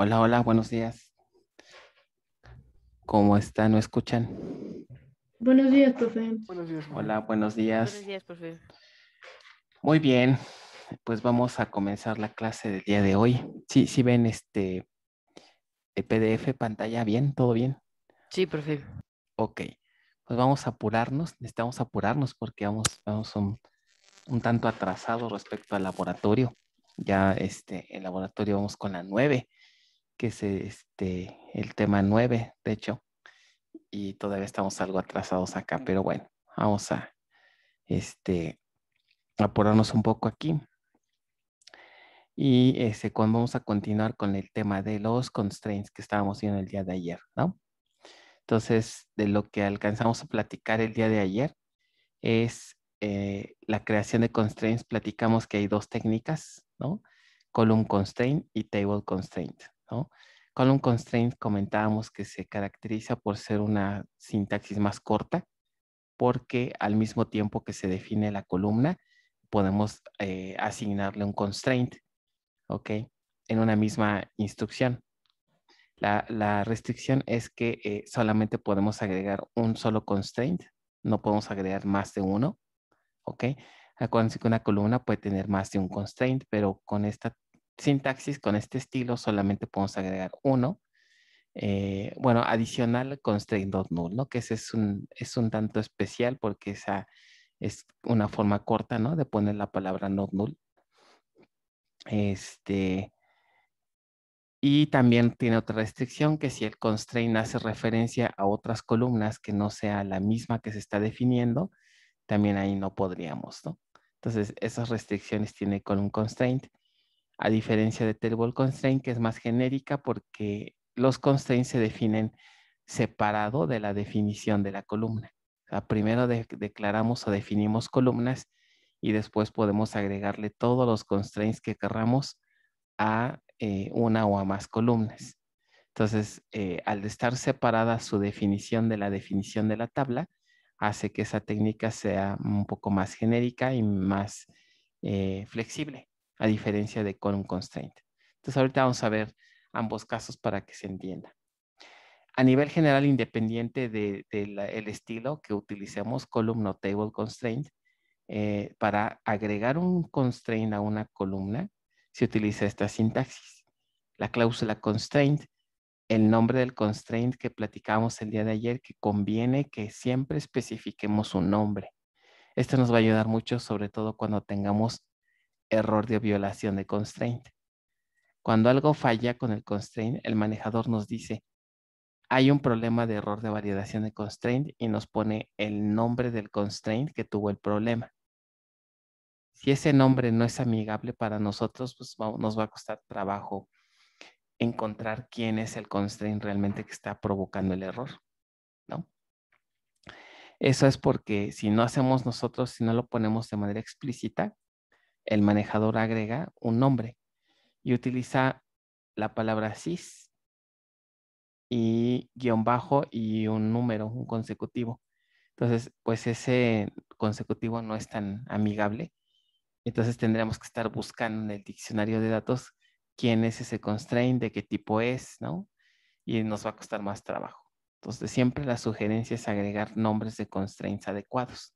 Hola, hola, buenos días. ¿Cómo están? ¿No escuchan? Buenos días, profe. Buenos días. Hola, buenos días. Buenos días, profe. Muy bien, pues vamos a comenzar la clase del día de hoy. Sí, sí ven este el PDF, pantalla, bien, todo bien. Sí, profe. Ok, pues vamos a apurarnos, necesitamos apurarnos porque vamos, vamos un, tanto atrasados respecto al laboratorio. Ya este, el laboratorio vamos con la 9 que es este, el tema 9, de hecho, y todavía estamos algo atrasados acá, pero bueno, vamos a este, apurarnos un poco aquí. Y este, vamos a continuar con el tema de los constraints que estábamos viendo el día de ayer, ¿no? Entonces, de lo que alcanzamos a platicar el día de ayer es eh, la creación de constraints. Platicamos que hay dos técnicas, ¿no? Column constraint y table constraint. ¿no? Column Constraint comentábamos que se caracteriza por ser una sintaxis más corta porque al mismo tiempo que se define la columna podemos eh, asignarle un constraint, ¿ok? En una misma instrucción. La, restricción es que eh, solamente podemos agregar un solo constraint, no podemos agregar más de uno, ¿ok? Acuérdense que una columna puede tener más de un constraint, pero con esta sintaxis con este estilo solamente podemos agregar uno. Eh, bueno, adicional constraint.null, ¿no? Que ese es un, es un tanto especial porque esa es una forma corta, ¿no? De poner la palabra not null. Este, y también tiene otra restricción que si el constraint hace referencia a otras columnas que no sea la misma que se está definiendo, también ahí no podríamos, ¿no? Entonces, esas restricciones tiene con un constraint a diferencia de table Constraint, que es más genérica porque los constraints se definen separado de la definición de la columna. primero declaramos o definimos columnas y después podemos agregarle todos los constraints que querramos a eh, una o a más columnas. Entonces, eh, al estar separada su definición de la definición de la tabla, hace que esa técnica sea un poco más genérica y más eh, flexible a diferencia de column constraint. Entonces ahorita vamos a ver ambos casos para que se entienda. A nivel general, independiente del de, estilo que utilicemos, column o table constraint, eh, para agregar un constraint a una columna, se utiliza esta sintaxis. La cláusula constraint, el nombre del constraint que platicamos el día de ayer, que conviene que siempre especifiquemos un nombre. Esto nos va a ayudar mucho, sobre todo cuando tengamos error de violación de constraint. Cuando algo falla con el constraint, el manejador nos dice, hay un problema de error de validación de constraint y nos pone el nombre del constraint que tuvo el problema. Si ese nombre no es amigable para nosotros, pues nos va a costar trabajo encontrar quién es el constraint realmente que está provocando el error, ¿no? Eso es porque si no hacemos nosotros, si no lo ponemos de manera explícita, el manejador agrega un nombre y utiliza la palabra sys y guión bajo y un número, un consecutivo. Entonces, pues ese consecutivo no es tan amigable. Entonces tendremos que estar buscando en el diccionario de datos quién es ese constraint, de qué tipo es, ¿no? Y nos va a costar más trabajo. Entonces, siempre la sugerencia es agregar nombres de constraints adecuados.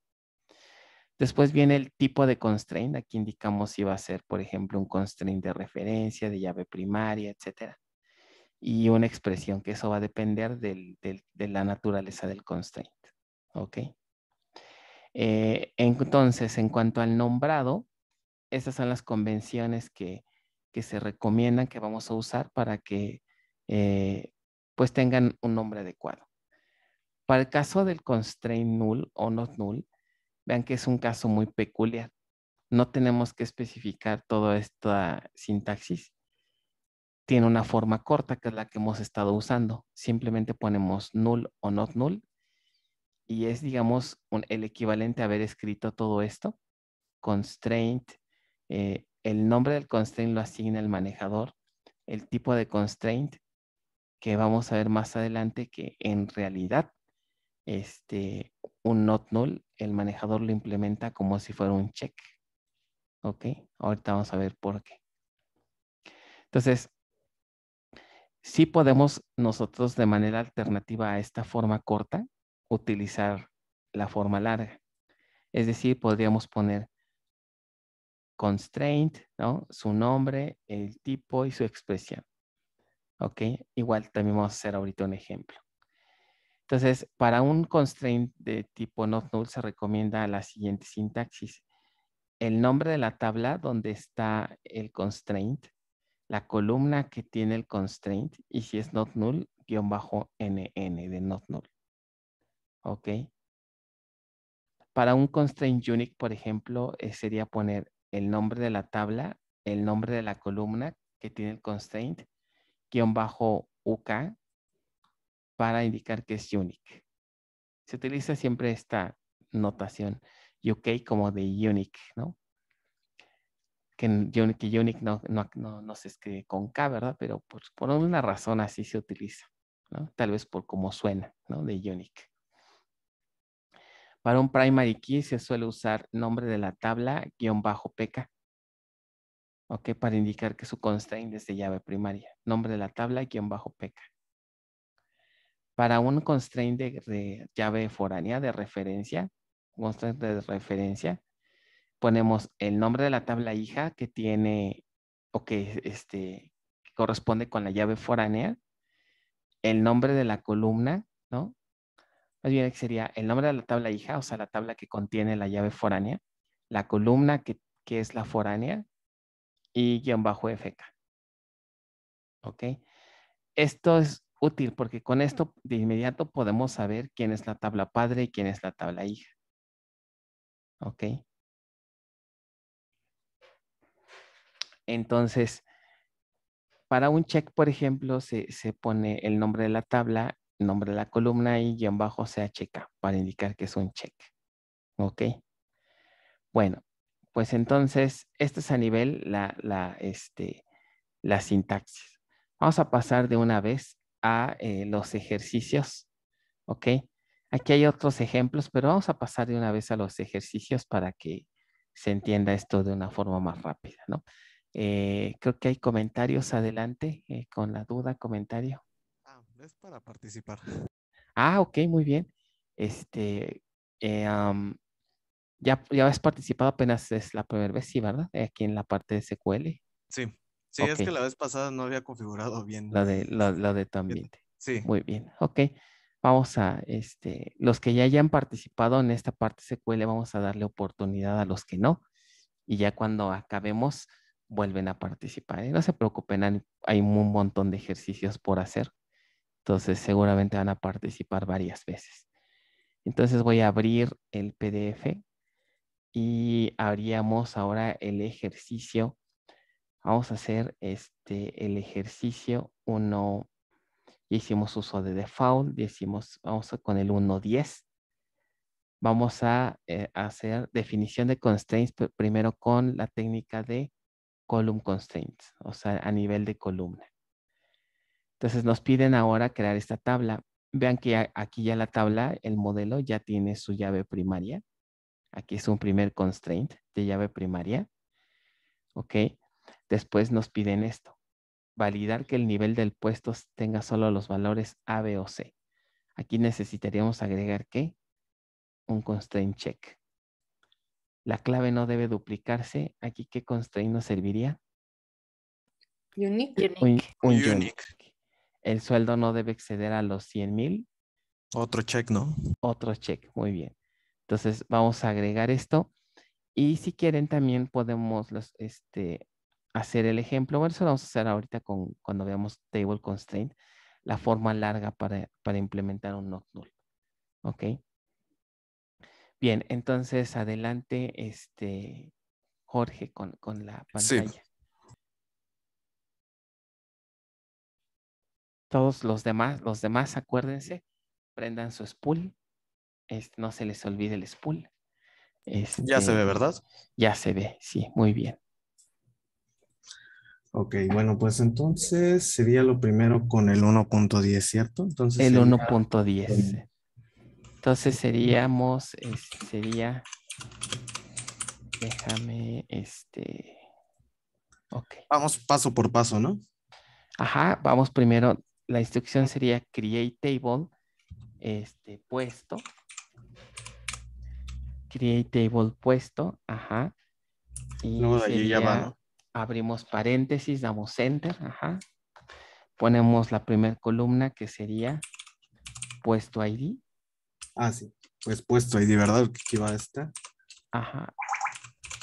Después viene el tipo de constraint. Aquí indicamos si va a ser, por ejemplo, un constraint de referencia, de llave primaria, etcétera. Y una expresión que eso va a depender de la naturaleza del constraint. ¿Ok? Eh, entonces, en cuanto al nombrado, estas son las convenciones que, se recomiendan que vamos a usar para que eh, pues tengan un nombre adecuado. Para el caso del constraint null o not null, Vean que es un caso muy peculiar. No tenemos que especificar toda esta sintaxis. Tiene una forma corta que es la que hemos estado usando. Simplemente ponemos null o not null. Y es, digamos, el equivalente a haber escrito todo esto. Constraint. Eh, el nombre del constraint lo asigna el manejador. El tipo de constraint que vamos a ver más adelante que en realidad este, un not null, el manejador lo implementa como si fuera un check. ¿Ok? Ahorita vamos a ver por qué. Entonces, sí podemos nosotros de manera alternativa a esta forma corta utilizar la forma larga. Es decir, podríamos poner constraint, ¿no? Su nombre, el tipo y su expresión. ¿Ok? Igual también vamos a hacer ahorita un ejemplo. Entonces, para un constraint de tipo not null se recomienda la siguiente sintaxis. El nombre de la tabla donde está el constraint, la columna que tiene el constraint y si es not null, guión bajo NN de not null. ¿Ok? Para un constraint unique, por ejemplo, eh, sería poner el nombre de la tabla, el nombre de la columna que tiene el constraint, guión bajo UK, para indicar que es unique. Se utiliza siempre esta notación UK como de unique, ¿no? Que, unique no, se escribe con K, ¿verdad? Pero por, alguna una razón así se utiliza, ¿no? Tal vez por cómo suena, ¿no? De unique. Para un primary key se suele usar nombre de la tabla guión bajo pk. Ok, para indicar que su constraint es de llave primaria. Nombre de la tabla guión bajo pk. Para un constraint de, llave foránea de referencia, constraint de referencia, ponemos el nombre de la tabla hija que tiene o que este, corresponde con la llave foránea, el nombre de la columna, ¿no? Más bien sería el nombre de la tabla hija, o sea, la tabla que contiene la llave foránea, la columna que, es la foránea y guión bajo FK. ¿Ok? Esto es, útil porque con esto de inmediato podemos saber quién es la tabla padre y quién es la tabla hija. ¿Ok? Entonces, para un check, por ejemplo, se, pone el nombre de la tabla, nombre de la columna y guión bajo checa para indicar que es un check. ¿Ok? Bueno, pues entonces, este es a nivel la, este, la sintaxis. Vamos a pasar de una vez a eh, los ejercicios. ¿Ok? Aquí hay otros ejemplos, pero vamos a pasar de una vez a los ejercicios para que se entienda esto de una forma más rápida, ¿no? Eh, creo que hay comentarios adelante eh, con la duda, comentario. Ah, es para participar. Ah, ok, muy bien. Este, ya, ya has participado apenas es la primera vez, sí, ¿verdad? Aquí en la parte de SQL. Sí. Sí, es que la vez pasada no había configurado bien. La de, la, ambiente. de Sí. Muy bien, ok. Vamos a, este, los que ya hayan participado en esta parte SQL, vamos a darle oportunidad a los que no. Y ya cuando acabemos, vuelven a participar. ¿eh? No se preocupen, hay un montón de ejercicios por hacer. Entonces, seguramente van a participar varias veces. Entonces, voy a abrir el PDF y haríamos ahora el ejercicio Vamos a hacer este, el ejercicio 1. Ya hicimos uso de default, vamos con el 1.10. Vamos a eh, hacer definición de constraints primero con la técnica de column constraints, o sea, a nivel de columna. Entonces nos piden ahora crear esta tabla. Vean que aquí ya la tabla, el modelo ya tiene su llave primaria. Aquí es un primer constraint de llave primaria. ¿Ok? Después nos piden esto, validar que el nivel del puesto tenga solo los valores A, B o C. Aquí necesitaríamos agregar ¿qué? un constraint check. La clave no debe duplicarse. Aquí, ¿qué constraint nos serviría? Unique. Un, unique. El sueldo no debe exceder a los 100 mil. Otro check, ¿no? Otro check, muy bien. Entonces, vamos a agregar esto. Y si quieren, también podemos los, este, hacer el ejemplo, bueno, eso lo vamos a hacer ahorita con, cuando veamos table constraint, la forma larga para, implementar un not null. ¿Ok? Bien, entonces adelante, este, Jorge, con, la pantalla. Todos los demás, los demás, acuérdense, prendan su spool. Este, no se les olvide el spool. ya se ve, este, ¿verdad? Ya se ve, sí, muy bien. Ok, bueno, pues entonces sería lo primero con el 1.10, ¿cierto? Entonces el 1.10. Entonces seríamos, este, sería, déjame, este, ok. Vamos paso por paso, ¿no? Ajá, vamos primero, la instrucción sería create table, este, puesto, create table puesto, ajá. Y ya va, abrimos paréntesis, damos enter, ajá. Ponemos la primera columna que sería puesto ID. Ah, sí. Pues puesto ID, ¿verdad? Aquí va estar Ajá.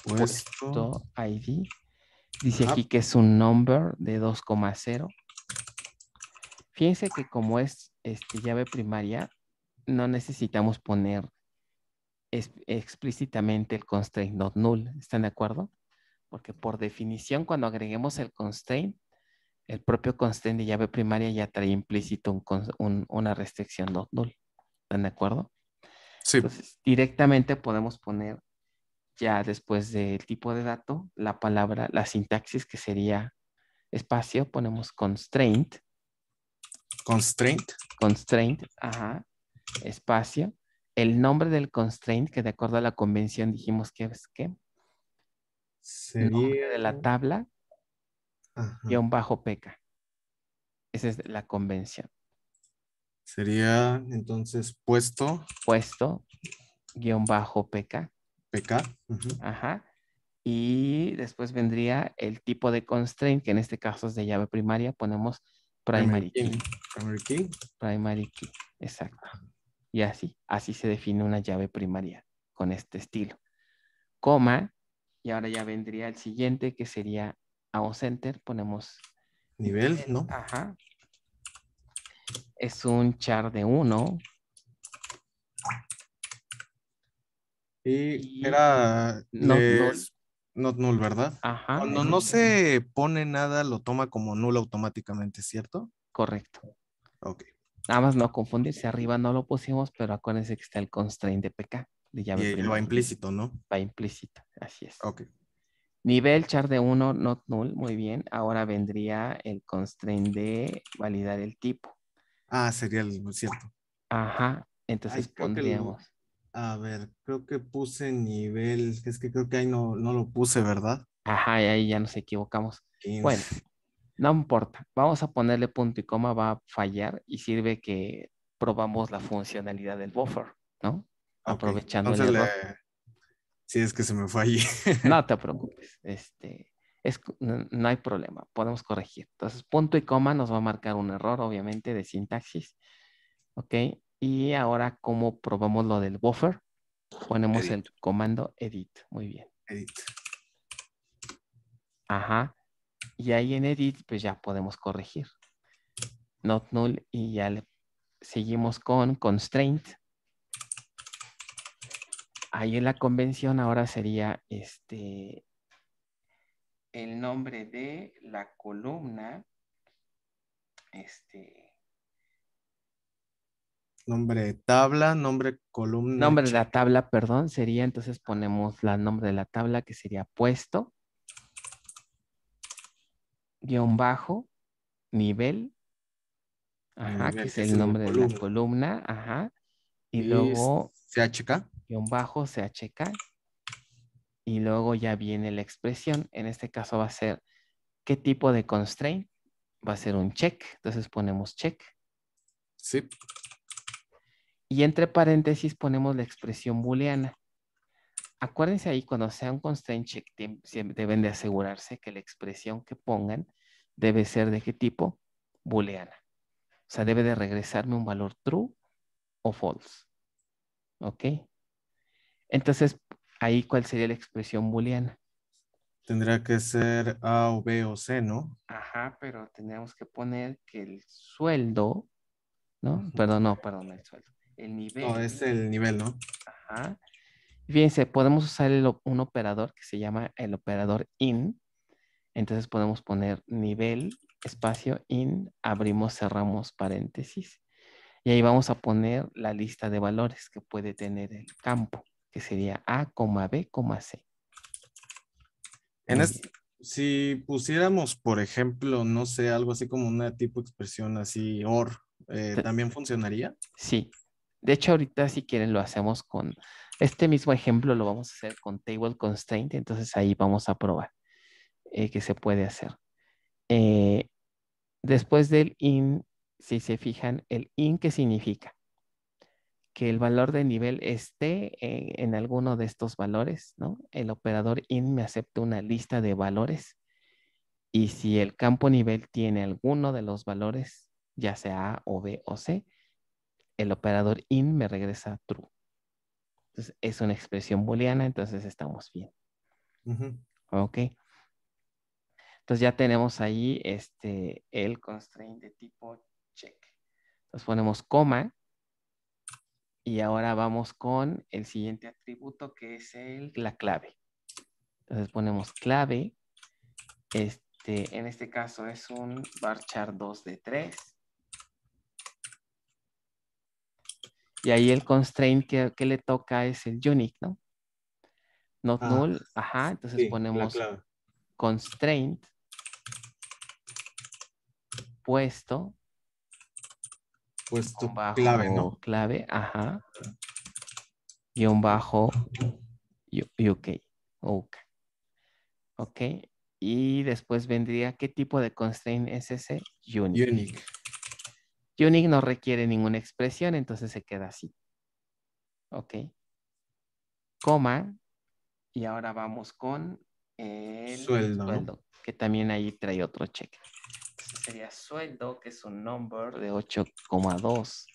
Puesto, ID. Dice aquí que es un number de 2,0. Fíjense que como es este, llave primaria, no necesitamos poner explícitamente el constraint not null. ¿Están de acuerdo? porque por definición cuando agreguemos el constraint, el propio constraint de llave primaria ya trae implícito una restricción null. ¿Están de acuerdo? Sí. Entonces, directamente podemos poner ya después del tipo de dato, la palabra, la sintaxis que sería espacio, ponemos constraint. Constraint. Constraint, ajá. Espacio. El nombre del constraint, que de acuerdo a la convención dijimos que es que Sería... de la tabla, guión bajo peca. Esa es la convención. Sería entonces puesto. Puesto, guión bajo PK. PK. Ajá. Y después vendría el tipo de constraint, que en este caso es de llave primaria, ponemos primary, key. Primary key. Primary key, exacto. Y así, así se define una llave primaria con este estilo. Coma, y ahora ya vendría el siguiente, que sería a center. Ponemos... Nivel, ¿no? Ajá. Es un char de uno. Y, era... Not null. ¿verdad? Ajá. Cuando no se pone nada, lo toma como null automáticamente, ¿cierto? Correcto. Ok. Nada más no confundirse, arriba no lo pusimos, pero acuérdense que está el constraint de PK lo va implícito, ¿no? Va implícito, así es. Ok. Nivel char de 1, not null, muy bien. Ahora vendría el constraint de validar el tipo. Ah, sería el cierto. Ajá, entonces pondríamos. a ver, creo que puse nivel, es que creo que ahí no, no lo puse, ¿verdad? Ajá, ahí ya nos equivocamos. Bueno, no importa, vamos a ponerle punto y coma, va a fallar y sirve que probamos la funcionalidad del buffer, ¿no? aprovechando el error. Sí, es que se me fue allí. no te preocupes, este, es, no, hay problema, podemos corregir. Entonces, punto y coma nos va a marcar un error, obviamente, de sintaxis. ¿Ok? Y ahora, ¿cómo probamos lo del buffer? Ponemos el comando edit. Muy bien. Edit. Ajá. Y ahí en edit, pues ya podemos corregir. Not null y ya le seguimos con constraint ahí en la convención ahora sería este el nombre de la columna este nombre de tabla, nombre columna. Nombre de la tabla, perdón, sería entonces ponemos la nombre de la tabla que sería puesto guión bajo nivel ajá, que es el nombre de la columna, ajá, y, y luego CHK bajo bajo CHK. Y luego ya viene la expresión. En este caso va a ser qué tipo de constraint. Va a ser un check. Entonces ponemos check. Sí. Y entre paréntesis ponemos la expresión booleana. Acuérdense ahí, cuando sea un constraint check, deben de asegurarse que la expresión que pongan debe ser de qué tipo? Booleana. O sea, debe de regresarme un valor true o false. ¿Ok? Entonces, ahí, ¿cuál sería la expresión booleana? Tendría que ser A o B o C, ¿no? Ajá, pero tendríamos que poner que el sueldo, ¿no? Perdón, no, perdón, el sueldo. El nivel. No, es el nivel, ¿no? Ajá. Fíjense, podemos usar un operador que se llama el operador in. Entonces podemos poner nivel, espacio, in, abrimos, cerramos paréntesis. Y ahí vamos a poner la lista de valores que puede tener el campo que sería A, B, C. si pusiéramos, por ejemplo, no sé, algo así como una tipo expresión así, OR, eh, ¿también funcionaría? Sí. De hecho, ahorita si quieren lo hacemos con, este mismo ejemplo lo vamos a hacer con Table Constraint, entonces ahí vamos a probar eh, que se puede hacer. Eh, después del in, si se fijan, el in, ¿qué significa? que el valor de nivel esté en, alguno de estos valores, ¿no? El operador in me acepta una lista de valores y si el campo nivel tiene alguno de los valores, ya sea A o B o C, el operador in me regresa true. Entonces, es una expresión booleana, entonces estamos bien. Ok. Entonces ya tenemos ahí este, el constraint de tipo check. Entonces ponemos coma y ahora vamos con el siguiente atributo que es el, la clave. Entonces ponemos clave. Este, en este caso es un varchar 2 de 3. Y ahí el constraint que, le toca es el unique, ¿no? Not ah, null. Ajá, entonces ponemos constraint puesto pues clave, ¿no? Clave, ajá. Guión bajo UK. OK. Ok. Y después vendría, ¿qué tipo de constraint es ese? Unique. Unique. no requiere ninguna expresión, entonces se queda así. Ok. Coma. Y ahora vamos con el sueldo, que también ahí trae otro cheque sería sueldo, que es un number de 8,2.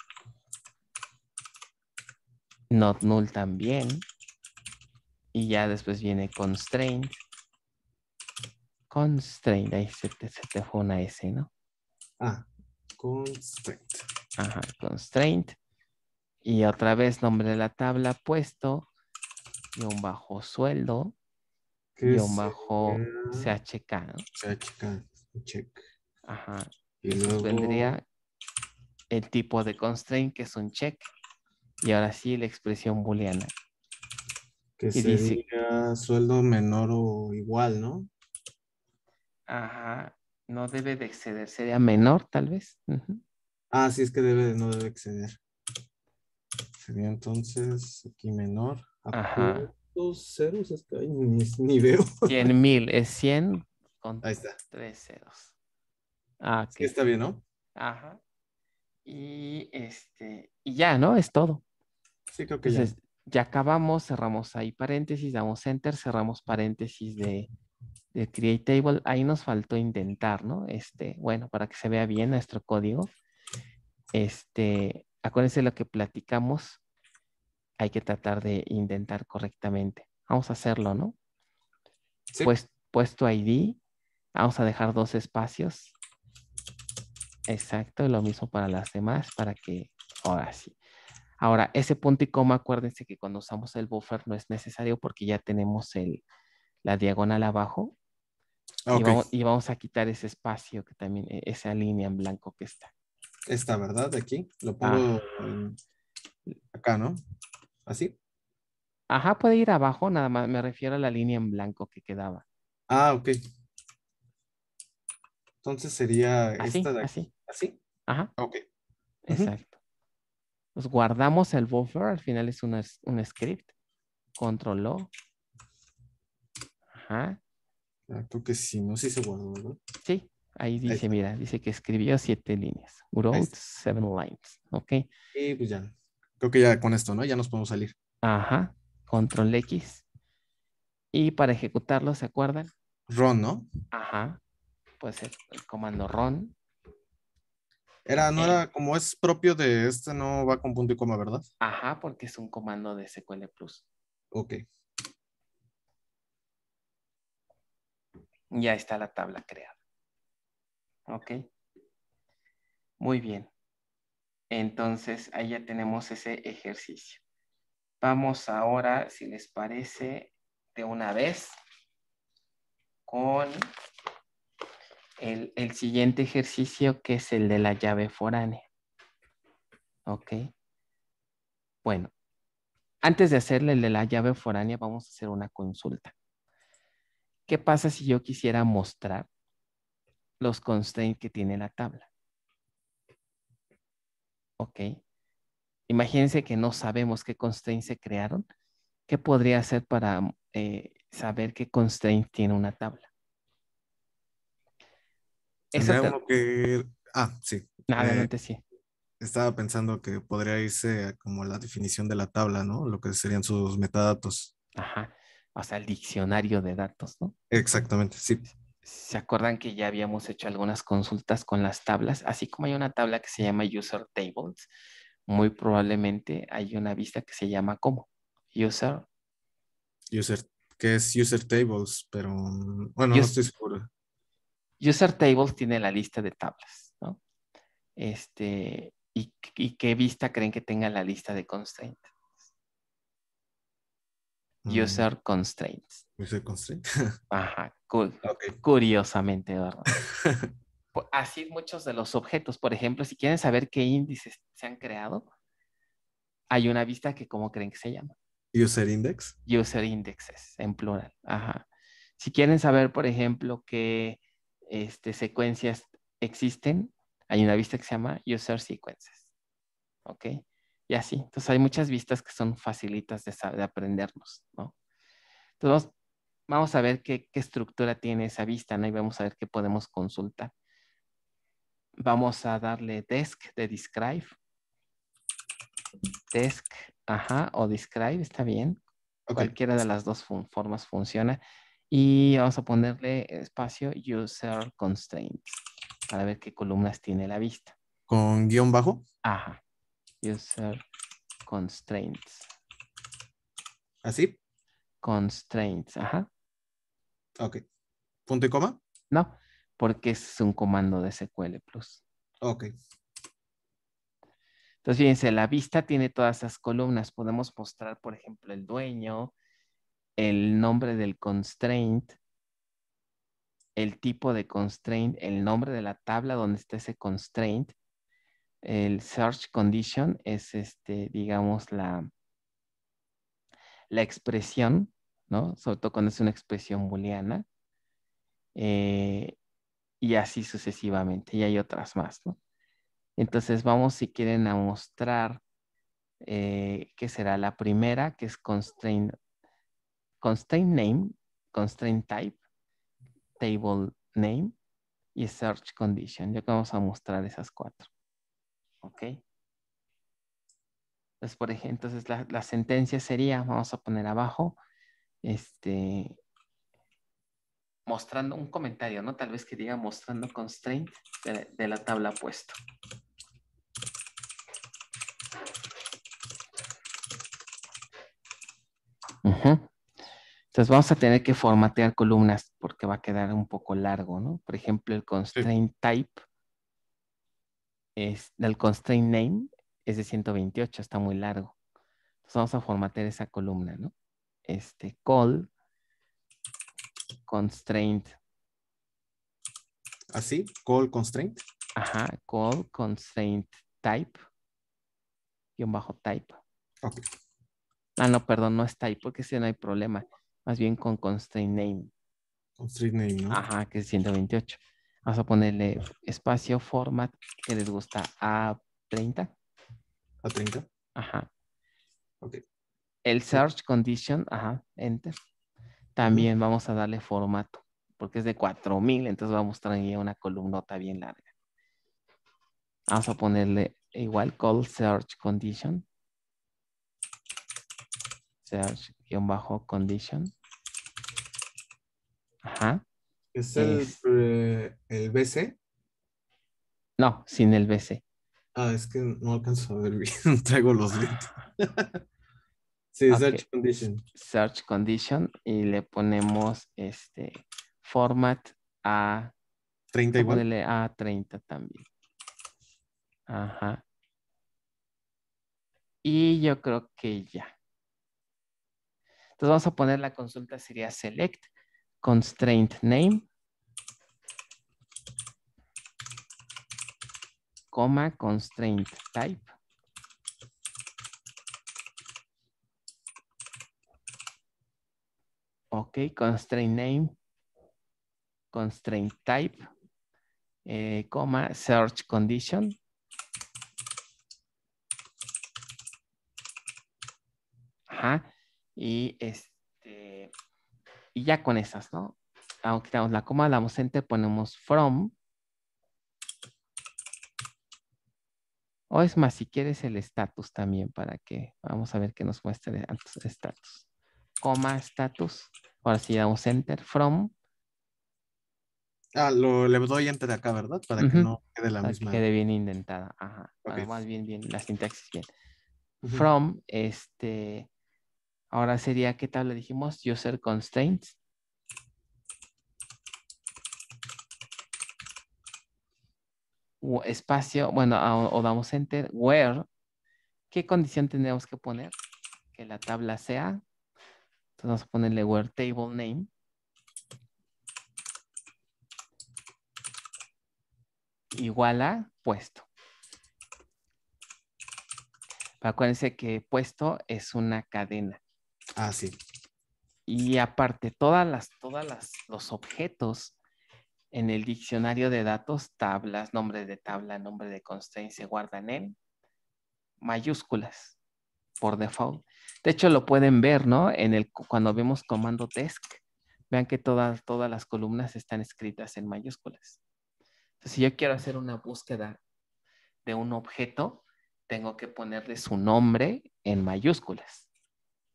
Not null también. Y ya después viene constraint. Constraint, ahí se te, fue una S, ¿no? Ah, constraint. Ajá, constraint. Y otra vez nombre de la tabla puesto, y un bajo sueldo, y un bajo CHK, ha CHK, check. Ajá. Y luego... vendría el tipo de constraint que es un check. Y ahora sí la expresión booleana. Que sería sueldo menor o igual, ¿no? Ajá. No debe de exceder. Sería menor, tal vez. Ah, sí, es que debe, no debe exceder. Sería entonces aquí menor. ¿A Ajá. ceros? Es que ni, veo. 100 mil. Es 100 con Ahí tres ceros. Ah, está bien, ¿no? Ajá. Y este, y ya, ¿no? Es todo. Sí, creo que ya. ya acabamos, cerramos ahí paréntesis, damos enter, cerramos paréntesis de, de create table. Ahí nos faltó intentar, ¿no? Este, bueno, para que se vea bien nuestro código. Este, acuérdense lo que platicamos. Hay que tratar de intentar correctamente. Vamos a hacerlo, ¿no? Pues, puesto ID, vamos a dejar dos espacios Exacto, lo mismo para las demás, para que ahora sí. Ahora, ese punto y coma, acuérdense que cuando usamos el buffer no es necesario porque ya tenemos el, la diagonal abajo. Y, vamos, a quitar ese espacio que también, e, esa línea en blanco que está. Esta, ¿verdad? De aquí. Lo pongo acá, ¿no? Así. Ajá, puede ir abajo, nada más me refiero a la línea en blanco que quedaba. Ah, ok. Entonces sería esta de aquí. Así. Así. Ajá. Ok. Exacto. Nos pues guardamos el buffer, al final es un, un script. o Ajá. Ah, creo que sí, no se guardó, ¿no? Sí, ahí dice, mira, dice que escribió siete líneas. Wrote seven lines. Ok. Y pues ya, creo que ya con esto, ¿no? Ya nos podemos salir. Ajá. Control X. Y para ejecutarlo, ¿se acuerdan? Run, ¿no? Ajá. Puede ser el comando run. Era, no eh. era como es propio de este, no va con punto y coma, ¿verdad? Ajá, porque es un comando de SQL Plus. Ok. Ya está la tabla creada. Ok. Muy bien. Entonces, ahí ya tenemos ese ejercicio. Vamos ahora, si les parece, de una vez con el, siguiente ejercicio que es el de la llave foránea. ¿Ok? Bueno, antes de hacerle el de la llave foránea, vamos a hacer una consulta. ¿Qué pasa si yo quisiera mostrar los constraints que tiene la tabla? ¿Ok? Imagínense que no sabemos qué constraints se crearon. ¿Qué podría hacer para eh, saber qué constraints tiene una tabla? que... Ah, sí. Eh, sí. Estaba pensando que podría irse como la definición de la tabla, ¿no? Lo que serían sus metadatos. Ajá. O sea, el diccionario de datos, ¿no? Exactamente, sí. ¿Se acuerdan que ya habíamos hecho algunas consultas con las tablas? Así como hay una tabla que se llama User Tables, muy probablemente hay una vista que se llama como User. User, que es User Tables, pero mm, bueno, no estoy seguro. User Tables tiene la lista de tablas, ¿no? Este, y, qué vista creen que tenga la lista de constraints. Mm. User constraints. User constraints. Ajá, cool. Curiosamente, ¿verdad? Pues, así muchos de los objetos, por ejemplo, si quieren saber qué índices se han creado, hay una vista que, ¿cómo creen que se llama? User index. User indexes, en plural. Ajá. Si quieren saber, por ejemplo, qué este, secuencias existen, hay una vista que se llama User Sequences. ¿Ok? Y así. Entonces hay muchas vistas que son facilitas de, aprendernos, ¿no? Entonces vamos a ver qué, estructura tiene esa vista, ¿no? Y vamos a ver qué podemos consultar. Vamos a darle desk de describe. Desk, ajá, o describe, está bien. Cualquiera de las dos formas funciona. Y vamos a ponerle espacio user constraints para ver qué columnas tiene la vista. ¿Con guión bajo? Ajá. User constraints. ¿Así? Constraints, ajá. Ok. ¿Punto y coma? No, porque es un comando de SQL Plus. Ok. Entonces, fíjense, la vista tiene todas esas columnas. Podemos mostrar, por ejemplo, el dueño, el nombre del constraint, el tipo de constraint, el nombre de la tabla donde está ese constraint. El search condition es, este, digamos, la, la expresión, ¿no? Sobre todo cuando es una expresión booleana. Eh, y así sucesivamente. Y hay otras más, ¿no? Entonces vamos, si quieren, a mostrar eh, qué que será la primera, que es constraint constraint name, constraint type, table name y search condition. Ya que vamos a mostrar esas cuatro. ¿Ok? Entonces, por ejemplo, entonces la, sentencia sería, vamos a poner abajo, este, mostrando un comentario, ¿no? Tal vez que diga mostrando constraint de, la tabla puesto. Ajá. Entonces vamos a tener que formatear columnas porque va a quedar un poco largo, ¿no? Por ejemplo, el constraint type, es, el constraint name es de 128, está muy largo. Entonces vamos a formatear esa columna, ¿no? Este call constraint. ¿Así? ¿Ah, call constraint. Ajá, call constraint type. un bajo type. Ah, no, perdón, no es type porque si no hay problema más bien con constraint name. Constraint name, ¿no? Ajá, que es 128. Vamos a ponerle espacio format que les gusta a 30. A 30. Ajá. Ok. El search condition, ajá, enter. También vamos a darle formato, porque es de 4000, entonces vamos a traer una columnota bien larga. Vamos a ponerle igual call search condition search-condition. Ajá. ¿Es el, eh, el BC? No, sin el BC. Ah, es que no alcanzo a ver bien. Traigo los lentes. Ah. sí, search condition. Search condition y le ponemos este format a 30 A 30 también. Ajá. Y yo creo que ya. Entonces vamos a poner la consulta sería select constraint name, coma constraint type. Ok, constraint name, constraint type, eh, coma, search condition. Ajá. Y, este, y ya con esas, ¿no? Aunque quitamos la coma, damos enter, ponemos from. O es más, si quieres el status también para que, vamos a ver qué nos muestre el status. Coma, status. Ahora sí damos enter, from. Ah, lo, le doy enter acá, ¿verdad? Para que no quede la misma. quede bien indentada, ajá. más bien, bien, la sintaxis bien. From, este, Ahora sería, ¿qué tabla dijimos? User constraints. espacio, bueno, o, damos enter, where. ¿Qué condición tenemos que poner? Que la tabla sea. Entonces vamos a ponerle where table name. Igual a puesto. Acuérdense que puesto es una cadena. Ah, sí. Y aparte, todas las, todas los objetos en el diccionario de datos, tablas, nombre de tabla, nombre de constraint, se guardan en mayúsculas por default. De hecho, lo pueden ver, ¿no? En el, cuando vemos comando desk, vean que todas, todas las columnas están escritas en mayúsculas. Entonces, si yo quiero hacer una búsqueda de un objeto, tengo que ponerle su nombre en mayúsculas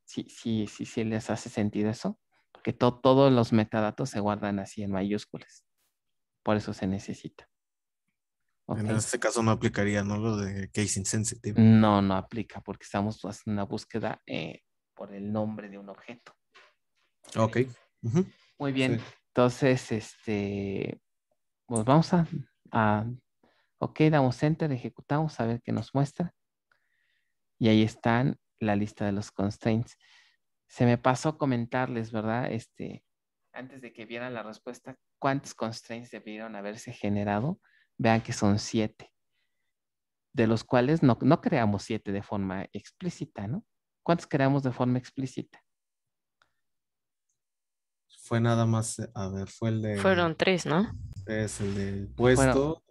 si, si, si, si les hace sentido eso, porque todos los metadatos se guardan así en mayúsculas. Por eso se necesita. En este caso no aplicaría, ¿no? Lo de case insensitive. No, no aplica porque estamos haciendo una búsqueda eh, por el nombre de un objeto. Ok. Muy bien. Entonces, este, pues vamos a, ok, damos enter, ejecutamos a ver qué nos muestra. Y ahí están la lista de los constraints. Se me pasó comentarles, ¿verdad? Este, antes de que vieran la respuesta, ¿cuántos constraints debieron haberse generado? Vean que son siete, de los cuales no, no creamos siete de forma explícita, ¿no? ¿Cuántos creamos de forma explícita? Fue nada más, a ver, fue el de... Fueron tres, ¿no? Es el de puesto,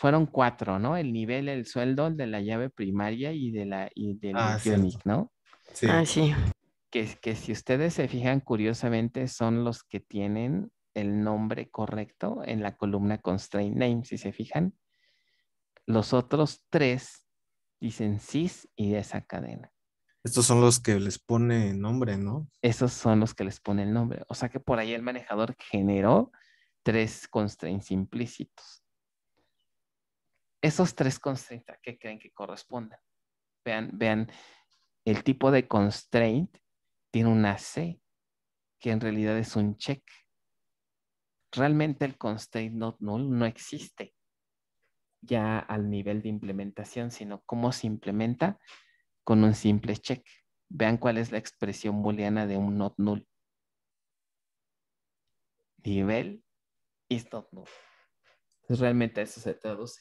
fueron cuatro, ¿no? El nivel, el sueldo, el de la llave primaria y de la y del ah, ¿no? Sí. Ah, sí. Que, que si ustedes se fijan, curiosamente son los que tienen el nombre correcto en la columna constraint name, si se fijan. Los otros tres dicen sys y de esa cadena. Estos son los que les pone nombre, ¿no? Esos son los que les pone el nombre. O sea que por ahí el manejador generó tres constraints implícitos esos tres constraints a qué creen que corresponden. Vean, vean, el tipo de constraint tiene una C, que en realidad es un check. Realmente el constraint not null no existe ya al nivel de implementación, sino cómo se implementa con un simple check. Vean cuál es la expresión booleana de un not null. Nivel is not null. realmente eso se traduce.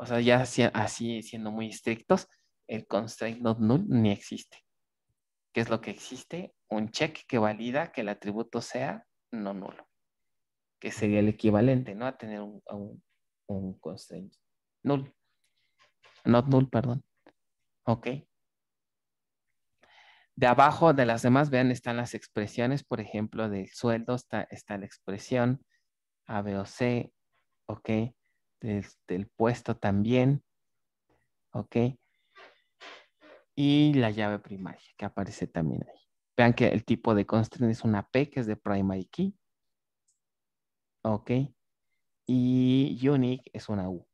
O sea, ya así siendo muy estrictos, el constraint not null ni existe. ¿Qué es lo que existe? Un check que valida que el atributo sea no nulo, que sería el equivalente, ¿no? A tener un, constraint null. Not null, perdón. Ok. De abajo de las demás, vean, están las expresiones, por ejemplo, del sueldo, está, está la expresión A, B o C, ok del el puesto también, ¿ok? Y la llave primaria que aparece también ahí. Vean que el tipo de constraint es una P que es de primary key, ¿ok? Y unique es una U.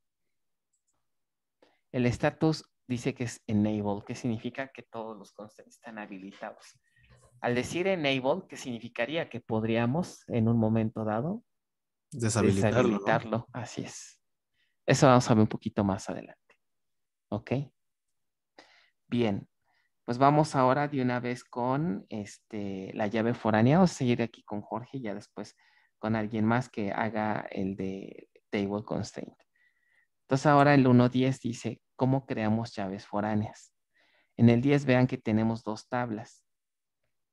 El status dice que es enable, que significa que todos los constraints están habilitados. Al decir enable, ¿qué significaría? Que podríamos en un momento dado deshabilitarlo. Así es. Eso vamos a ver un poquito más adelante. ¿Ok? Bien, pues vamos ahora de una vez con este, la llave foránea. Vamos a seguir aquí con Jorge y ya después con alguien más que haga el de Table Constraint. Entonces ahora el 1.10 dice, ¿cómo creamos llaves foráneas? En el 10 vean que tenemos dos tablas.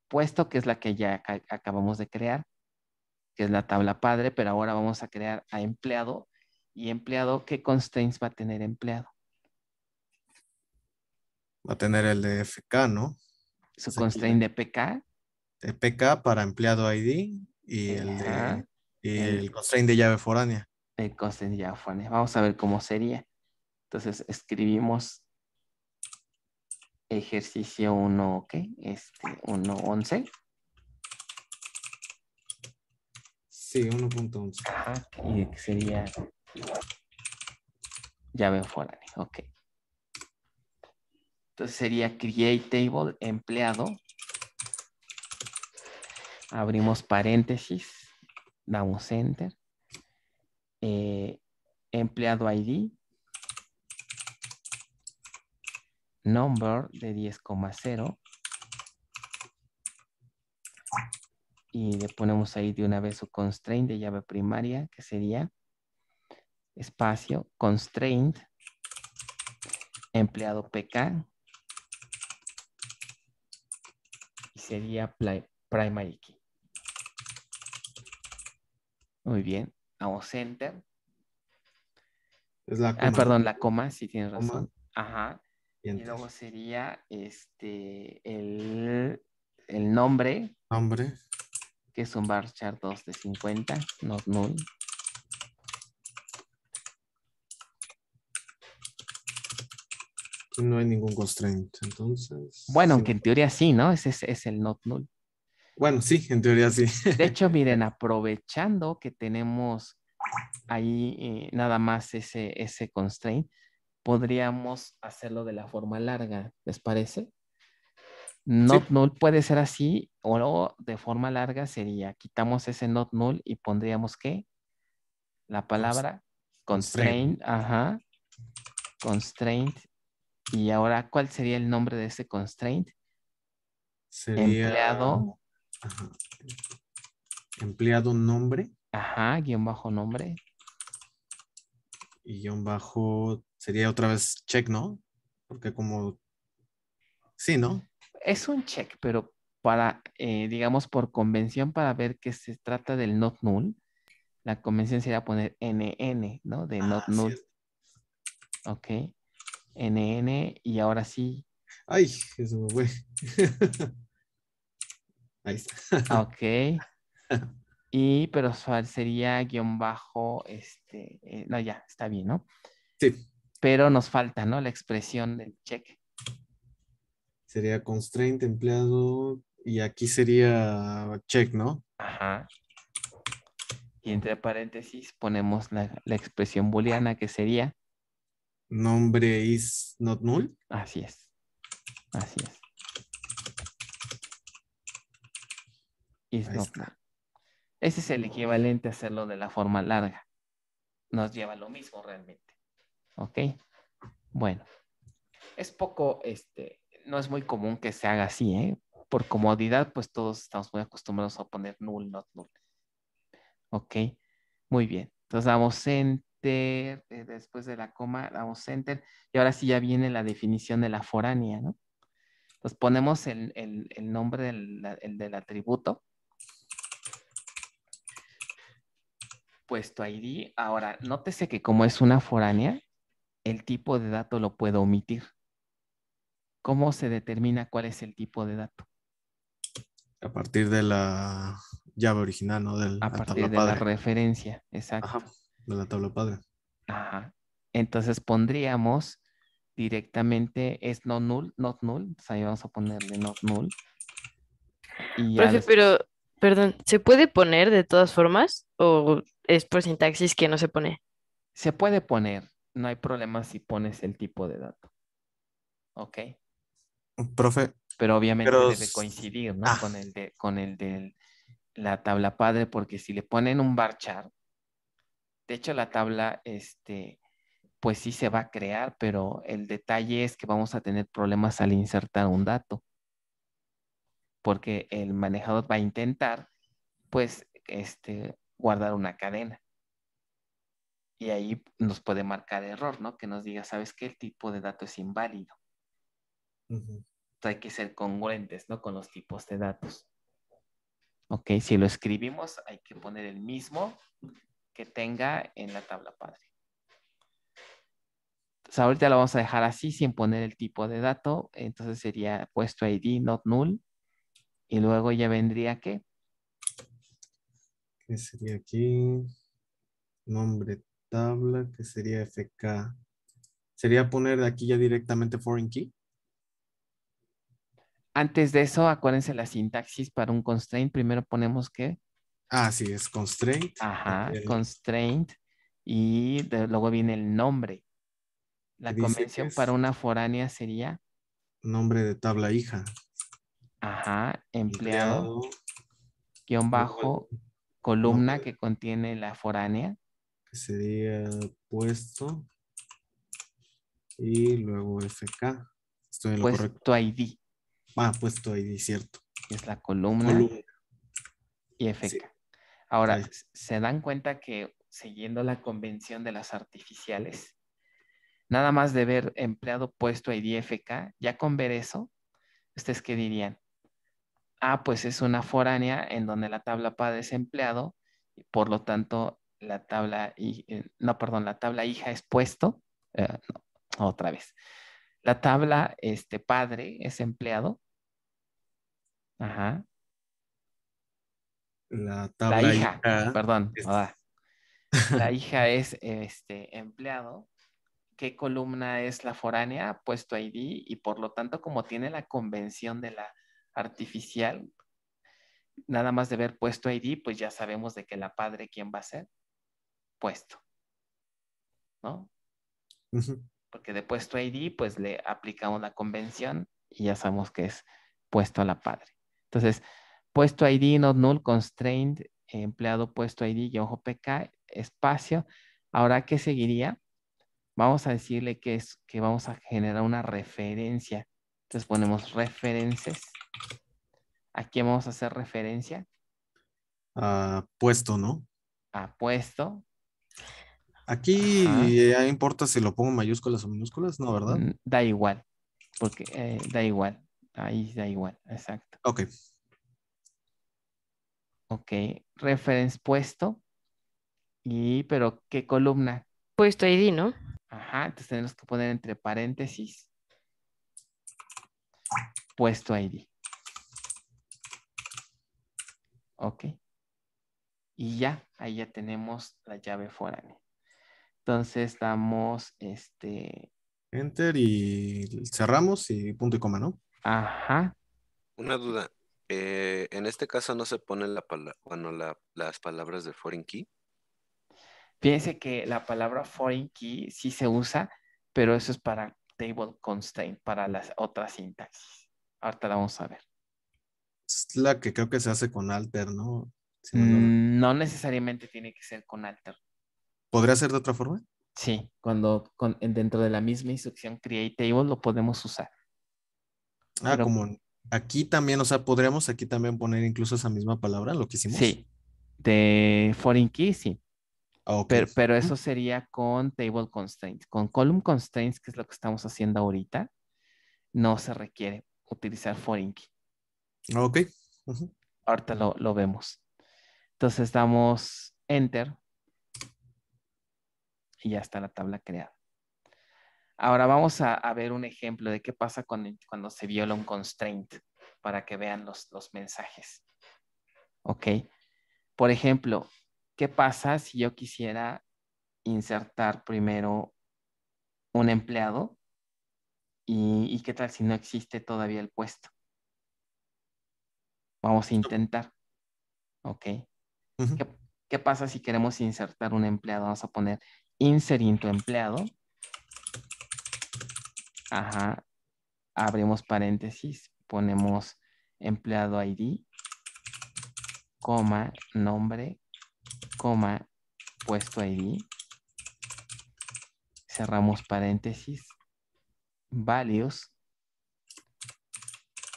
Puesto que es la que ya acabamos de crear, que es la tabla padre, pero ahora vamos a crear a empleado y empleado, ¿qué constraints va a tener empleado? Va a tener el de FK, ¿no? Su constraint de PK. De PK para empleado ID y el, de, y el, constraint de llave foránea. El constraint de llave foránea. Vamos a ver cómo sería. Entonces escribimos ejercicio 1, ok, este 1.11. Sí, 1.11. Ajá, Y sería Llave foránea, ok. Entonces sería create table empleado. Abrimos paréntesis, damos enter. Eh, empleado ID. Number de 10,0. Y le ponemos ahí de una vez su constraint de llave primaria, que sería espacio, constraint, empleado PK, y sería primary key. Muy bien, vamos enter. Ah, perdón, la coma, si tienes razón. Ajá. Y, luego sería este el, nombre. Nombre. Que es un bar chart 2 de 50, no null. No hay ningún constraint, entonces. Bueno, aunque en teoría sí, ¿no? Ese es, el not null. Bueno, sí, en teoría sí. De hecho, miren, aprovechando que tenemos ahí eh, nada más ese, ese constraint, podríamos hacerlo de la forma larga, ¿les parece? Not null puede ser así, o de forma larga sería, quitamos ese not null y pondríamos ¿qué? La palabra constraint ajá, constraint y ahora, ¿cuál sería el nombre de ese constraint? Sería... Empleado. Empleado nombre. Ajá, guión bajo nombre. Y guión bajo sería otra vez check, ¿no? Porque como... Sí, ¿no? Es un check, pero para, eh, digamos, por convención, para ver que se trata del not null, la convención sería poner NN, ¿no? De ah, not null. Ok. NN y ahora sí. Ay, eso me fue. Ahí está. Ok. Y pero sería guión bajo, este, eh, no, ya, está bien, ¿no? Sí. Pero nos falta, ¿no? La expresión del check Sería constraint empleado y aquí sería check, ¿no? Ajá. Y entre paréntesis ponemos la expresión booleana que sería Nombre is not null. Así es. Así es. Is not null. Ese es el equivalente a hacerlo de la forma larga. Nos lleva lo mismo realmente. ¿Ok? Bueno. Es poco, este, no es muy común que se haga así, ¿eh? Por comodidad, pues todos estamos muy acostumbrados a poner null, not null. ¿Ok? Muy bien. Entonces damos en eh, después de la coma, damos enter y ahora sí ya viene la definición de la foránea, ¿no? Entonces ponemos el, nombre del, atributo, puesto ID. Ahora, nótese que como es una foránea, el tipo de dato lo puedo omitir. ¿Cómo se determina cuál es el tipo de dato? A partir de la llave original, ¿no? a partir de la referencia, exacto. De la tabla padre. Ajá. Entonces pondríamos directamente es no null, not null. ahí vamos a ponerle not null. Profe, pero, perdón, ¿se puede poner de todas formas? ¿O es por sintaxis que no se pone? Se puede poner. No hay problema si pones el tipo de dato. Ok. Profe. Pero obviamente debe coincidir, ah. Con con el de la tabla padre, porque si le ponen un bar chart, de hecho, la tabla, este, pues sí se va a crear, pero el detalle es que vamos a tener problemas al insertar un dato, porque el manejador va a intentar, pues, este, guardar una cadena. Y ahí nos puede marcar error, ¿no? Que nos diga, ¿sabes qué? El tipo de dato es inválido. Hay que ser congruentes, ¿no? Con los tipos de datos. Ok, si lo escribimos, hay que poner el mismo que tenga en la tabla padre. Entonces ahorita lo vamos a dejar así sin poner el tipo de dato. Entonces sería puesto ID not null. Y luego ya vendría qué? Que sería aquí nombre tabla que sería FK. Sería poner de aquí ya directamente foreign key. Antes de eso, acuérdense la sintaxis para un constraint. Primero ponemos que Ah, sí, es constraint. Ajá, constraint. Y luego viene el nombre. La convención para una foránea sería. Nombre de tabla hija. Ajá, empleado. guión bajo, columna que contiene la foránea. Que sería puesto. Y luego FK. Estoy en lo puesto correcto. ID. Ah, puesto ID, cierto. Es la columna. Y FK. Ahora, se dan cuenta que siguiendo la convención de las artificiales, nada más de ver empleado puesto a IDFK, ya con ver eso, ¿ustedes qué dirían? Ah, pues es una foránea en donde la tabla padre es empleado, y por lo tanto la tabla, eh, no, perdón, la tabla hija es puesto, eh, otra vez. La tabla este, padre es empleado. Ajá la hija, perdón. la hija es este, empleado. ¿Qué columna es la foránea? Puesto ID y por lo tanto, como tiene la convención de la artificial, nada más de ver puesto ID, pues ya sabemos de que la padre, ¿quién va a ser? Puesto. ¿No? Porque de puesto ID, pues le aplicamos la convención y ya sabemos que es puesto a la padre. Entonces, puesto ID not null constraint empleado puesto ID-PK espacio. Ahora, ¿qué seguiría? Vamos a decirle que es que vamos a generar una referencia. Entonces ponemos referencias. ¿A quién vamos a hacer referencia? A ah, puesto, ¿no? A ah, puesto. Aquí importa si lo pongo mayúsculas o minúsculas, ¿no? ¿Verdad? Mm, da igual, porque eh, da igual. Ahí da igual, exacto. Ok. Ok, reference puesto. Y, pero, ¿qué columna? Puesto ID, ¿no? Ajá, entonces tenemos que poner entre paréntesis. Puesto ID. Ok. Y ya, ahí ya tenemos la llave foránea. Entonces damos este. Enter y cerramos y punto y coma, ¿no? Ajá. Una duda. Eh, en este caso no se ponen la bueno, las palabras de foreign key. Fíjense que la palabra foreign key sí se usa, pero eso es para table constraint, para las otras sintaxis. Ahorita la vamos a ver. Es la que creo que se hace con alter, ¿no? Mm, no, necesariamente tiene que ser con alter. ¿Podría ser de otra forma? Sí, cuando dentro de la misma instrucción create table lo podemos usar. Ah, como aquí también, o sea, podríamos aquí también poner incluso esa misma palabra, lo que hicimos. Sí, de foreign key, sí. Ah, pero, eso sería con table constraints. Con column constraints, que es lo que estamos haciendo ahorita, no se requiere utilizar foreign key. Ah, ok. Ahorita lo vemos. Entonces damos enter y ya está la tabla creada. Ahora vamos a, ver un ejemplo de qué pasa cuando, se viola un constraint para que vean los, mensajes. ¿Ok? Por ejemplo, ¿qué pasa si yo quisiera insertar primero un empleado? ¿Y, qué tal si no existe todavía el puesto? Vamos a intentar. ¿Ok? ¿Qué, ¿Qué pasa si queremos insertar un empleado? Vamos a poner insert tu empleado Ajá. Abrimos paréntesis, ponemos empleado ID, coma, nombre, coma, puesto ID. Cerramos paréntesis, values.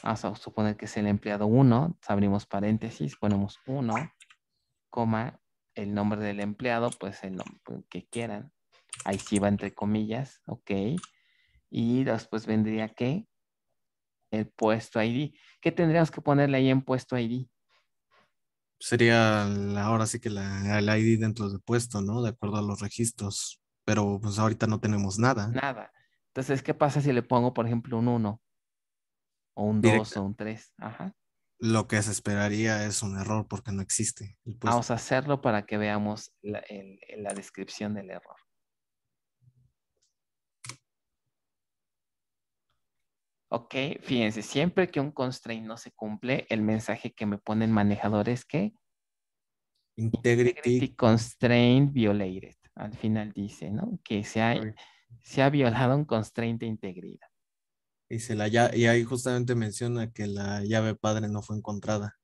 Vamos a suponer que es el empleado 1, abrimos paréntesis, ponemos 1, coma, el nombre del empleado, pues el nombre que quieran. Ahí sí va entre comillas, ok. Y después vendría qué? El puesto ID. ¿Qué tendríamos que ponerle ahí en puesto ID? Sería ahora sí que el ID dentro del puesto, ¿no? De acuerdo a los registros. Pero pues ahorita no tenemos nada. Nada. Entonces, ¿qué pasa si le pongo, por ejemplo, un 1? O un 2 o un 3. Ajá. Lo que se esperaría es un error porque no existe. Vamos a hacerlo para que veamos la descripción del error. Ok, fíjense, siempre que un constraint no se cumple, el mensaje que me ponen el manejador es que Integrity, Integrity Constraint Violated. Al final dice, ¿no? Que se ha, se ha violado un constraint de integridad. Y, se la, y ahí justamente menciona que la llave padre no fue encontrada.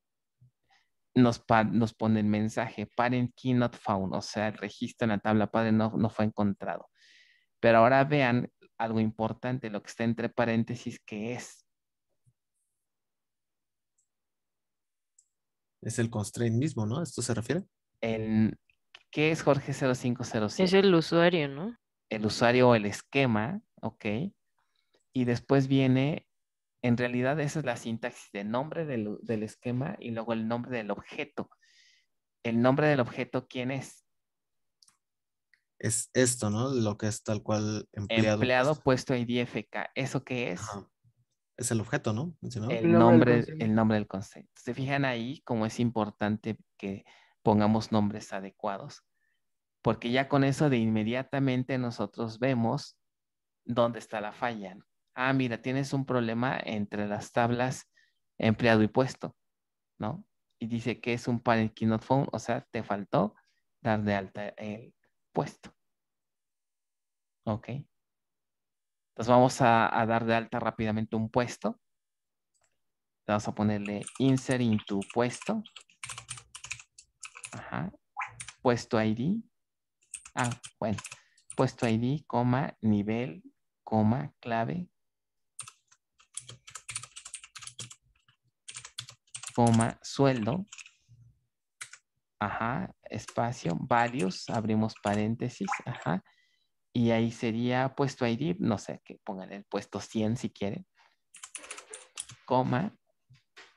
Nos, nos pone el mensaje, parent key not found, o sea, el registro en la tabla padre no, no fue encontrado. Pero ahora vean algo importante, lo que está entre paréntesis, ¿qué es. Es el constraint mismo, ¿no? ¿A esto se refiere? ¿Qué es Jorge 0505? Es el usuario, ¿no? El usuario o el esquema, ok. Y después viene, en realidad esa es la sintaxis de nombre del esquema y luego el nombre del objeto. El nombre del objeto, ¿quién es? es esto, ¿no? Lo que es tal cual empleado. Empleado puesto, IDFK. ¿Eso qué es? Es el objeto, ¿no? El, nombre, el nombre del concepto. Se fijan ahí cómo es importante que pongamos nombres adecuados, porque ya con eso de inmediatamente nosotros vemos dónde está la falla. Ah, mira, tienes un problema entre las tablas empleado y puesto, ¿no? Y dice que es un panel keynote phone, o sea, te faltó dar de alta el puesto. Ok. Entonces vamos a, dar de alta rápidamente un puesto. Vamos a ponerle insert into puesto. Ajá. Puesto ID. Ah, bueno. Puesto ID, coma, nivel, coma, clave, coma, sueldo, ajá, espacio, varios, abrimos paréntesis, ajá, y ahí sería puesto ID, no sé, que pongan el puesto 100 si quieren, coma,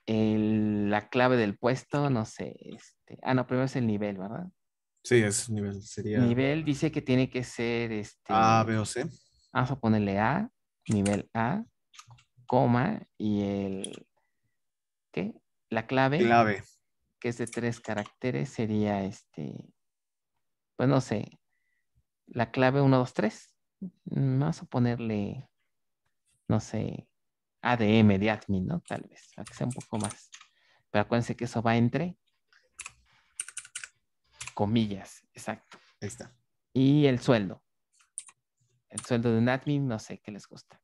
la clave del puesto, no sé, este, ah, no, primero es el nivel, ¿verdad? Sí, es nivel, sería... Nivel dice que tiene que ser este... A, B o C. Vamos a ponerle A, nivel A, coma, y el... ¿Qué? La clave. Clave que es de tres caracteres, sería este, pues no sé, la clave 1, 2, 3. Vamos a ponerle, no sé, ADM de admin, ¿no? Tal vez, para que sea un poco más. Pero acuérdense que eso va entre comillas, exacto. Ahí está. Y el sueldo. El sueldo de un admin, no sé qué les gusta.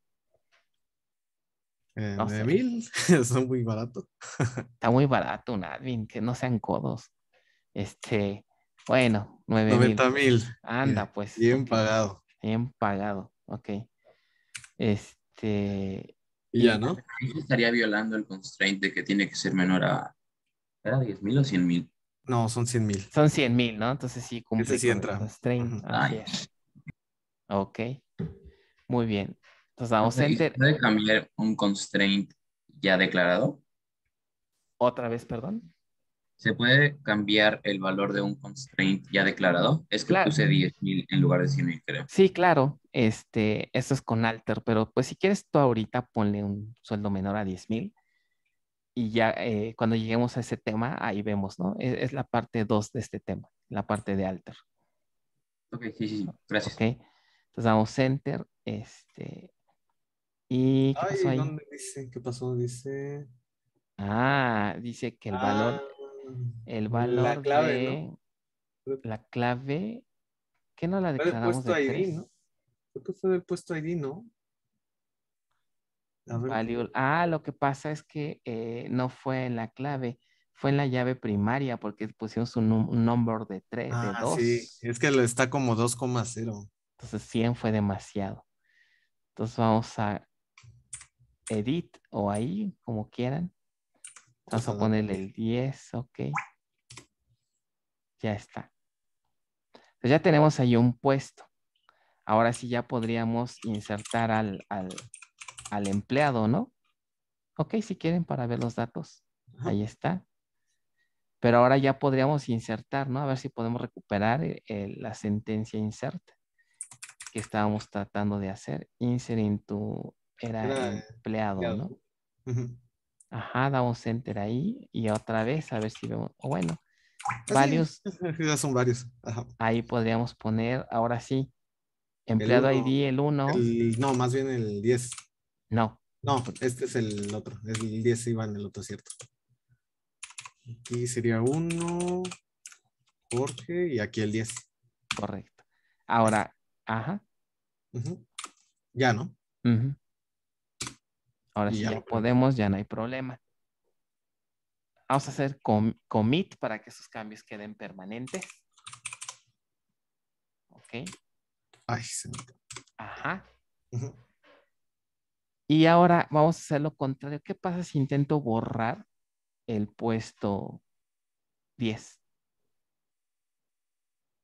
9.000 eh, mil, son muy baratos. Está muy barato un admin, que no sean codos. Este, bueno, 90 mil. Anda, eh, pues. Bien pagado. Bien pagado, ok. Este. Y ya, ¿no? Estaría violando el constraint de que tiene que ser menor a. ¿Era 10 mil o 100 mil? No, son 100 mil. Son 100 mil, ¿no? Entonces sí cumple Ok. Muy bien. Entonces enter. ¿Puede cambiar un constraint ya declarado? Otra vez, perdón. ¿Se puede cambiar el valor de un constraint ya declarado? Es que claro. puse 10.000 en lugar de 100.000, creo. Sí, claro. Este, esto es con alter, pero pues si quieres tú ahorita ponle un sueldo menor a 10.000 y ya eh, cuando lleguemos a ese tema, ahí vemos, ¿no? E-, es, la parte 2 de este tema, la parte de alter. Ok, sí, sí, gracias. entonces damos enter, este, ¿Y qué pasó ahí? ¿dónde dice? ¿Qué pasó? Dice. Ah, dice que el valor. Ah, el valor la clave, de. La clave. ¿Qué no la declaramos? puesto ID, ¿no? Creo que fue del puesto ID, ¿no? Ah, lo que pasa es que eh, no fue en la clave fue en la llave primaria porque pusimos un number de 3, de 2. Ah, sí, es que está como 2,0. Entonces 100 fue demasiado. Entonces vamos a edit o ahí, como quieran. Vamos a ponerle el 10, ok. Ya está. Pues ya tenemos ahí un puesto. Ahora sí ya podríamos insertar al, empleado, ¿no? Ok, si quieren para ver los datos. Ahí está. Pero ahora ya podríamos insertar, ¿no? A ver si podemos recuperar eh, eh, la sentencia insert que estábamos tratando de hacer. Insert into era, empleado, ¿no? Ajá, damos enter ahí y otra vez a ver si vemos, bueno, varios. son varios. Ahí podríamos poner, ahora sí, empleado ID el 1. No, más bien el 10. No. No, este es el otro, el 10 iba en el otro, ¿cierto? Aquí sería 1, Jorge, y aquí el 10. Correcto. Ahora, ajá. Ya, ¿no? Ajá. Ahora sí ya, podemos, ya no hay problema. Vamos a hacer commit para que esos cambios queden permanentes. Ok. Ajá. Y ahora vamos a hacer lo contrario. ¿Qué pasa si intento borrar el puesto 10?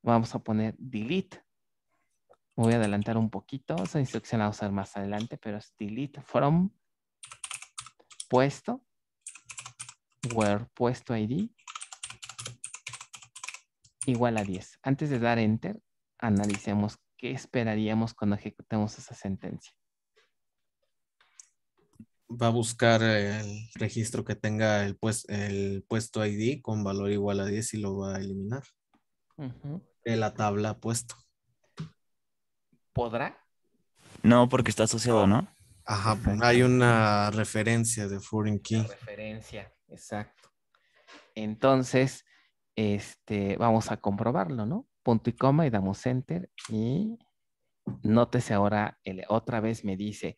Vamos a poner delete. voy a adelantar un poquito. Esa instrucción la vamos a usar más adelante, pero es delete from puesto, where puesto ID igual a 10. Antes de dar enter, analicemos qué esperaríamos cuando ejecutemos esa sentencia. Va a buscar el registro que tenga el, pues, el puesto ID con valor igual a 10 y lo va a eliminar. en De la tabla puesto. ¿Podrá? No, porque está asociado, ¿no? Ajá, hay una referencia de Foreign Key. referencia, exacto. Entonces, este, vamos a comprobarlo, ¿no? Punto y coma y damos enter y nótese ahora, otra vez me dice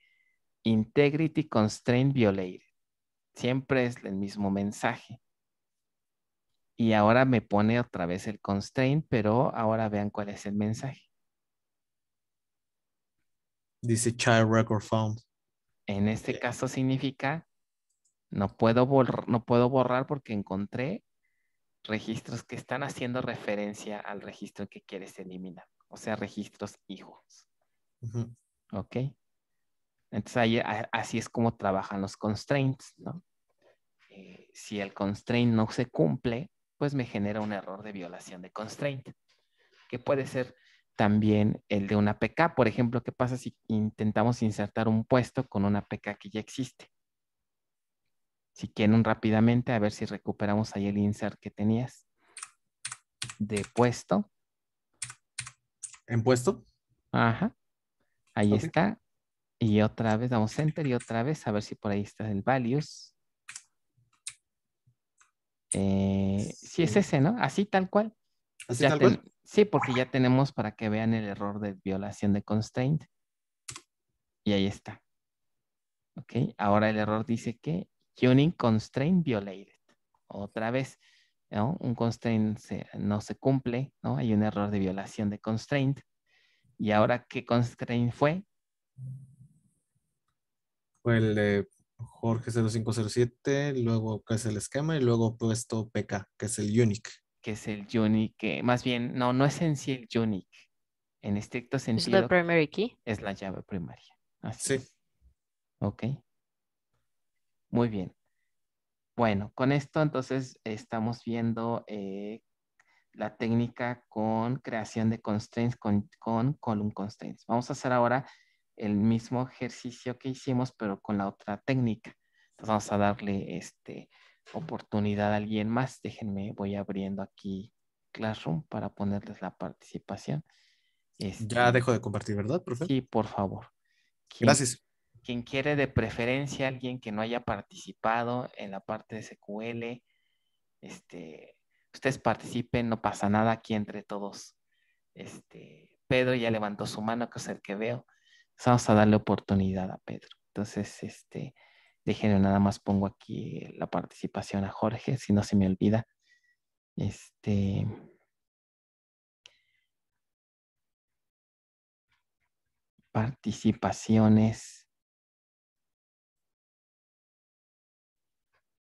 Integrity Constraint Violated. Siempre es el mismo mensaje. Y ahora me pone otra vez el constraint, pero ahora vean cuál es el mensaje. Dice child record found. En este caso significa no puedo, borrar, no puedo borrar porque encontré registros que están haciendo referencia al registro que quieres eliminar, o sea, registros hijos. ¿Ok? Entonces así es como trabajan los constraints, ¿no? Eh, si el constraint no se cumple, pues me genera un error de violación de constraint, que puede ser también el de una PK. Por ejemplo, ¿qué pasa si intentamos insertar un puesto con una PK que ya existe? Si quieren rápidamente, a ver si recuperamos ahí el insert que tenías. De puesto. ¿En puesto? Ajá. Ahí está. Y otra vez damos enter y otra vez a ver si por ahí está el values. Eh, sí. es ese, ¿no? Así tal cual. Así cual. Sí, porque ya tenemos para que vean el error de violación de constraint. Y ahí está. Ok, ahora el error dice que tuning constraint violated. Otra vez, un constraint no se cumple, ¿no? Hay un error de violación de constraint. ¿Y ahora qué constraint fue? Fue el de Jorge 0507, luego que es el esquema y luego puesto PK, que es el unique que es el unique, que más bien, no, no es en sí el unique. En estricto sentido. ¿Es la primary key? Es la llave primaria. Así. Sí. Ok. Muy bien. Bueno, con esto entonces estamos viendo eh, la técnica con creación de constraints con, con column constraints. Vamos a hacer ahora el mismo ejercicio que hicimos, pero con la otra técnica. Entonces vamos a darle este, oportunidad alguien más. Déjenme, voy abriendo aquí Classroom para ponerles la participación. ya este dejo de compartir, ¿verdad, profe? Sí, por favor. Gracias. Quien quiere de preferencia, alguien que no haya participado en la parte de SQL, este, ustedes participen, no pasa nada aquí entre todos. Este, Pedro ya levantó su mano, que es el que veo. vamos a darle oportunidad a Pedro. Entonces, este, Déjenme nada más pongo aquí la participación a Jorge, si no se me olvida. Este. Participaciones.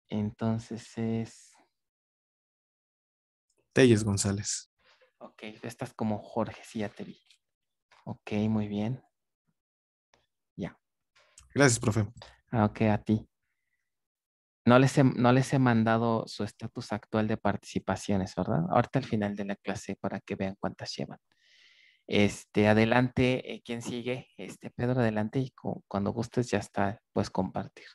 Entonces es. Telles González. Ok, estás como Jorge, sí, ya te vi. Ok, muy bien. Ya. Gracias, profe. Ah, ok, a ti. No les, he, no les he mandado su estatus actual de participaciones, ¿verdad? Ahorita al final de la clase para que vean cuántas llevan. Este, adelante, eh, ¿quién sigue? Este, Pedro, adelante y cuando gustes ya está, puedes compartir.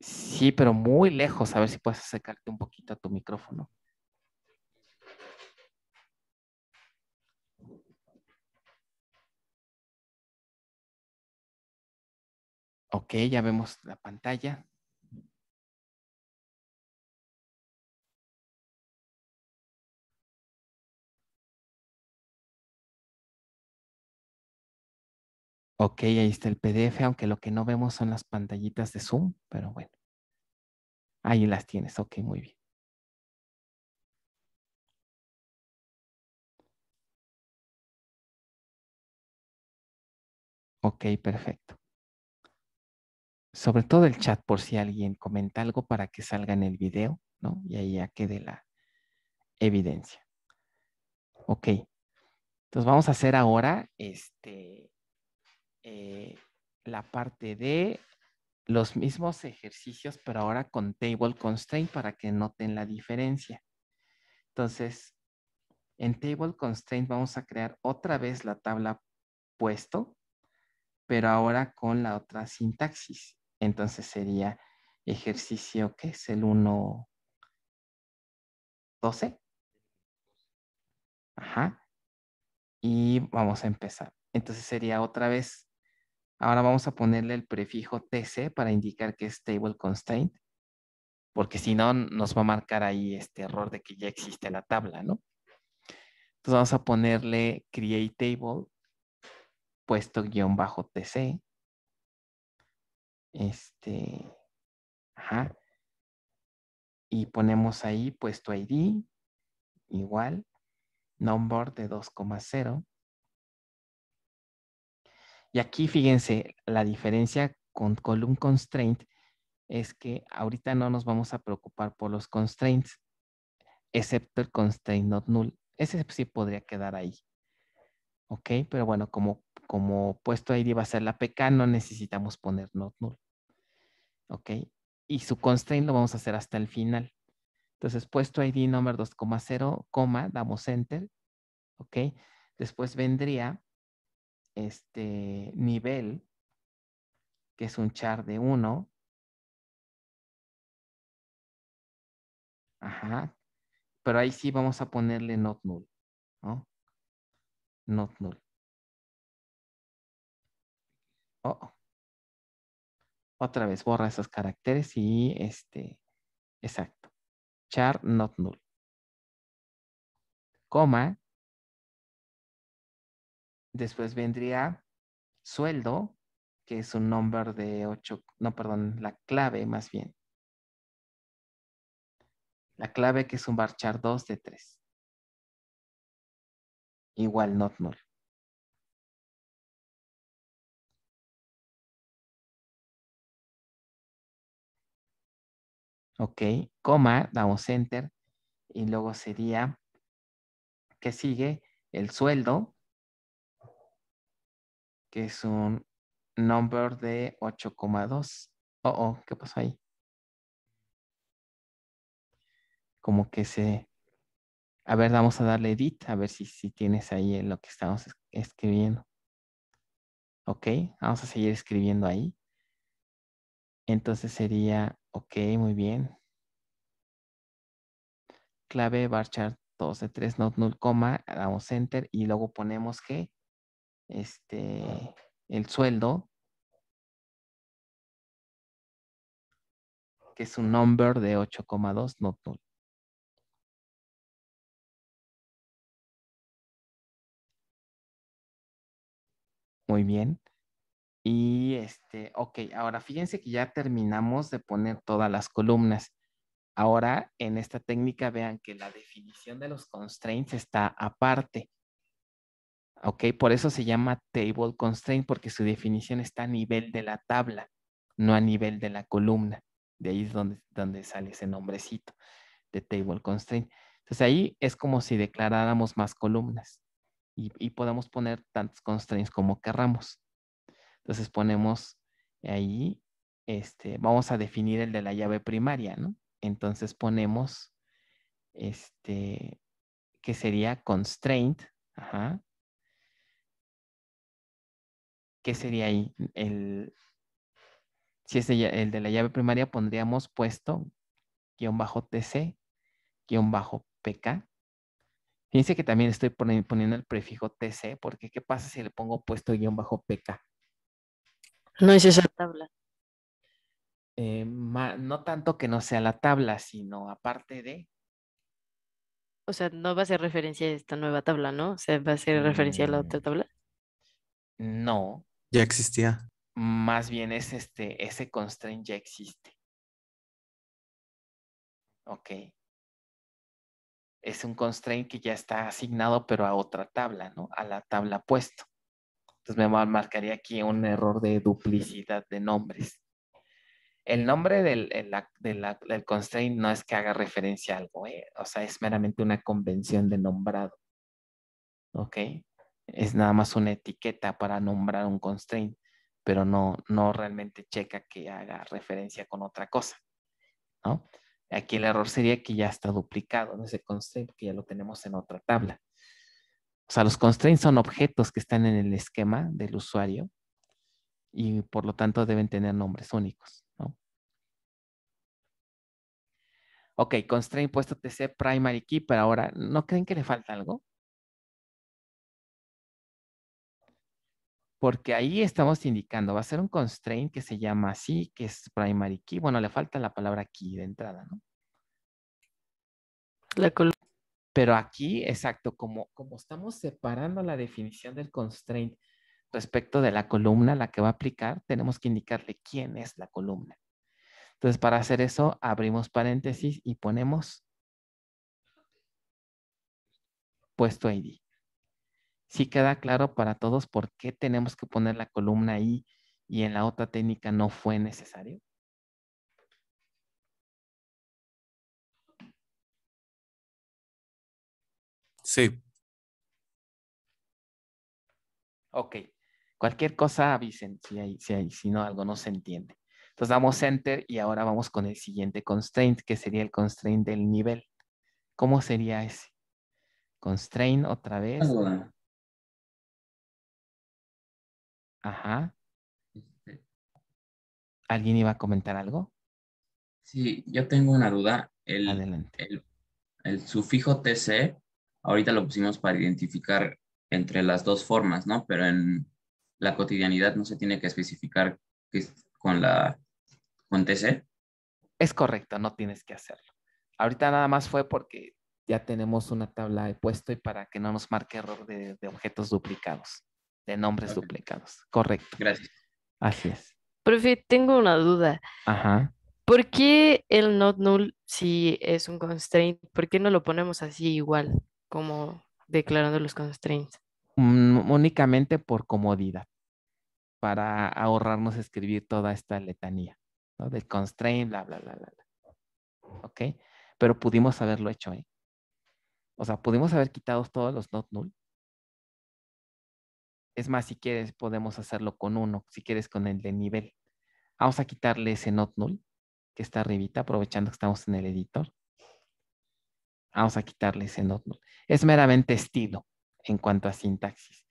Sí, pero muy lejos. A ver si puedes acercarte un poquito a tu micrófono. Ok, ya vemos la pantalla. Ok, ahí está el PDF, aunque lo que no vemos son las pantallitas de Zoom, pero bueno. Ahí las tienes, ok, muy bien. Ok, perfecto sobre todo el chat por si alguien comenta algo para que salga en el video, ¿no? Y ahí ya quede la evidencia. Ok. Entonces vamos a hacer ahora este, eh, la parte de los mismos ejercicios, pero ahora con Table Constraint para que noten la diferencia. Entonces, en Table Constraint vamos a crear otra vez la tabla puesto, pero ahora con la otra sintaxis. Entonces sería ejercicio que es el 1, 12. Ajá. Y vamos a empezar. Entonces sería otra vez. Ahora vamos a ponerle el prefijo TC para indicar que es table constraint, porque si no nos va a marcar ahí este error de que ya existe la tabla, ¿no? Entonces vamos a ponerle create table puesto guión bajo TC este, ajá. Y ponemos ahí puesto ID, igual, number de 2,0. Y aquí fíjense, la diferencia con column constraint es que ahorita no nos vamos a preocupar por los constraints, excepto el constraint not null. Ese sí podría quedar ahí. ¿Ok? Pero bueno, como, como puesto ID va a ser la PK, no necesitamos poner not null. ¿ok? Y su constraint lo vamos a hacer hasta el final. Entonces, puesto ID number 2,0, coma, damos enter, ¿ok? Después vendría este nivel, que es un char de 1. Ajá. Pero ahí sí vamos a ponerle not null, ¿no? Not null. Oh, otra vez, borra esos caracteres y este, exacto. Char not null. Coma. Después vendría sueldo, que es un number de ocho, no, perdón, la clave más bien. La clave que es un bar char 2 de 3. Igual not null. ok, coma, damos enter, y luego sería, que sigue? El sueldo, que es un number de 8,2. Oh, oh, ¿qué pasó ahí? Como que se... A ver, vamos a darle edit, a ver si tienes ahí lo que estamos escribiendo. Ok, vamos a seguir escribiendo ahí. Entonces sería Ok, muy bien. Clave barchar 2 de 3, not null, coma, damos enter y luego ponemos que este, el sueldo, que es un number de 8,2, not null. Muy bien. Y este, ok, ahora fíjense que ya terminamos de poner todas las columnas. Ahora en esta técnica vean que la definición de los constraints está aparte. Ok, por eso se llama table constraint porque su definición está a nivel de la tabla, no a nivel de la columna. De ahí es donde, donde sale ese nombrecito de table constraint. Entonces ahí es como si declaráramos más columnas y, y podemos poner tantos constraints como querramos. Entonces ponemos ahí, este, vamos a definir el de la llave primaria, ¿no? Entonces ponemos, este, que sería constraint, ajá. ¿Qué sería ahí? El, si es el de la llave primaria, pondríamos puesto guión bajo TC, guión bajo PK. Fíjense que también estoy poniendo el prefijo TC, porque ¿qué pasa si le pongo puesto guión bajo PK? No es esa tabla. Eh, no tanto que no sea la tabla, sino aparte de. O sea, no va a ser referencia a esta nueva tabla, ¿no? O sea, va a ser referencia a la otra mm. tabla. No. Ya existía. Más bien es este, ese constraint ya existe. Ok. Es un constraint que ya está asignado, pero a otra tabla, ¿no? A la tabla puesto. Entonces me marcaría aquí un error de duplicidad de nombres. El nombre del, constraint no es que haga referencia a algo, ¿eh? o sea, es meramente una convención de nombrado. ¿Ok? Es nada más una etiqueta para nombrar un constraint, pero no, no realmente checa que haga referencia con otra cosa. Aquí el error sería que ya está duplicado ese constraint, que ya lo tenemos en otra tabla. O sea, los constraints son objetos que están en el esquema del usuario y por lo tanto deben tener nombres únicos. ¿no? Ok, constraint puesto TC primary key, pero ahora, ¿no creen que le falta algo? Porque ahí estamos indicando, va a ser un constraint que se llama así, que es primary key. Bueno, le falta la palabra key de entrada, ¿no? La columna pero aquí, exacto, como, estamos separando la definición del constraint respecto de la columna a la que va a aplicar, tenemos que indicarle quién es la columna. Entonces, para hacer eso, abrimos paréntesis y ponemos puesto ID. Sí queda claro para todos por qué tenemos que poner la columna ahí y en la otra técnica no fue necesario. Sí. Ok. Cualquier cosa avisen si, hay, si, no algo no se entiende. Entonces damos enter y ahora vamos con el siguiente constraint, que sería el constraint del nivel. ¿Cómo sería ese? Constraint otra vez. Ajá. Este. ¿Alguien iba a comentar algo? Sí, yo tengo una duda. El, Adelante. El, el sufijo TC Ahorita lo pusimos para identificar entre las dos formas, ¿no? Pero en la cotidianidad no se tiene que especificar con la con TC. Es correcto, no tienes que hacerlo. Ahorita nada más fue porque ya tenemos una tabla de puesto y para que no nos marque error de, objetos duplicados, de nombres duplicados. Correcto. Gracias. Así es. Profe, tengo una duda. Ajá. ¿Por qué el not null si es un constraint? ¿Por qué no lo ponemos así igual? como declarando los constraints? Mm, únicamente por comodidad, para ahorrarnos escribir toda esta letanía, ¿no? Del constraint, bla, bla, bla, bla. ¿Ok? Pero pudimos haberlo hecho, ahí ¿eh? O sea, pudimos haber quitado todos los not null. Es más, si quieres, podemos hacerlo con uno, si quieres con el de nivel. Vamos a quitarle ese not null que está arribita, aprovechando que estamos en el editor. Vamos a quitarle ese null, Es meramente estilo en cuanto a sintaxis.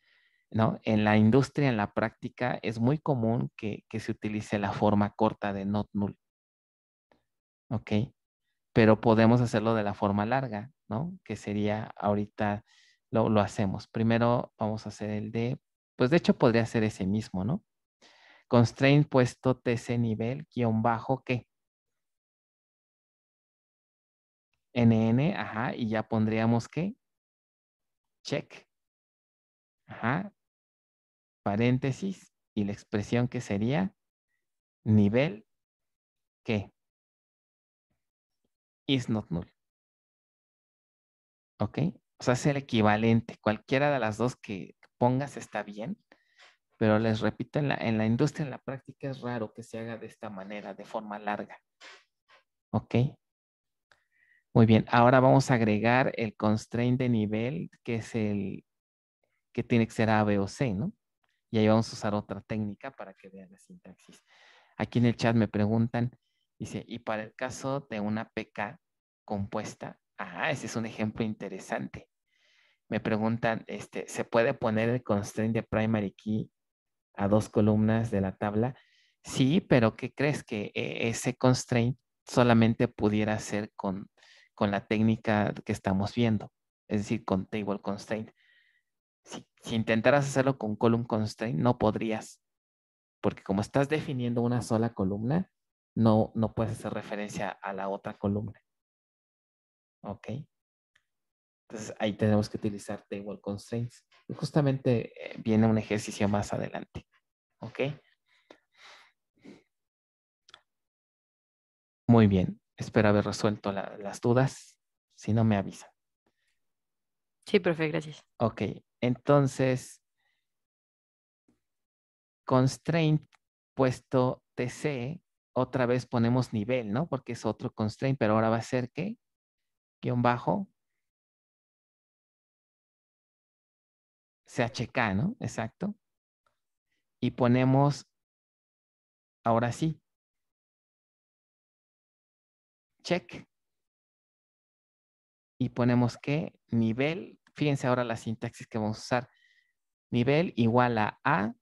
¿no? En la industria, en la práctica, es muy común que, se utilice la forma corta de not null. ¿Ok? Pero podemos hacerlo de la forma larga, ¿no? Que sería ahorita lo, hacemos. Primero vamos a hacer el de, pues de hecho podría ser ese mismo, ¿no? Constraint puesto TC nivel guión bajo, que NN, ajá, y ya pondríamos que check, ajá, paréntesis y la expresión que sería nivel que is not null. ¿Ok? O sea, es el equivalente. Cualquiera de las dos que pongas está bien, pero les repito, en la, en la industria, en la práctica es raro que se haga de esta manera, de forma larga. ¿Ok? Muy bien, ahora vamos a agregar el constraint de nivel, que es el que tiene que ser A, B o C, ¿no? Y ahí vamos a usar otra técnica para que vean la sintaxis. Aquí en el chat me preguntan, dice, y para el caso de una PK compuesta, ah, ese es un ejemplo interesante. Me preguntan, este, ¿se puede poner el constraint de primary key a dos columnas de la tabla? Sí, pero ¿qué crees que eh, ese constraint solamente pudiera ser con con la técnica que estamos viendo, es decir, con table constraint. Si, intentaras hacerlo con column constraint, no podrías, porque como estás definiendo una sola columna, no, no puedes hacer referencia a la otra columna. ¿Ok? Entonces ahí tenemos que utilizar table constraints. Y justamente eh, viene un ejercicio más adelante. ¿Ok? Muy bien. Espero haber resuelto las dudas. Si no, me avisan. Sí, profe, gracias. Ok, entonces, constraint puesto TC, otra vez ponemos nivel, ¿no? Porque es otro constraint, pero ahora va a ser que Guión bajo. CHK, ¿no? Exacto. Y ponemos, ahora sí, check y ponemos que nivel, fíjense ahora la sintaxis que vamos a usar, nivel igual a A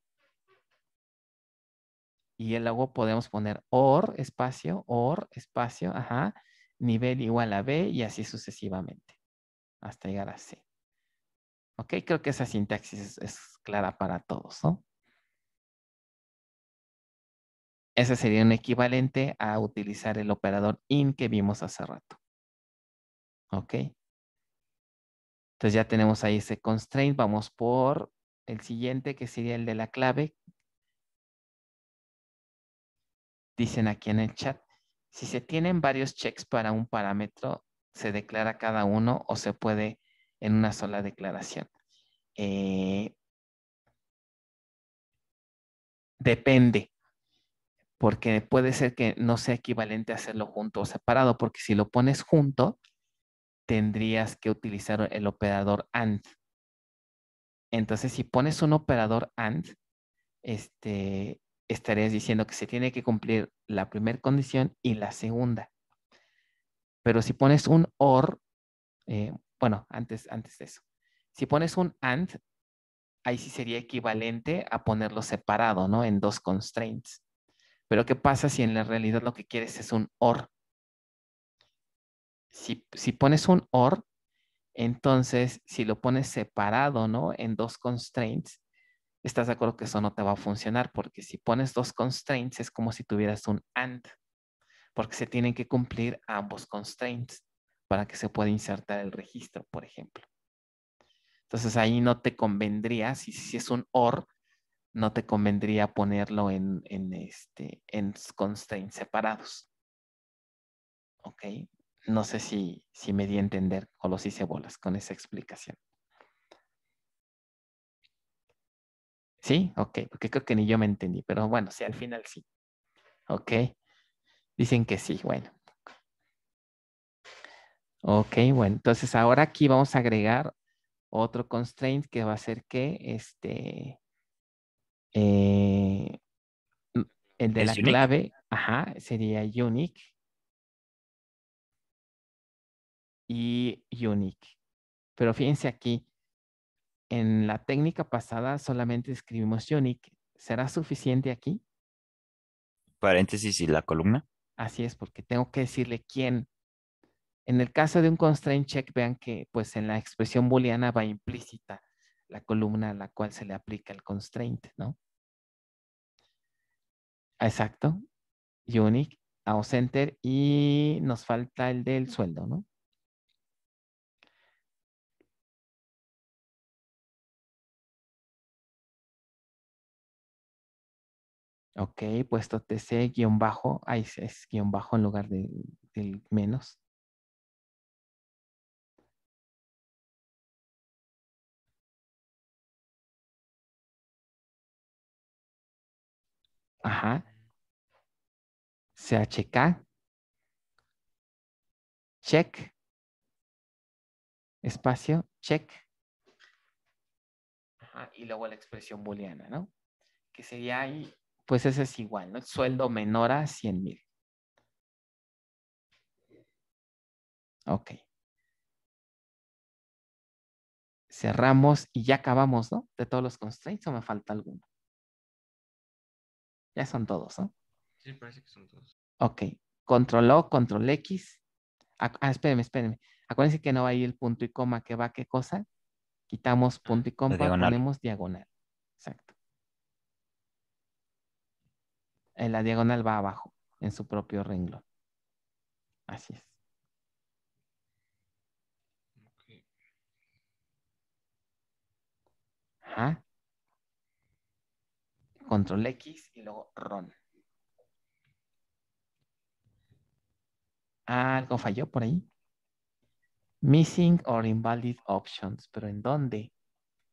y luego podemos poner OR, espacio, OR, espacio, ajá, nivel igual a B y así sucesivamente hasta llegar a C. Ok, creo que esa sintaxis es, es clara para todos, ¿no? Ese sería un equivalente a utilizar el operador in que vimos hace rato. ¿Ok? Entonces ya tenemos ahí ese constraint. Vamos por el siguiente que sería el de la clave. Dicen aquí en el chat, si se tienen varios checks para un parámetro, ¿se declara cada uno o se puede en una sola declaración? Eh, depende porque puede ser que no sea equivalente a hacerlo junto o separado, porque si lo pones junto, tendrías que utilizar el operador AND. Entonces, si pones un operador AND, este, estarías diciendo que se tiene que cumplir la primera condición y la segunda. Pero si pones un OR, eh, bueno, antes, antes de eso, si pones un AND, ahí sí sería equivalente a ponerlo separado, ¿no? En dos constraints. Pero ¿qué pasa si en la realidad lo que quieres es un or? Si, pones un or, entonces si lo pones separado, ¿no? En dos constraints, estás de acuerdo que eso no te va a funcionar porque si pones dos constraints es como si tuvieras un AND, porque se tienen que cumplir ambos constraints para que se pueda insertar el registro, por ejemplo. Entonces ahí no te convendría, si, si es un OR, no te convendría ponerlo en, este, en constraints separados. ¿Ok? No sé si, si me di a entender o los hice bolas con esa explicación. ¿Sí? Ok, porque creo que ni yo me entendí, pero bueno, sí, al final sí. Ok. Dicen que sí, bueno. Ok, bueno, entonces ahora aquí vamos a agregar otro constraint que va a ser que este eh, mm, el de la clave, ajá, sería unique. Y unique. Pero fíjense aquí, en la técnica pasada solamente escribimos unique. ¿Será suficiente aquí? Paréntesis y la columna. Así es, porque tengo que decirle quién. En el caso de un constraint check, vean que pues en la expresión booleana va implícita la columna a la cual se le aplica el constraint, ¿no? Exacto. Unique, ausenter y nos falta el del sueldo, ¿no? Ok, puesto TC guión bajo, ahí es guión bajo en lugar de, del menos. Ajá. CHK. Check. Espacio, check. Ajá. Y luego la expresión booleana, ¿no? Que sería ahí, pues ese es igual, ¿no? Sueldo menor a 100 mil. Ok. Cerramos y ya acabamos, ¿no? De todos los constraints o me falta alguno. Ya son todos, ¿no? Sí, parece que son todos. Ok. Control O, Control X. Ah, espérenme, espérenme. Acuérdense que no va a ir el punto y coma, que va qué cosa. Quitamos ah, punto y coma, diagonal. ponemos diagonal. Exacto. la diagonal va abajo, en su propio renglón. Así es. Ajá control X y luego run Algo falló por ahí. Missing or invalid options. ¿Pero en dónde?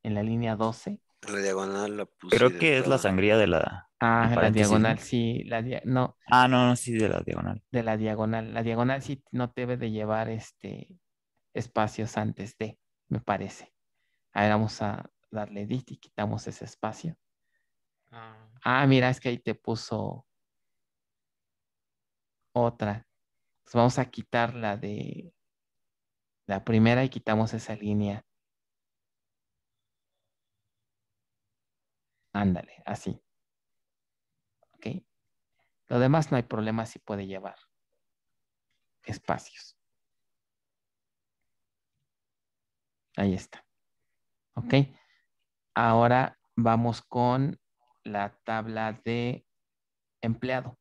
¿En la línea 12? La diagonal la puse. Creo que es la sangría de la. Ah, la diagonal sí. La no. Ah, no, no, sí, de la diagonal. De la diagonal. La diagonal sí no debe de llevar este espacios antes de, me parece. Ahí vamos a darle edit y quitamos ese espacio. Ah. ah. mira, es que ahí te puso otra. vamos a quitar la de la primera y quitamos esa línea. Ándale, así. ¿Ok? Lo demás no hay problema si puede llevar espacios. Ahí está. ¿Ok? Ahora vamos con la tabla de empleado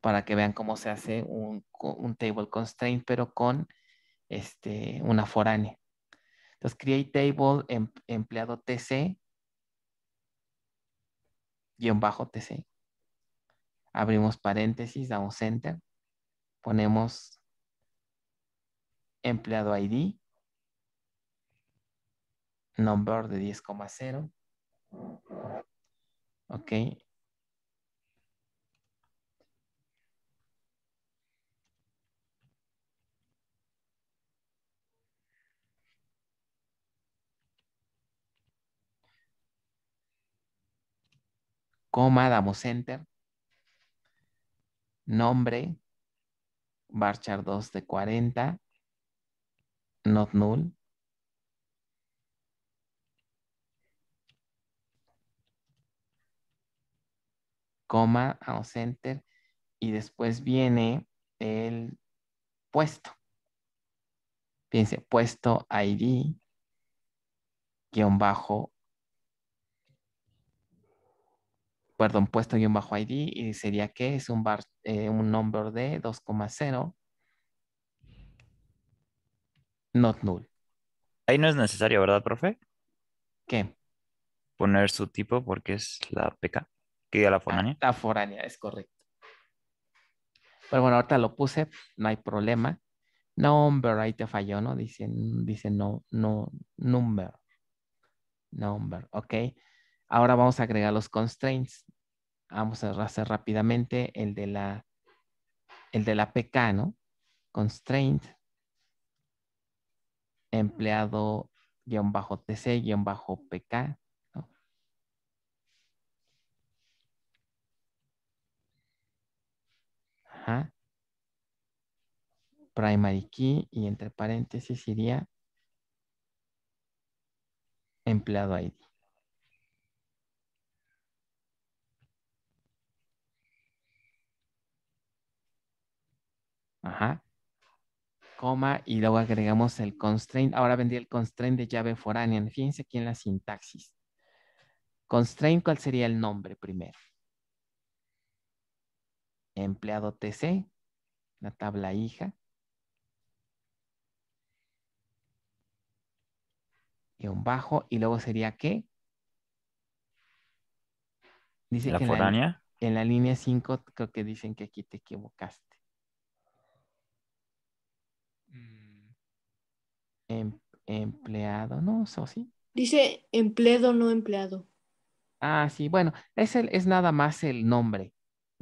para que vean cómo se hace un, table constraint, pero con este, una foránea. Entonces, create table em, empleado TC, guión bajo TC. Abrimos paréntesis, damos enter. Ponemos empleado ID, number de 10,0. Ok. Coma, damos enter. Nombre, varchar 2 de 40, not null. coma out center y después viene el puesto. Fíjense, puesto ID guión bajo perdón, puesto guión bajo ID y sería que es un, bar, eh, un number de 2,0 not null. Ahí no es necesario, ¿verdad, profe? ¿Qué? Poner su tipo porque es la PK que la foránea. la foránea, es correcto. Pero bueno, ahorita lo puse, no hay problema. Number, ahí te falló, ¿no? Dice, dice no, no, number. Number, ok. Ahora vamos a agregar los constraints. Vamos a hacer rápidamente el de la, el de la PK, ¿no? Constraint. Empleado guión bajo TC guión bajo PK. Ajá. Primary key y entre paréntesis iría empleado ID. Ajá. Coma y luego agregamos el constraint. Ahora vendría el constraint de llave foránea. Fíjense aquí en la sintaxis. Constraint, ¿cuál sería el nombre primero? empleado TC, la tabla hija. Y un bajo, y luego sería qué? Dice la que En la, línea 5 creo que dicen que aquí te equivocaste. Mm. Em, empleado, no, eso sí. Dice empleado, no empleado. Ah, sí, bueno, es, es nada más el nombre.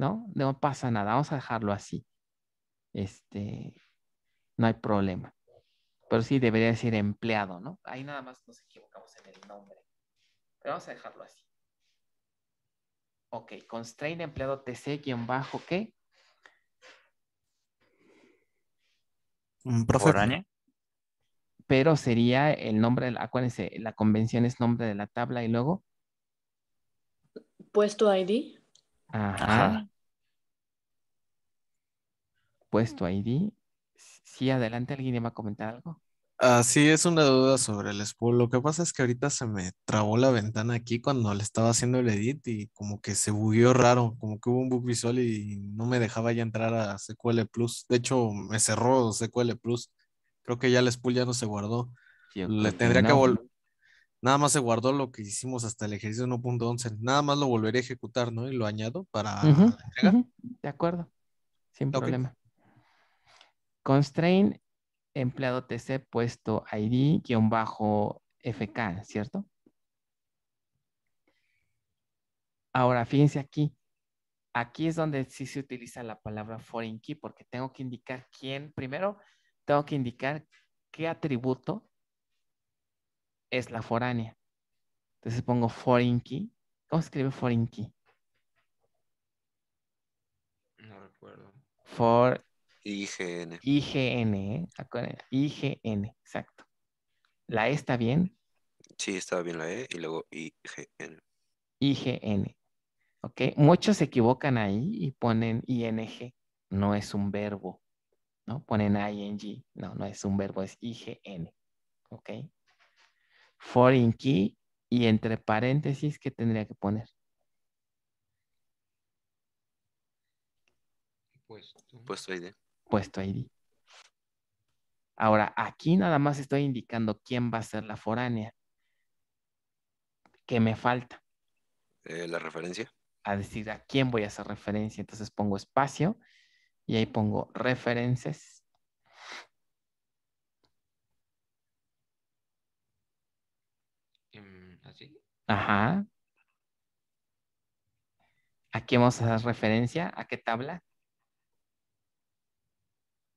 ¿no? No pasa nada, vamos a dejarlo así. Este, no hay problema. Pero sí debería decir empleado, ¿no? Ahí nada más nos equivocamos en el nombre. Pero vamos a dejarlo así. Ok, constraint empleado TC-bajo, ¿qué? Profe. profesor Pero sería el nombre, acuérdense, la convención es nombre de la tabla y luego. Puesto ID. Ajá. Puesto ID. Sí, adelante, ¿alguien va a comentar algo? Ah, sí, es una duda sobre el spool. Lo que pasa es que ahorita se me trabó la ventana aquí cuando le estaba haciendo el edit y como que se bugueó raro, como que hubo un bug visual y no me dejaba ya entrar a SQL Plus. De hecho, me cerró SQL Plus. Creo que ya el spool ya no se guardó. le tendría que volver Nada más se guardó lo que hicimos hasta el ejercicio 1.11. Nada más lo volveré a ejecutar, ¿no? Y lo añado para entregar. De acuerdo. Sin problema. Constraint empleado TC puesto ID-FK, ¿cierto? Ahora, fíjense aquí. Aquí es donde sí se utiliza la palabra foreign key porque tengo que indicar quién, primero tengo que indicar qué atributo es la foránea. Entonces pongo foreign key. ¿Cómo se escribe foreign key? No recuerdo. For IGN. IGN, ¿eh? IGN, exacto. ¿La E está bien? Sí, está bien la E y luego IGN. IGN. Ok, muchos se equivocan ahí y ponen ING. No es un verbo, ¿no? Ponen ING. No, no es un verbo, es IGN. Ok foreign key y entre paréntesis, ¿qué tendría que poner? Puesto. ID. Puesto ID. Ahora, aquí nada más estoy indicando quién va a ser la foránea. ¿Qué me falta? Eh, la referencia. A decir a quién voy a hacer referencia. Entonces pongo espacio y ahí pongo referencias Ajá. Aquí vamos a hacer referencia. ¿A qué tabla?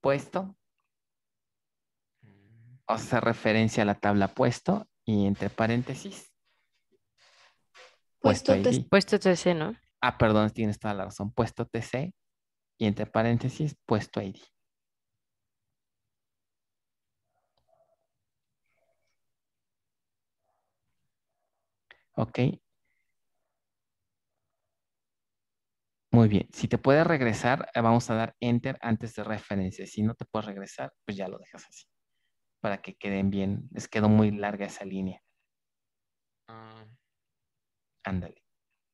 Puesto. Vamos a hacer referencia a la tabla puesto y entre paréntesis. Puesto, puesto, puesto TC, ¿no? Ah, perdón, tienes toda la razón. Puesto TC y entre paréntesis, puesto ID. ¿Ok? Muy bien, si te puedes regresar, eh, vamos a dar Enter antes de referencias Si no te puedes regresar, pues ya lo dejas así, para que queden bien. Les quedó muy larga esa línea. Ah. Ándale.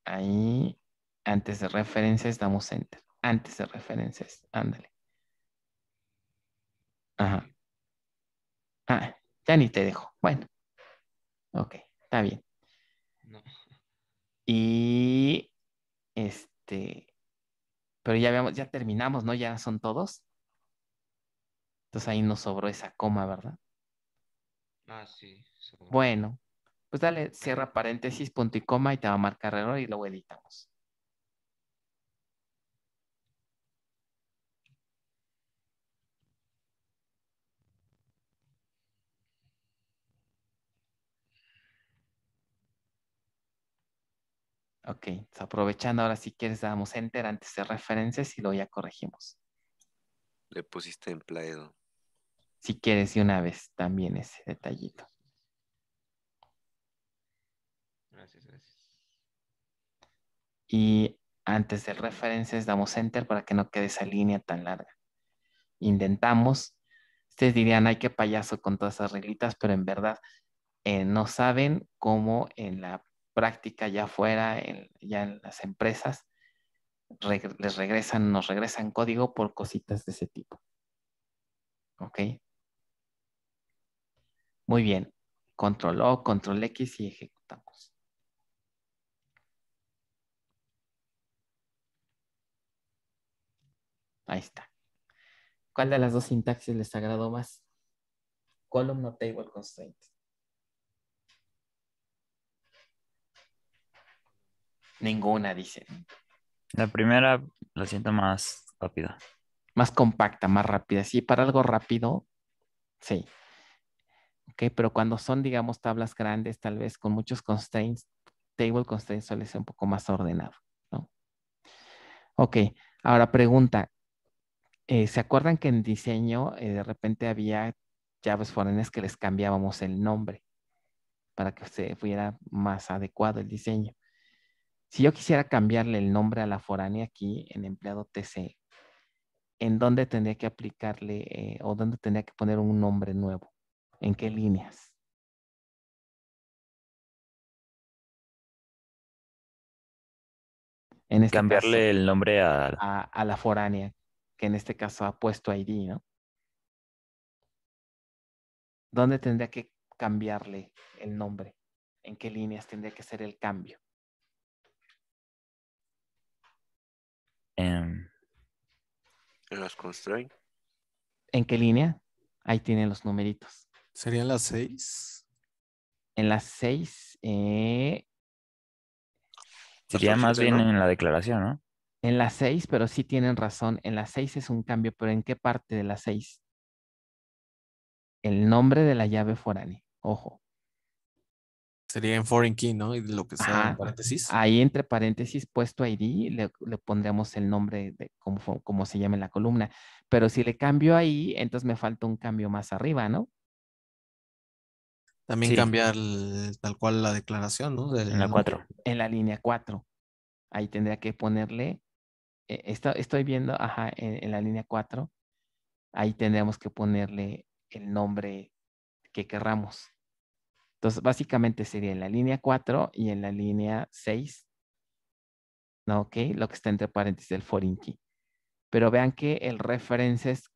Ahí, antes de referencias, damos Enter. Antes de referencias, ándale. Ajá. Ah, ya ni te dejo. Bueno. Ok, está bien. Y este, pero ya ya terminamos, ¿no? Ya son todos. Entonces ahí nos sobró esa coma, ¿verdad? Ah, sí. Bueno, pues dale, cierra paréntesis, punto y coma y te va a marcar error y luego editamos. Ok, aprovechando ahora si quieres damos enter antes de referencias y lo ya corregimos. Le pusiste empleado. Si quieres de una vez también ese detallito. Gracias, gracias. Y antes de referencias damos enter para que no quede esa línea tan larga. Intentamos. Ustedes dirían, hay que payaso con todas esas reglitas, pero en verdad eh, no saben cómo en la práctica ya fuera, en, ya en las empresas, les regresan, nos regresan código por cositas de ese tipo. ¿Ok? Muy bien. Control O, Control X y ejecutamos. Ahí está. ¿Cuál de las dos sintaxis les agradó más? Column o Table Constraint. Ninguna, dice. La primera lo siento más rápida. Más compacta, más rápida. Sí, para algo rápido, sí. Ok, pero cuando son, digamos, tablas grandes, tal vez con muchos constraints, table constraints suele ser un poco más ordenado, ¿no? Ok, ahora pregunta. Eh, ¿Se acuerdan que en diseño eh, de repente había llaves forenes que les cambiábamos el nombre para que se fuera más adecuado el diseño? Si yo quisiera cambiarle el nombre a la foránea aquí en empleado TC, ¿en dónde tendría que aplicarle eh, o dónde tendría que poner un nombre nuevo? ¿En qué líneas? En este cambiarle el nombre a... la foránea, que en este caso ha puesto ID, ¿no? ¿Dónde tendría que cambiarle el nombre? ¿En qué líneas tendría que ser el cambio? En em, ¿En qué línea? Ahí tienen los numeritos. ¿Serían las seis? En las seis eh, sería más bien en la declaración, ¿no? En las seis, pero sí tienen razón. En las seis es un cambio, pero ¿en qué parte de las seis? El nombre de la llave foránea. Ojo. Sería en foreign key, ¿no? Y lo que sea. en paréntesis. Ahí entre paréntesis, puesto ID, le, le pondremos el nombre de cómo, se llama la columna. Pero si le cambio ahí, entonces me falta un cambio más arriba, ¿no? También cambiar tal cual la declaración, ¿no? en la 4. En la línea 4. Ahí tendría que ponerle, e, estoy viendo, ajá, en, en la línea 4, ahí tendríamos que ponerle el nombre que querramos. Entonces, básicamente sería en la línea 4 y en la línea 6, ¿no? ¿Ok? Lo que está entre paréntesis del foreign key. Pero vean que el references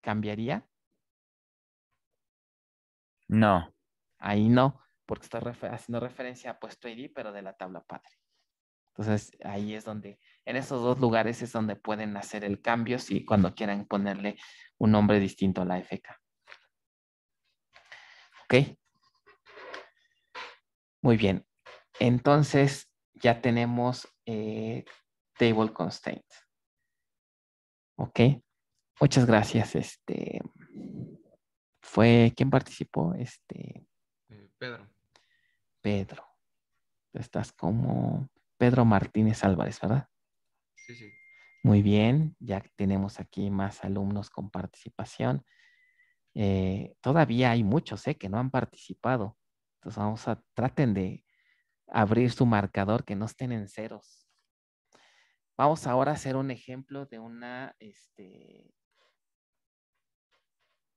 cambiaría. No. Ahí no, porque está haciendo referencia a puesto ID, pero de la tabla padre. Entonces, ahí es donde, en esos dos lugares es donde pueden hacer el cambio si cuando quieran ponerle un nombre distinto a la FK. Ok. Muy bien. Entonces ya tenemos eh, table constraint. Ok. Muchas gracias. Este fue quién participó. Este eh, Pedro. Pedro. Estás como Pedro Martínez Álvarez, ¿verdad? Sí, sí. Muy bien, ya tenemos aquí más alumnos con participación. Eh, todavía hay muchos eh, que no han participado vamos a, traten de abrir su marcador, que no estén en ceros. Vamos ahora a hacer un ejemplo de una, este,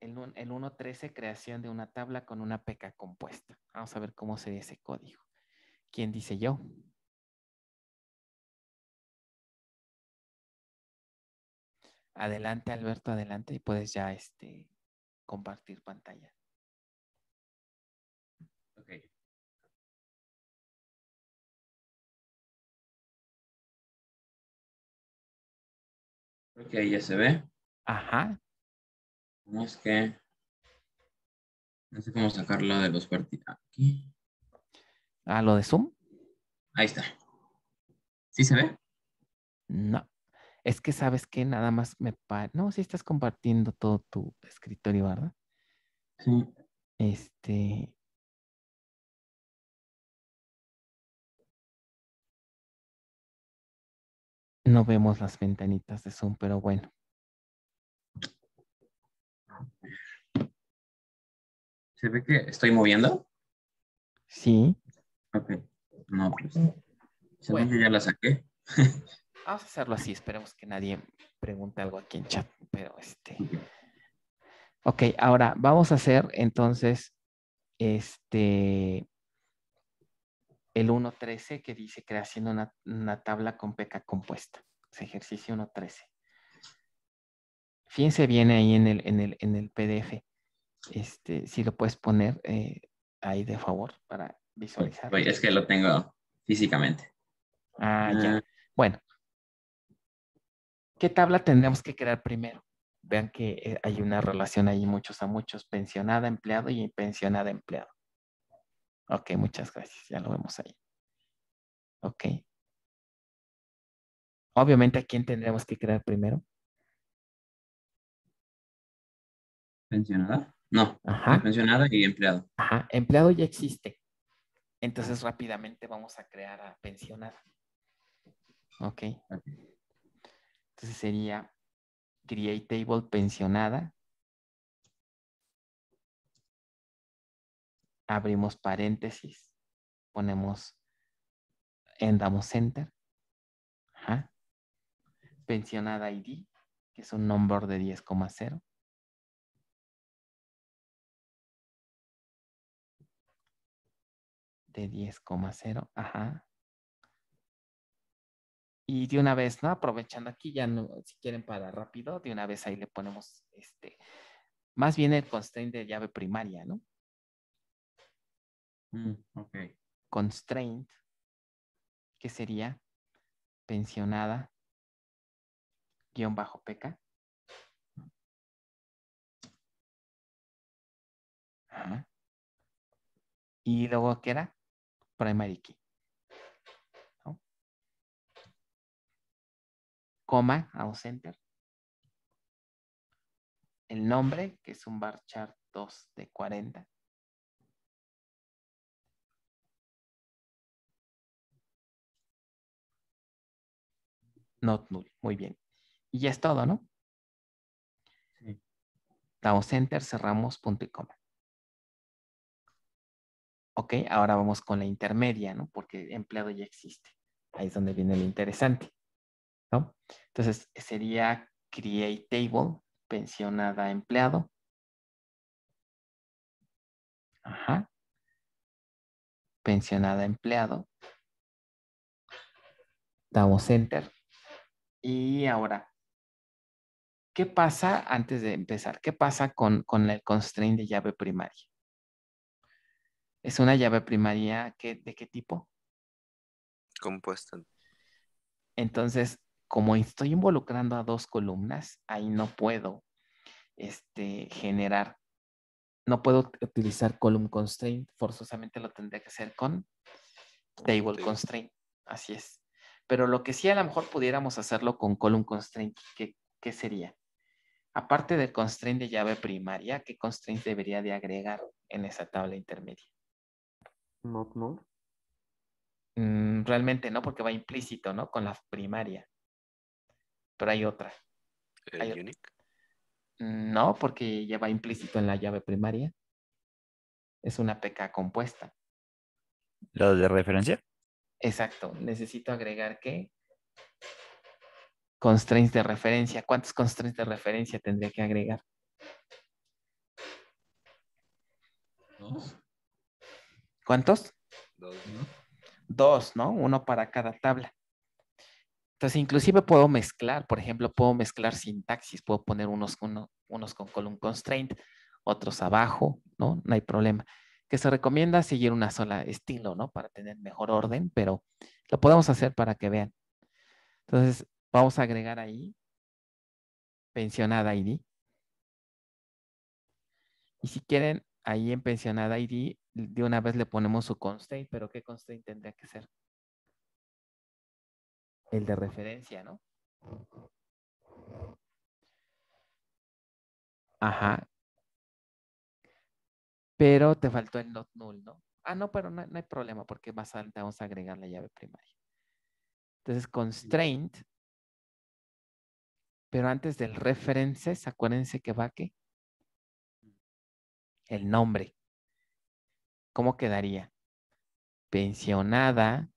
el, el 1.13, creación de una tabla con una PK compuesta. Vamos a ver cómo sería ese código. ¿Quién dice yo? Adelante, Alberto, adelante y puedes ya este, compartir pantalla. que ahí ya se ve. Ajá. ¿Cómo es que? No sé cómo sacarlo de los partidos. Aquí. Ah, lo de Zoom? Ahí está. ¿Sí se ve? No. Es que sabes que nada más me... No, si estás compartiendo todo tu escritorio, ¿verdad? Sí. Este... No vemos las ventanitas de Zoom, pero bueno. ¿Se ve que estoy moviendo? Sí. Ok. No, pues. Se ve que ya la saqué. Vamos a hacerlo así. Esperemos que nadie pregunte algo aquí en chat. Pero este. Ok, ahora vamos a hacer entonces. Este el 1.13 que dice creación de una, tabla con peca compuesta. Es ejercicio 1.13. Fíjense bien ahí en el, el, en el PDF. Este, si lo puedes poner eh, ahí de favor para visualizar. Es que lo tengo físicamente. Ah, ya. Ah. Bueno. ¿Qué tabla tendríamos que crear primero? Vean que eh, hay una relación ahí muchos a muchos, pensionada, empleado y pensionada, empleado. Ok, muchas gracias. Ya lo vemos ahí. Ok. Obviamente, ¿a quién tendremos que crear primero? ¿Pensionada? No. Ajá. Pensionada y empleado. Ajá. Empleado ya existe. Entonces, rápidamente vamos a crear a pensionada. Ok. Entonces sería create table pensionada abrimos paréntesis, ponemos, en, damos enter. Ajá. Pensionada ID, que es un number de 10,0. De 10,0, ajá. Y de una vez, ¿no? Aprovechando aquí, ya no, si quieren para rápido, de una vez ahí le ponemos este, más bien el constraint de llave primaria, ¿no? Mm, constraint, que sería pensionada guión bajo peca. Y luego, que era? Primary key. Coma, El nombre, que es un bar chart 2 de 40. not null. Muy bien. Y ya es todo, ¿no? Sí. Damos enter, cerramos punto y coma. Ok, ahora vamos con la intermedia, ¿no? Porque empleado ya existe. Ahí es donde viene lo interesante, ¿no? Entonces sería create table, pensionada empleado. Ajá. Pensionada empleado. Damos enter. Y ahora, ¿qué pasa antes de empezar? ¿Qué pasa con, el constraint de llave primaria? ¿Es una llave primaria que, de qué tipo? Compuesta. Entonces, como estoy involucrando a dos columnas, ahí no puedo este, generar, no puedo utilizar column constraint, forzosamente lo tendría que hacer con table constraint. Así es. Pero lo que sí a lo mejor pudiéramos hacerlo con column constraint, ¿qué, sería? Aparte del constraint de llave primaria, ¿qué constraint debería de agregar en esa tabla intermedia? Not no. Mm, realmente no, porque va implícito, ¿no? Con la primaria. Pero hay otra. ¿El unique? Mm, no, porque ya va implícito en la llave primaria. Es una PK compuesta. ¿La de referencia? Exacto, necesito agregar ¿qué? constraints de referencia. ¿Cuántos constraints de referencia tendría que agregar? Dos. ¿Cuántos? Dos, ¿no? Dos, ¿no? Uno para cada tabla. Entonces, inclusive puedo mezclar, por ejemplo, puedo mezclar sintaxis, puedo poner unos, unos con column constraint, otros abajo, ¿no? No hay problema que se recomienda seguir una sola estilo, ¿no? Para tener mejor orden, pero lo podemos hacer para que vean. Entonces, vamos a agregar ahí pensionada ID. Y si quieren, ahí en pensionada ID, de una vez le ponemos su constraint, pero ¿qué constraint tendría que ser? El de referencia, ¿no? Ajá, pero te faltó el not null, ¿no? Ah, no, pero no, hay problema porque más adelante vamos a agregar la llave primaria. Entonces, constraint, pero antes del references, acuérdense que va qué. el nombre. ¿Cómo quedaría? Pensionada,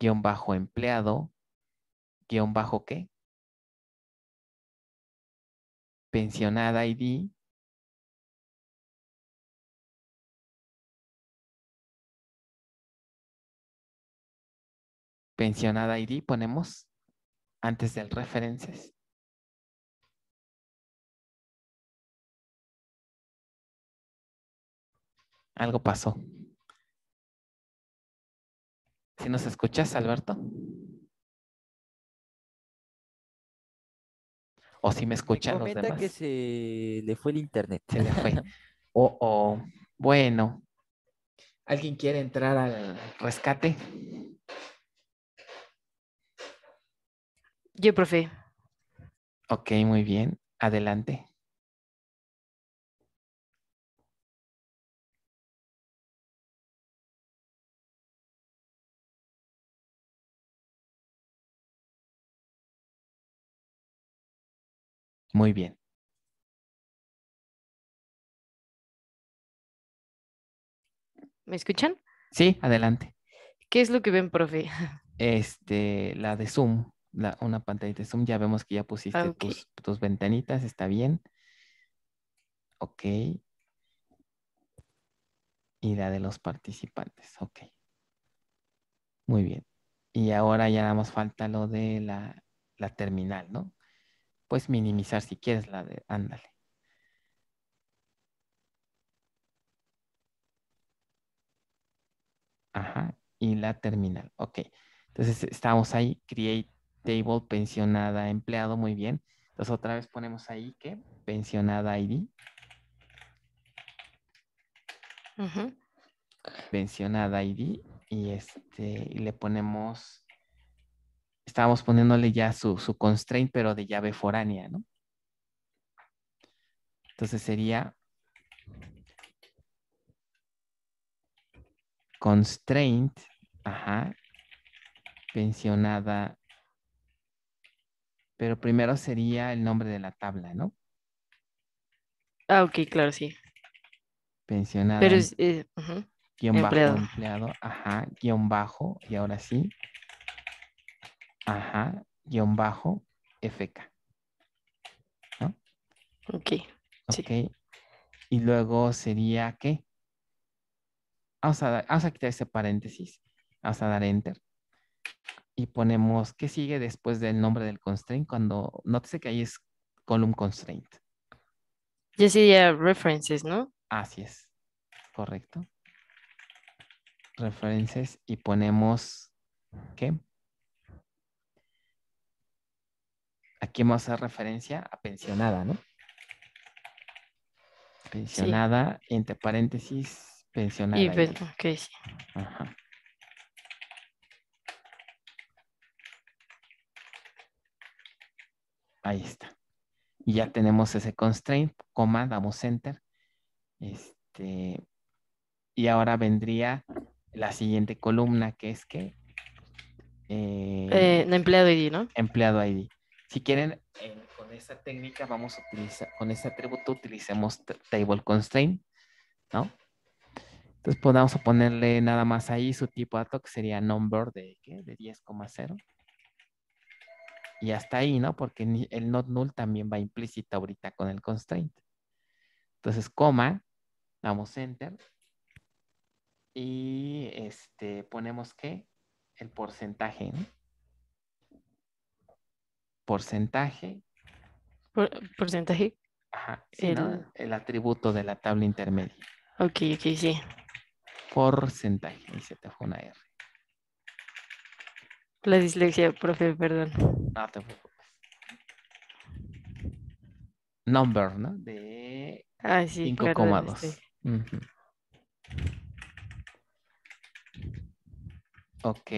guión bajo empleado, guión bajo qué? Pensionada ID, mencionada ID ponemos antes del references. Algo pasó. ¿Si nos escuchas, Alberto? O si me escuchan los demás. que se le fue el internet. Se le fue. oh, oh. Bueno. ¿Alguien quiere entrar al rescate? Yo, profe. Ok, muy bien. Adelante. Muy bien. ¿Me escuchan? Sí, adelante. ¿Qué es lo que ven, profe? Este, la de Zoom una pantalla de Zoom. Ya vemos que ya pusiste tus, ventanitas, está bien. Ok. Y la de los participantes, ok. Muy bien. Y ahora ya damos falta lo de la, terminal, ¿no? Puedes minimizar si quieres la de, ándale. Ajá, y la terminal. Ok, entonces estamos ahí, create table pensionada empleado, muy bien. Entonces otra vez ponemos ahí que pensionada ID. Pensionada ID y este le ponemos, estábamos poniéndole ya su, su constraint, pero de llave foránea, ¿no? Entonces sería constraint, ajá, pensionada pero primero sería el nombre de la tabla, ¿no? Ah, ok, claro, sí. Pensionado. Pero es, eh, empleado. ajá, guión bajo, y ahora sí. Ajá, guión bajo, FK. ¿No? Ok. Ok. Y luego sería qué? Vamos a, vamos a quitar ese paréntesis. Vamos a dar enter y ponemos qué sigue después del nombre del constraint cuando nótese que ahí es column constraint. Ya sería references, ¿no? Así es, correcto. References y ponemos ¿qué? Aquí vamos a hacer referencia a pensionada, ¿no? Pensionada, entre paréntesis, pensionada. Y, pero, pues, ok, Ajá. Ahí está. Y ya tenemos ese constraint, coma, damos enter. Este, y ahora vendría la siguiente columna que es que... Eh, eh, empleado ID, ¿no? Empleado ID. Si quieren, eh, con esa técnica vamos a utilizar, con ese atributo utilicemos table constraint, ¿no? Entonces podamos pues, ponerle nada más ahí su tipo de dato que sería number de, ¿qué? de 10,0. Y hasta ahí, ¿no? Porque el not null también va implícito ahorita con el constraint. Entonces, coma, damos enter. Y este, ponemos que el porcentaje, ¿no? Porcentaje. porcentaje. Ajá. el... atributo de la tabla intermedia. Ok, ok, sí. Porcentaje. y se te fue una R. La dislexia, profe, perdón. No, te preocupes. Number, ¿no? De 5,2. Este. Ok.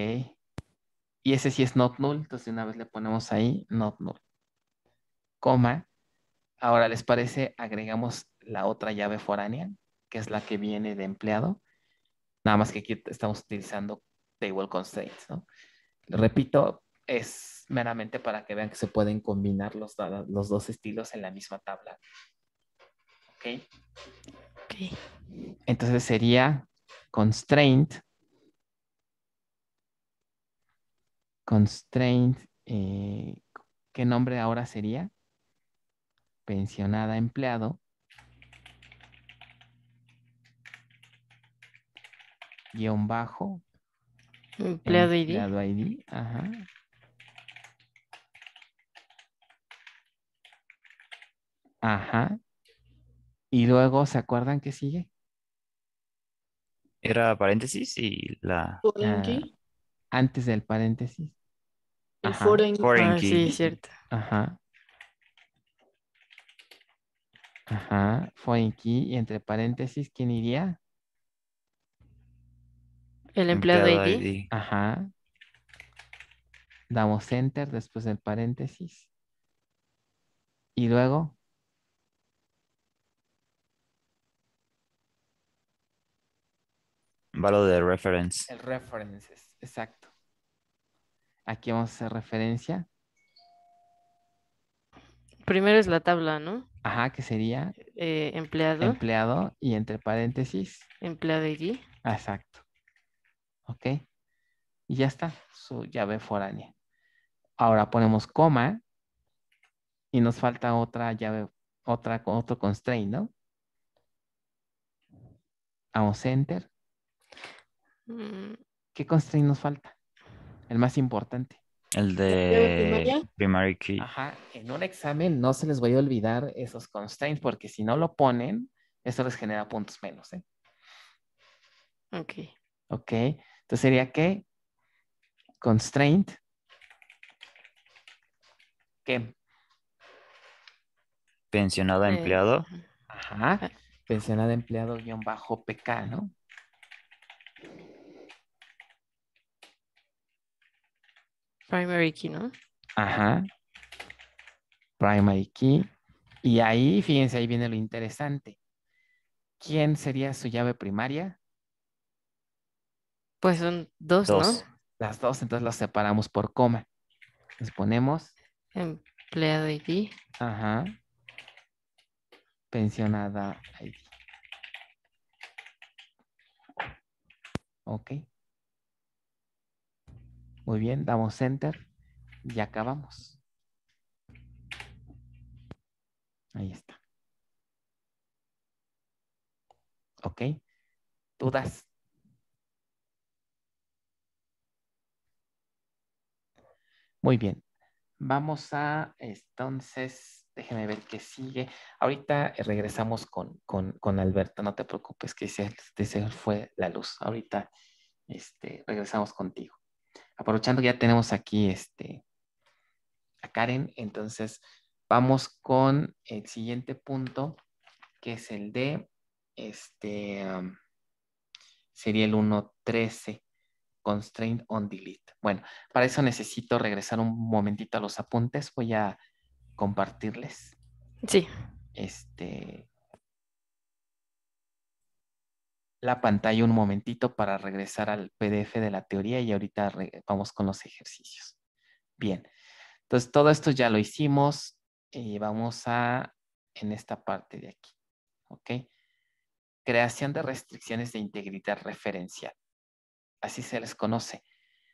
Y ese sí es not null, entonces una vez le ponemos ahí not null. Coma. Ahora, ¿les parece? Agregamos la otra llave foránea, que es la que viene de empleado. Nada más que aquí estamos utilizando table constraints, ¿no? repito, es meramente para que vean que se pueden combinar los, dos estilos en la misma tabla. ¿Ok? Ok. Entonces sería constraint. Constraint. Eh, ¿Qué nombre ahora sería? Pensionada empleado. Guión bajo Empleado em, ID. ID, ajá. Ajá. Y luego, ¿se acuerdan qué sigue? Era paréntesis y la... Foreign ah, antes del paréntesis. El foreign, key. Ah, sí, cierto. Ajá. Ajá, foreign key y entre paréntesis, ¿quién iría? El empleado, ID. Ajá. Damos enter después del paréntesis. Y luego. Valor de reference. El references, exacto. Aquí vamos a hacer referencia. Primero es la tabla, ¿no? Ajá, que sería. Eh, empleado. Empleado y entre paréntesis. Empleado ID. Exacto. ¿ok? Y ya está, su llave foránea. Ahora ponemos coma y nos falta otra llave, otra, otro constraint, ¿no? Vamos enter. Mm. ¿Qué constraint nos falta? El más importante. El de primary key. Ajá, en un examen no se les voy a olvidar esos constraints porque si no lo ponen, eso les genera puntos menos, ¿eh? Ok. Ok sería que constraint que pensionado eh, empleado. Ajá. Ah. Pensionado empleado guión bajo PK, ¿no? Primary key, ¿no? Ajá. Primary key. Y ahí, fíjense, ahí viene lo interesante. ¿Quién sería su llave primaria? Pues son dos, ¿no? Las dos, entonces las separamos por coma. Les ponemos. Empleado ID. Ajá. Pensionada ID. Ok. Muy bien, damos enter y acabamos. Ahí está. Ok. ¿Dudas? Muy bien. Vamos a, entonces, déjeme ver qué sigue. Ahorita eh, regresamos con, Alberto, no te preocupes, que se, fue la luz. Ahorita este, regresamos contigo. Aprovechando que ya tenemos aquí este, a Karen, entonces vamos con el siguiente punto, que es el de, este, sería el 1.13 constraint on delete. Bueno, para eso necesito regresar un momentito a los apuntes. Voy a compartirles. Sí. Este. La pantalla un momentito para regresar al PDF de la teoría y ahorita vamos con los ejercicios. Bien. Entonces, todo esto ya lo hicimos y eh, vamos a en esta parte de aquí. ¿Ok? Creación de restricciones de integridad referencial así se les conoce.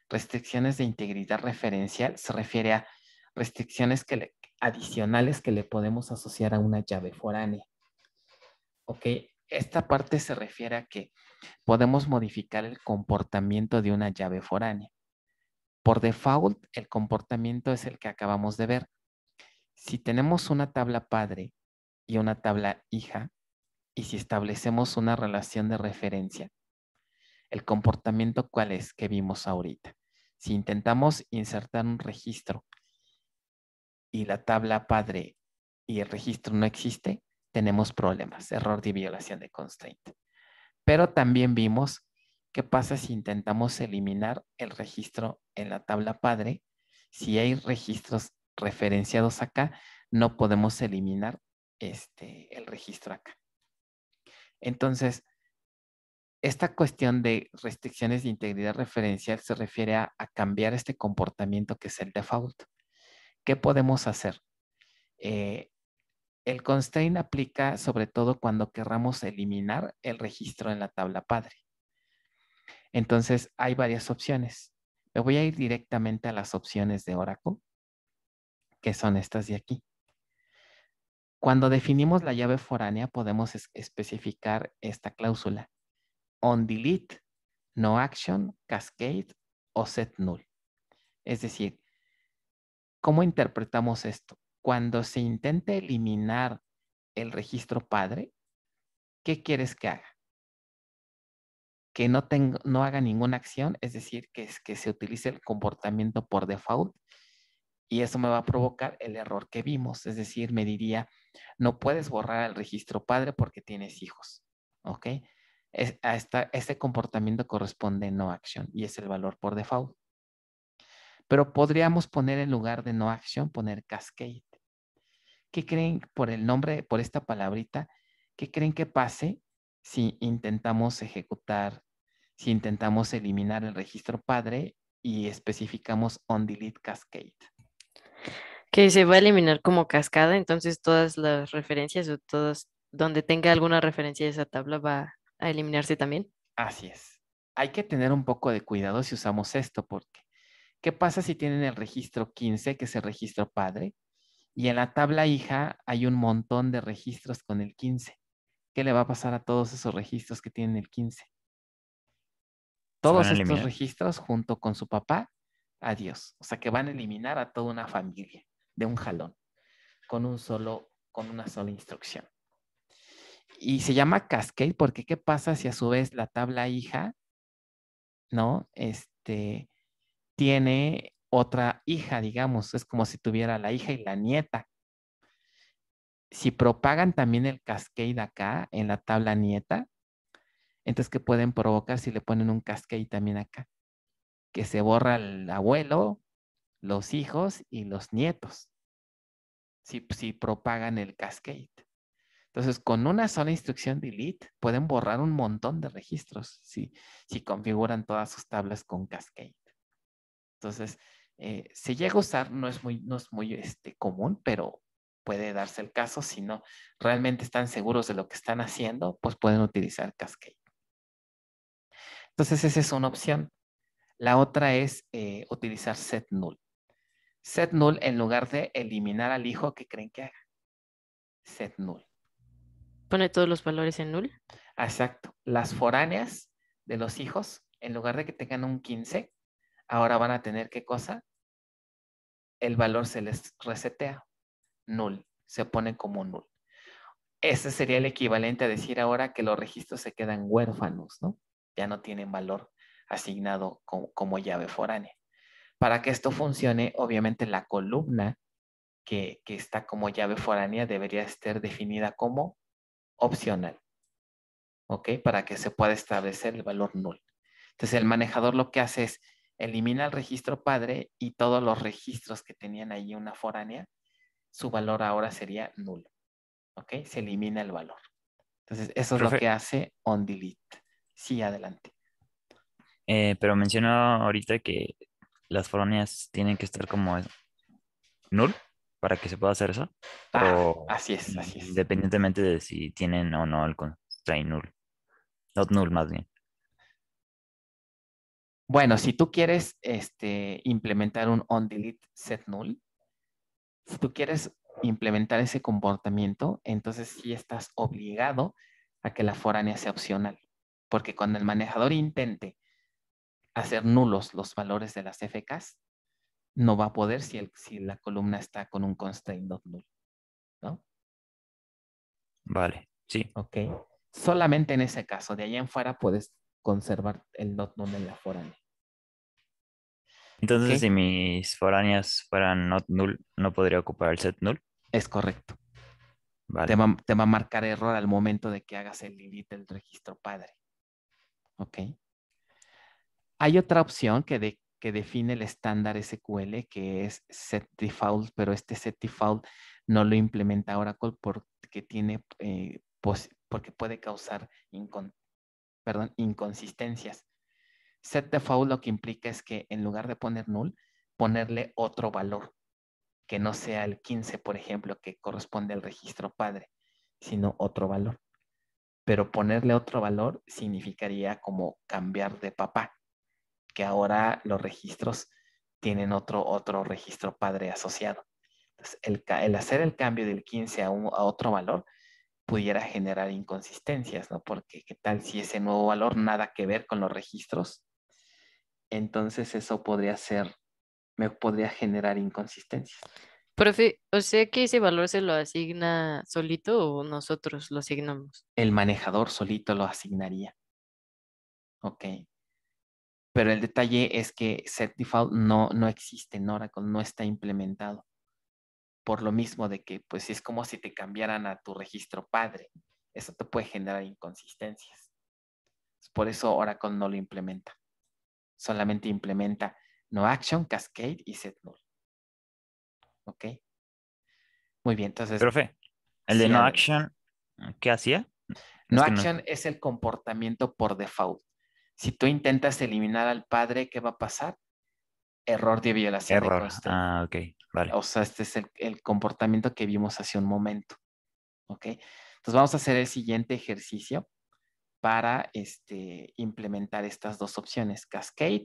Restricciones de integridad referencial se refiere a restricciones que adicionales que le podemos asociar a una llave foránea. ¿Ok? Esta parte se refiere a que podemos modificar el comportamiento de una llave foránea. Por default, el comportamiento es el que acabamos de ver. Si tenemos una tabla padre y una tabla hija, y si establecemos una relación de referencia, el comportamiento cuál es que vimos ahorita. Si intentamos insertar un registro y la tabla padre y el registro no existe, tenemos problemas, error de violación de constraint. Pero también vimos qué pasa si intentamos eliminar el registro en la tabla padre. Si hay registros referenciados acá, no podemos eliminar este, el registro acá. Entonces, esta cuestión de restricciones de integridad referencial se refiere a, cambiar este comportamiento que es el default. ¿Qué podemos hacer? Eh, el constraint aplica sobre todo cuando querramos eliminar el registro en la tabla padre. Entonces, hay varias opciones. Me voy a ir directamente a las opciones de Oracle, que son estas de aquí. Cuando definimos la llave foránea, podemos especificar esta cláusula on delete, no action, cascade o set null. Es decir, ¿cómo interpretamos esto? Cuando se intente eliminar el registro padre, ¿qué quieres que haga? Que no, no haga ninguna acción, es decir, que, que se utilice el comportamiento por default y eso me va a provocar el error que vimos, es decir, me diría, no puedes borrar el registro padre porque tienes hijos, ¿ok? a este comportamiento corresponde no action y es el valor por default. Pero podríamos poner en lugar de no action, poner cascade. ¿Qué creen por el nombre, por esta palabrita? ¿Qué creen que pase si intentamos ejecutar, si intentamos eliminar el registro padre y especificamos on delete cascade? Que se va a eliminar como cascada, entonces todas las referencias o todas donde tenga alguna referencia de esa tabla va a eliminarse también. Así es. Hay que tener un poco de cuidado si usamos esto, porque ¿qué pasa si tienen el registro 15, que es el registro padre, y en la tabla hija hay un montón de registros con el 15? ¿Qué le va a pasar a todos esos registros que tienen el 15? Todos estos registros junto con su papá, adiós. O sea que van a eliminar a toda una familia de un jalón, con un solo, con una sola instrucción. Y se llama cascade porque ¿qué pasa si a su vez la tabla hija, ¿no? Este, tiene otra hija, digamos, es como si tuviera la hija y la nieta. Si propagan también el cascade acá en la tabla nieta, entonces ¿qué pueden provocar si le ponen un cascade también acá? Que se borra el abuelo, los hijos y los nietos. Si, si propagan el cascade. Entonces, con una sola instrucción delete pueden borrar un montón de registros si, configuran todas sus tablas con Cascade. Entonces, si eh, se llega a usar, no es muy, este, común, pero puede darse el caso. Si no realmente están seguros de lo que están haciendo, pues pueden utilizar Cascade. Entonces, esa es una opción. La otra es eh, utilizar set null. Set null en lugar de eliminar al hijo que creen que haga. Set null. Pone todos los valores en null. Ah, exacto. Las foráneas de los hijos, en lugar de que tengan un 15, ahora van a tener qué cosa? El valor se les resetea. Null. Se pone como null. Ese sería el equivalente a decir ahora que los registros se quedan huérfanos, ¿no? Ya no tienen valor asignado como, llave foránea. Para que esto funcione, obviamente la columna que, está como llave foránea debería estar definida como opcional, ¿ok? Para que se pueda establecer el valor null. Entonces el manejador lo que hace es elimina el registro padre y todos los registros que tenían ahí una foránea, su valor ahora sería nulo, ¿ok? Se elimina el valor. Entonces eso es lo que hace on delete. Sí, adelante. Eh, pero mencionó ahorita que las foráneas tienen que estar como null para que se pueda hacer eso. Ah, así es, así es. Independientemente de si tienen o no el constraint null. Not null, más bien. Bueno, si tú quieres este, implementar un on delete set null, si tú quieres implementar ese comportamiento, entonces sí estás obligado a que la foránea sea opcional. Porque cuando el manejador intente hacer nulos los valores de las FKs, no va a poder si, si la columna está con un constraint not null, ¿no? Vale, sí. Ok. Solamente en ese caso, de allá en fuera puedes conservar el not null en la foránea. Entonces, si mis foráneas fueran not null, no podría ocupar el set null. Es correcto. Te, va, te, va, a marcar error al momento de que hagas el delete del registro padre. Ok. Hay otra opción que, de, que define el estándar SQL, que es set default, pero este set default no lo implementa Oracle porque tiene, eh, porque puede causar inconsistencias. Set default lo que implica es que en lugar de poner null, ponerle otro valor, que no sea el 15, por ejemplo, que corresponde al registro padre, sino otro valor. Pero ponerle otro valor significaría como cambiar de papá, que ahora los registros tienen otro, otro registro padre asociado. el, hacer el cambio del 15 a, otro valor pudiera generar inconsistencias, ¿no? Porque qué tal si ese nuevo valor nada que ver con los registros, entonces eso podría ser, me podría generar inconsistencias. Profe, o sea que ese valor se lo asigna solito o nosotros lo asignamos. El manejador solito lo asignaría. Ok, pero el detalle es que set default no, no existe en Oracle, no está implementado. Por lo mismo de que, pues, es como si te cambiaran a tu registro padre. Eso te puede generar inconsistencias. Por eso Oracle no lo implementa. Solamente implementa no action, cascade y set null. ¿Ok? Muy bien, entonces. Profe, el de no action, ¿qué hacía? No action es el comportamiento por default. Si tú intentas eliminar al padre, ¿qué va a pasar? Error de violación. Error. ah, ok, vale. O sea, este es el, comportamiento que vimos hace un momento. ¿Ok? Entonces vamos a hacer el siguiente ejercicio para este, implementar estas dos opciones, Cascade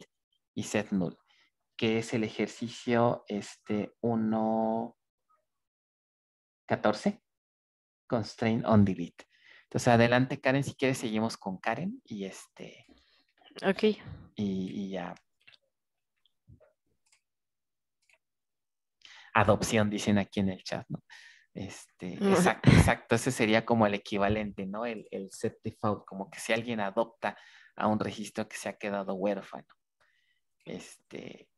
y Set Null, que es el ejercicio este, 1.14, Constraint on Delete. Entonces, adelante, Karen, si quieres, seguimos con Karen y, este, Ok. Y, ya. Adopción, dicen aquí en el chat, ¿no? Este, exacto, ese sería como el equivalente, ¿no? El, el set default, como que si alguien adopta a un registro que se ha quedado huérfano. Este,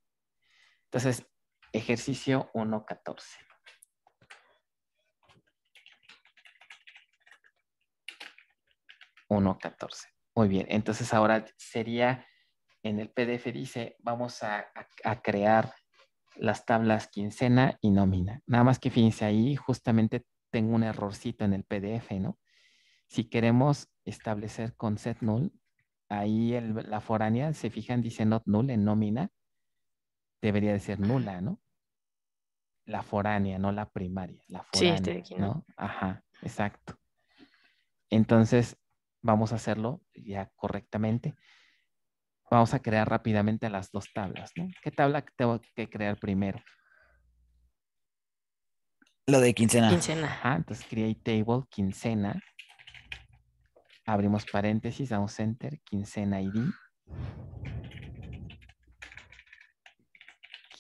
entonces, ejercicio 1.14. 1.14 muy bien, entonces ahora sería, en el PDF dice, vamos a, crear las tablas quincena y nómina. Nada más que fíjense ahí, justamente tengo un errorcito en el PDF, ¿no? Si queremos establecer con set null, ahí la foránea, se fijan, dice not null en nómina, debería de ser nula, ¿no? La foránea, no la primaria, la foránea, sí, aquí, ¿no? Ajá, exacto. Entonces, vamos a hacerlo ya correctamente. Vamos a crear rápidamente las dos tablas. ¿no? ¿Qué tabla tengo que crear primero? Lo de quincena. Quincena. Ah, entonces create table, quincena. Abrimos paréntesis, damos enter, quincena ID.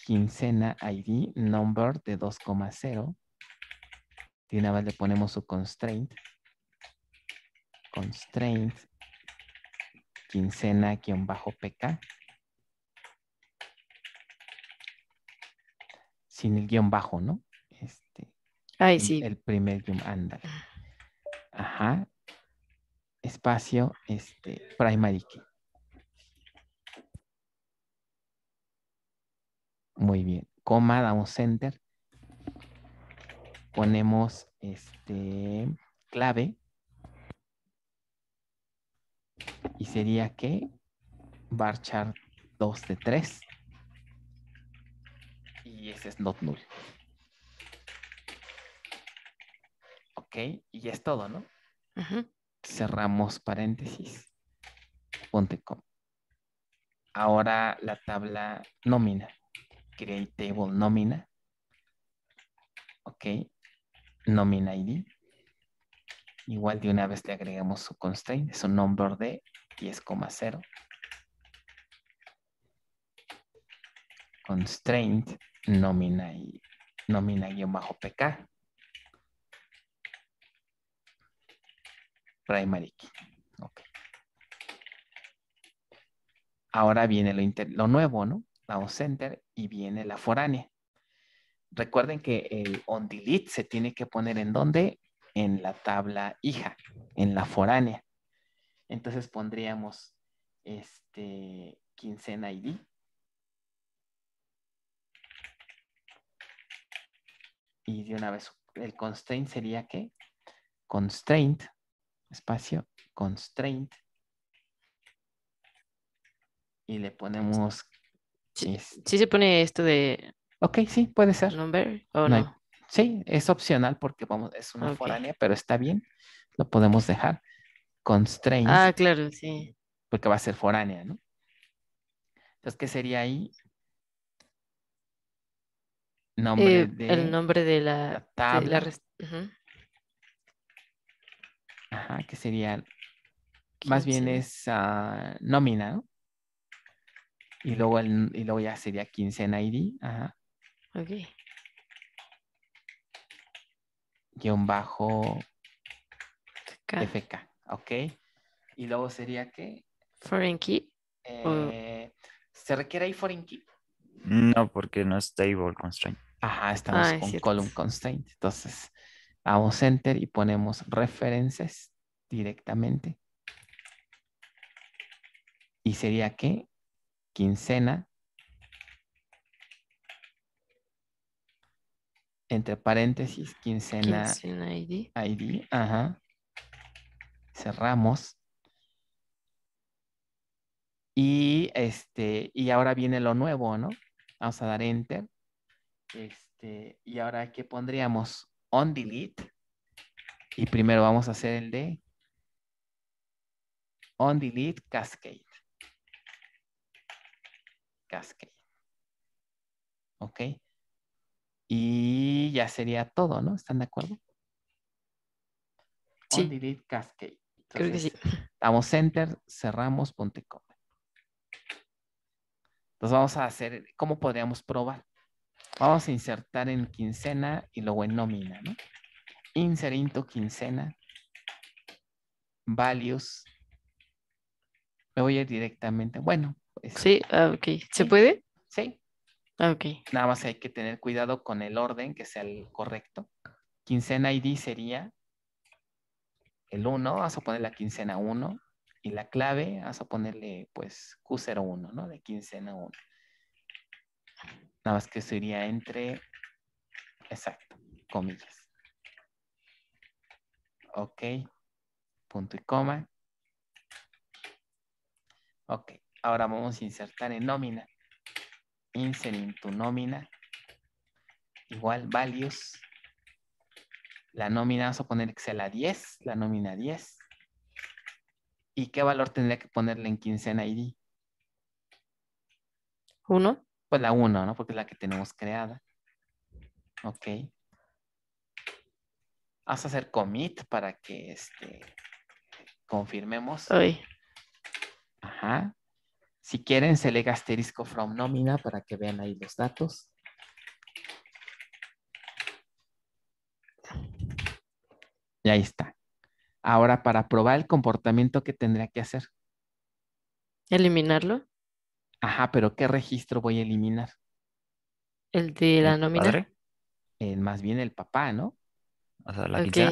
Quincena ID, number de 2,0. y nada vez le ponemos su constraint constraint quincena-pk bajo, sin el guión bajo, ¿no? Este, Ay, sí. El primer guión, ándale. Ah. Ajá. Espacio, este, primary key. Muy bien. Coma, damos enter. Ponemos este clave y sería que bar chart 2 de 3. Y ese es not null. Ok, y es todo, ¿no? Cerramos paréntesis. Ponte com. Ahora la tabla nómina. Create table nómina. Ok. Nómina ID Igual de una vez le agregamos su constraint, es un number de 10,0. Constraint nómina y nómina guión bajo pk. Primary key. Okay. Ahora viene lo, lo nuevo, ¿no? Damos center, y viene la foránea. Recuerden que el on delete se tiene que poner en donde? en la tabla hija, en la foránea. Entonces pondríamos este quincena ID. Y de una vez, el constraint sería que constraint, espacio, constraint. Y le ponemos... Sí, este se pone esto de... Ok, sí, puede ser. Number, o no sí, es opcional porque vamos, es una foránea, pero está bien, lo podemos dejar. Constraints. Ah, claro, sí. Porque va a ser foránea, ¿no? Entonces, ¿qué sería ahí? Nombre eh, el nombre de la, tabla. Ajá, que sería, más bien es ah, nómina, ¿no? Y luego, el, y luego ya sería quincena ID. Ajá. Ok guión bajo FK. ¿ok? Y luego sería que... Foreign key. Eh, ¿Se requiere ahí foreign key? No, porque no es table constraint. Ajá, estamos ah, con column constraint. Entonces, vamos enter y ponemos referencias directamente. Y sería que quincena entre paréntesis, quincena, ID. ajá. Cerramos. Y este, y ahora viene lo nuevo, ¿no? Vamos a dar enter. Este, y ahora que pondríamos on delete. Y primero vamos a hacer el de on delete cascade. Cascade. ¿Ok? Y ya sería todo, ¿no? ¿Están de acuerdo? Sí. delete cascade. Creo que sí. Damos enter, cerramos, ponte Entonces vamos a hacer, ¿cómo podríamos probar? Vamos a insertar en quincena y luego en nómina, ¿no? Insert into quincena, values. Me voy a ir directamente. Bueno. Pues, sí, ah, ok. ¿Se puede? Sí, Ah, okay. Nada más hay que tener cuidado con el orden que sea el correcto. Quincena ID sería el 1, vas a poner la quincena 1 y la clave vas a ponerle pues Q01, ¿no? De quincena 1. Nada más que iría entre, exacto, comillas. Ok, punto y coma. Ok, ahora vamos a insertar en nómina en tu nómina igual values. La nómina, vamos a poner que sea la 10, la nómina 10. ¿Y qué valor tendría que ponerle en quincena ID? 1. Pues la 1, ¿no? Porque es la que tenemos creada. Ok. Vamos a hacer commit para que este, confirmemos. Ajá. Si quieren, se le asterisco from nómina para que vean ahí los datos. Y ahí está. Ahora, para probar el comportamiento, ¿qué tendría que hacer? ¿Eliminarlo? Ajá, pero ¿qué registro voy a eliminar? ¿El de la nómina? Eh, más bien el papá, ¿no? O sea,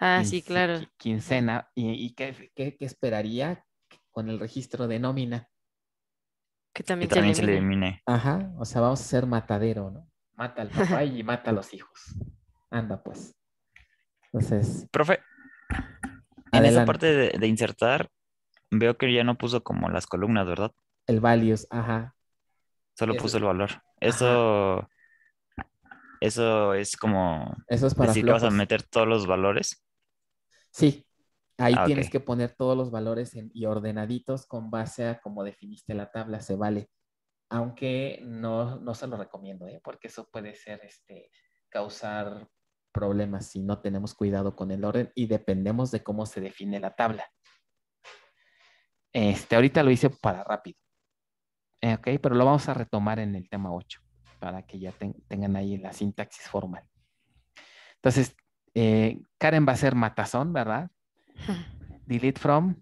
Ah, sí, claro. Quincena. ¿Y, qué esperaría con el registro de nómina? Que también, se, elimine. Ajá, o sea, vamos a ser matadero, ¿no? Mata al papá y mata a los hijos. Anda, pues. Entonces. Profe, adelante. en esa parte de, insertar, veo que ya no puso como las columnas, ¿verdad? El values, ajá. Solo puso el valor. Eso. Eso es como. Eso es para. que vas a meter todos los valores. Sí, Ahí ah, tienes que poner todos los valores y ordenaditos con base a cómo definiste la tabla, se vale. Aunque no, se lo recomiendo, ¿eh? porque eso puede ser este, causar problemas si no tenemos cuidado con el orden y dependemos de cómo se define la tabla. Este, ahorita lo hice para rápido. Eh, ok, pero lo vamos a retomar en el tema 8 para que ya tengan ahí la sintaxis formal. Entonces, eh, Karen va a ser matazón, ¿verdad? delete from,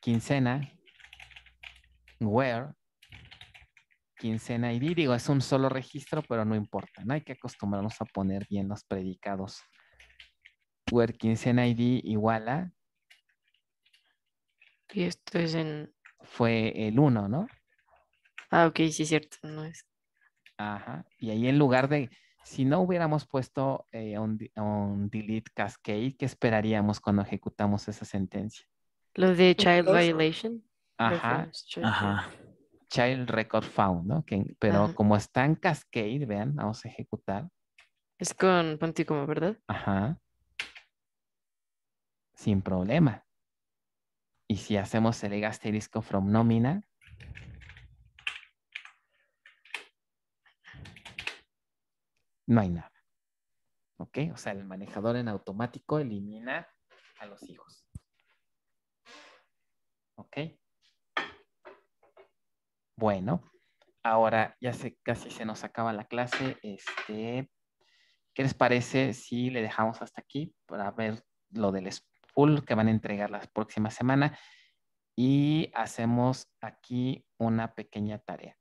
quincena, where, quincena ID. Digo, es un solo registro, pero no importa. ¿no? Hay que acostumbrarnos a poner bien los predicados. Where quincena ID igual a. Y esto es en. Fue el 1, ¿no? Ah, ok, sí, cierto. No es. Ajá. Y ahí en lugar de si no hubiéramos puesto eh, un, delete cascade, ¿qué esperaríamos cuando ejecutamos esa sentencia? Lo de pues, child pues, violation. Ajá, Child record found, ¿no? pero como está en cascade, vean, vamos a ejecutar. Es con punticoma, ¿verdad? Ajá. Sin problema. Y si hacemos el asterisco from nómina, no hay nada. ¿Ok? O sea, el manejador en automático elimina a los hijos. ¿Ok? Bueno, ahora ya se, casi se nos acaba la clase. Este, ¿Qué les parece si le dejamos hasta aquí para ver lo del spool que van a entregar la próxima semana? Y hacemos aquí una pequeña tarea.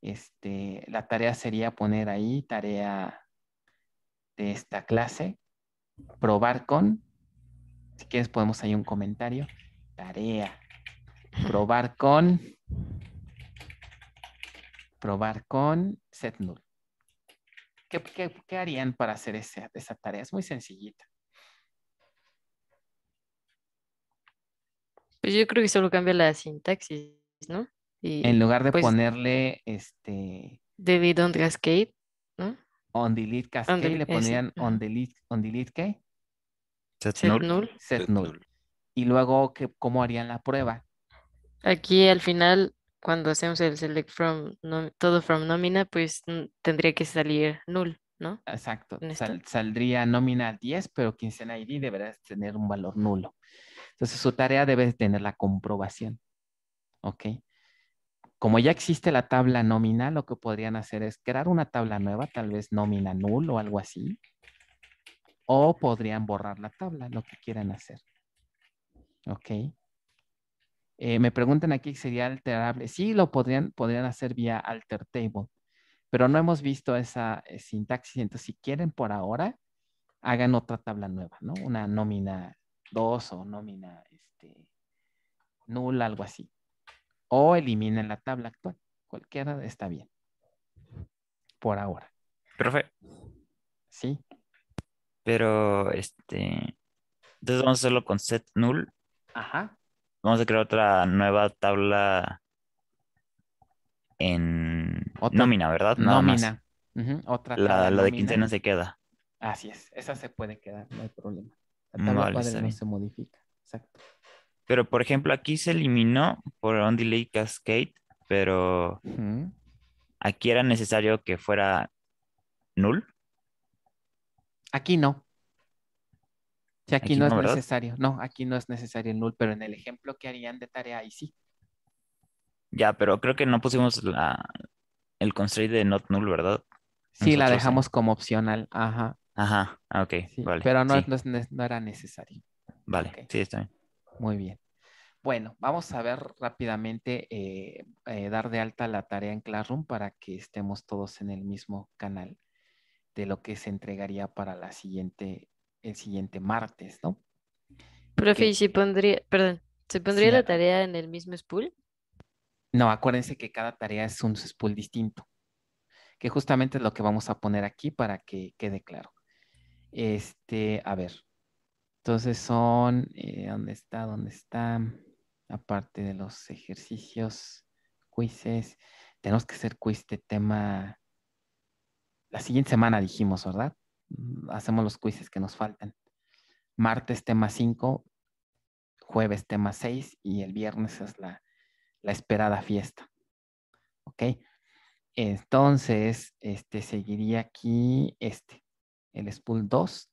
Este, la tarea sería poner ahí tarea de esta clase, probar con, si quieres podemos ahí un comentario, tarea, probar con, probar con set null. ¿Qué, harían para hacer esa, esa tarea? Es muy sencillita. Pues yo creo que solo cambia la sintaxis, ¿no? en lugar de pues ponerle este. David on Cascade, ¿no? On delete cascade, le eh, ponían on delete, on delete qué? Set, null. Set null. Y luego, ¿cómo harían la prueba? Aquí al final, cuando hacemos el select from, todo from nómina, pues mm, tendría que salir null, ¿no? Exacto. saldría nómina 10, pero quincena ID deberá tener un valor nulo. Entonces, su tarea debe tener la comprobación. ¿Ok? como ya existe la tabla nómina, lo que podrían hacer es crear una tabla nueva, tal vez nómina null o algo así. O podrían borrar la tabla, lo que quieran hacer. Ok. Eh, me preguntan aquí si sería alterable. Sí, lo podrían, podrían hacer vía alter table, pero no hemos visto esa eh, sintaxis. Entonces, si quieren por ahora, hagan otra tabla nueva, ¿no? Una nómina 2 o nómina este, null, algo así o eliminen la tabla actual. Cualquiera está bien. Por ahora. Profe. Sí. Pero, este, entonces vamos a hacerlo con set null. Ajá. Vamos a crear otra nueva tabla en nómina, ¿verdad? nómina. Otra la, la de quincena se queda. Así es, esa se puede quedar, no hay problema. La tabla padre no se modifica. Exacto. Pero, por ejemplo, aquí se eliminó por On Delay Cascade, pero aquí era necesario que fuera null. Aquí no. Sí, aquí, no, es necesario. No, aquí no es necesario null, pero en el ejemplo que harían de tarea ahí sí. Ya, pero creo que no pusimos el constraint de not null, ¿verdad? Sí, la ¿eh? dejamos como opcional. Ajá. Ajá, ok, vale. Pero no, no, era necesario. Vale, sí, está bien. Muy bien. Bueno, vamos a ver rápidamente eh, eh, dar de alta la tarea en Classroom para que estemos todos en el mismo canal de lo que se entregaría para la siguiente, el siguiente martes, ¿no? Profe, ¿y si pondría, perdón, ¿se pondría la tarea en el mismo spool? No, acuérdense que cada tarea es un spool distinto, que justamente es lo que vamos a poner aquí para que quede claro. Este, a ver, entonces son, eh, ¿dónde está? ¿Dónde está? Aparte de los ejercicios, quizzes, tenemos que hacer quiz de tema. La siguiente semana dijimos, ¿verdad? Mm, hacemos los quizzes que nos faltan. Martes tema 5, jueves tema 6 y el viernes es la, la esperada fiesta. ¿Ok? Entonces, este seguiría aquí este, el Spool 2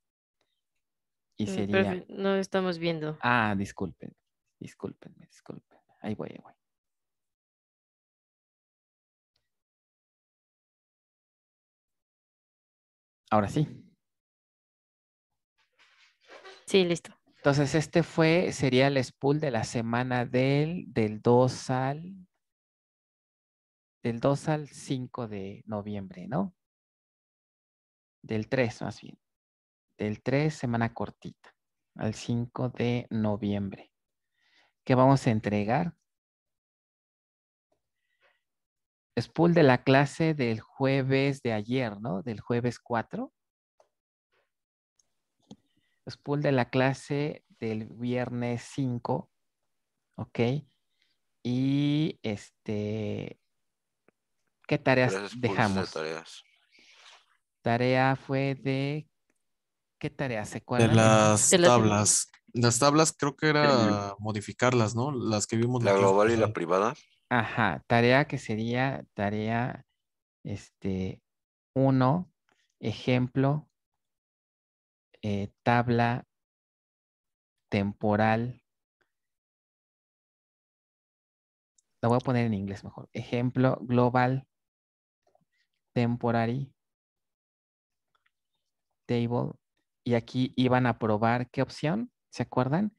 Mm, sería... no estamos viendo. Ah, disculpen, discúlpenme, disculpen. Ahí voy, ahí voy. Ahora sí. Sí, listo. Entonces, este fue, sería el spool de la semana del, del 2 al del 2 al 5 de noviembre, ¿no? Del 3 más bien del 3, semana cortita, al 5 de noviembre. ¿Qué vamos a entregar? Spool de la clase del jueves de ayer, ¿no? Del jueves 4. Spool de la clase del viernes 5. ¿Ok? Y este, ¿qué tareas dejamos? Tarea fue de ¿Qué tarea se De las tablas. Las tablas creo que era modificarlas, ¿no? Las que vimos. La, global y la privada. Ajá, tarea que sería tarea, este, uno, ejemplo, eh, tabla temporal. La voy a poner en inglés mejor. Ejemplo, global, temporary, table, y aquí iban a probar qué opción, ¿se acuerdan?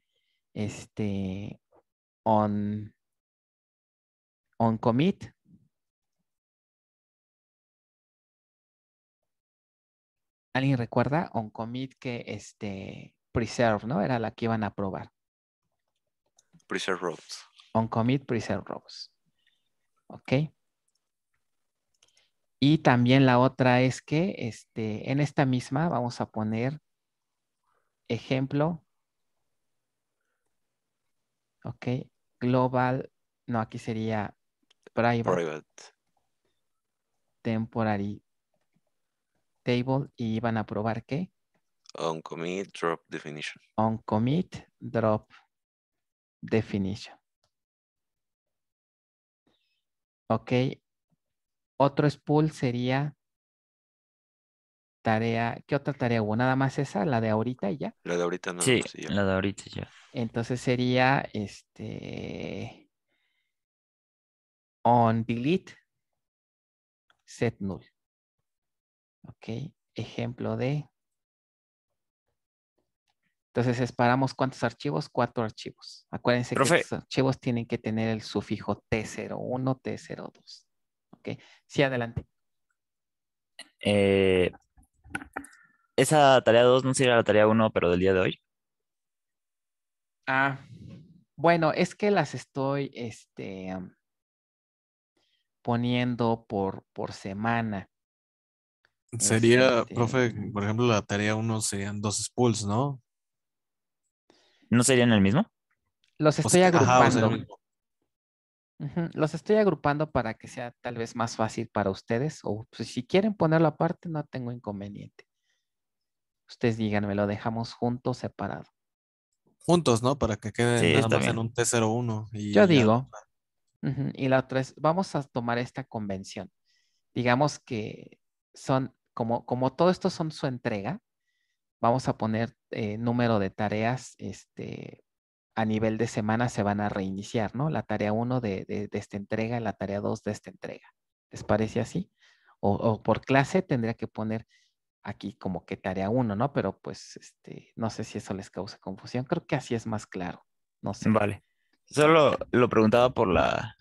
Este, on, on commit. ¿Alguien recuerda? On commit que este, preserve, ¿no? Era la que iban a probar. Preserve rows. On commit, preserve rows. Ok. Y también la otra es que este, en esta misma vamos a poner Ejemplo. Ok. Global. No, aquí sería private. Temporary table. Y van a probar qué? On commit, drop definition. On commit, drop definition. Ok. Otro spool sería tarea, ¿qué otra tarea hubo? Nada más esa, la de ahorita y ya. La de ahorita no. Sí, la de ahorita ya. Entonces sería este on delete set null. Ok, ejemplo de. Entonces esperamos, cuántos archivos, cuatro archivos. Acuérdense que los archivos tienen que tener el sufijo T01, T02. Ok, sí, adelante. Eh, esa tarea 2 no sería la tarea 1, pero del día de hoy. Ah, bueno, es que las estoy este, poniendo por, por semana. Sería, este, profe, por ejemplo, la tarea 1 serían dos spools, ¿no? ¿No serían el mismo? Los estoy agrupando. Los estoy agrupando para que sea tal vez más fácil para ustedes o pues, si quieren ponerlo aparte no tengo inconveniente. Ustedes díganme, lo dejamos juntos, separado. Juntos, ¿no? Para que queden. en un T01. Yo digo. Y la otra es, vamos a tomar esta convención. Digamos que son, como, como todo esto son su entrega, vamos a poner eh, número de tareas este, a nivel de semana se van a reiniciar, ¿no? La tarea 1 de, esta entrega, la tarea 2 de esta entrega. ¿Les parece así? O, por clase tendría que poner aquí como que tarea 1, ¿no? Pero pues este, no sé si eso les causa confusión. Creo que así es más claro. No sé. Vale. Solo lo preguntaba por la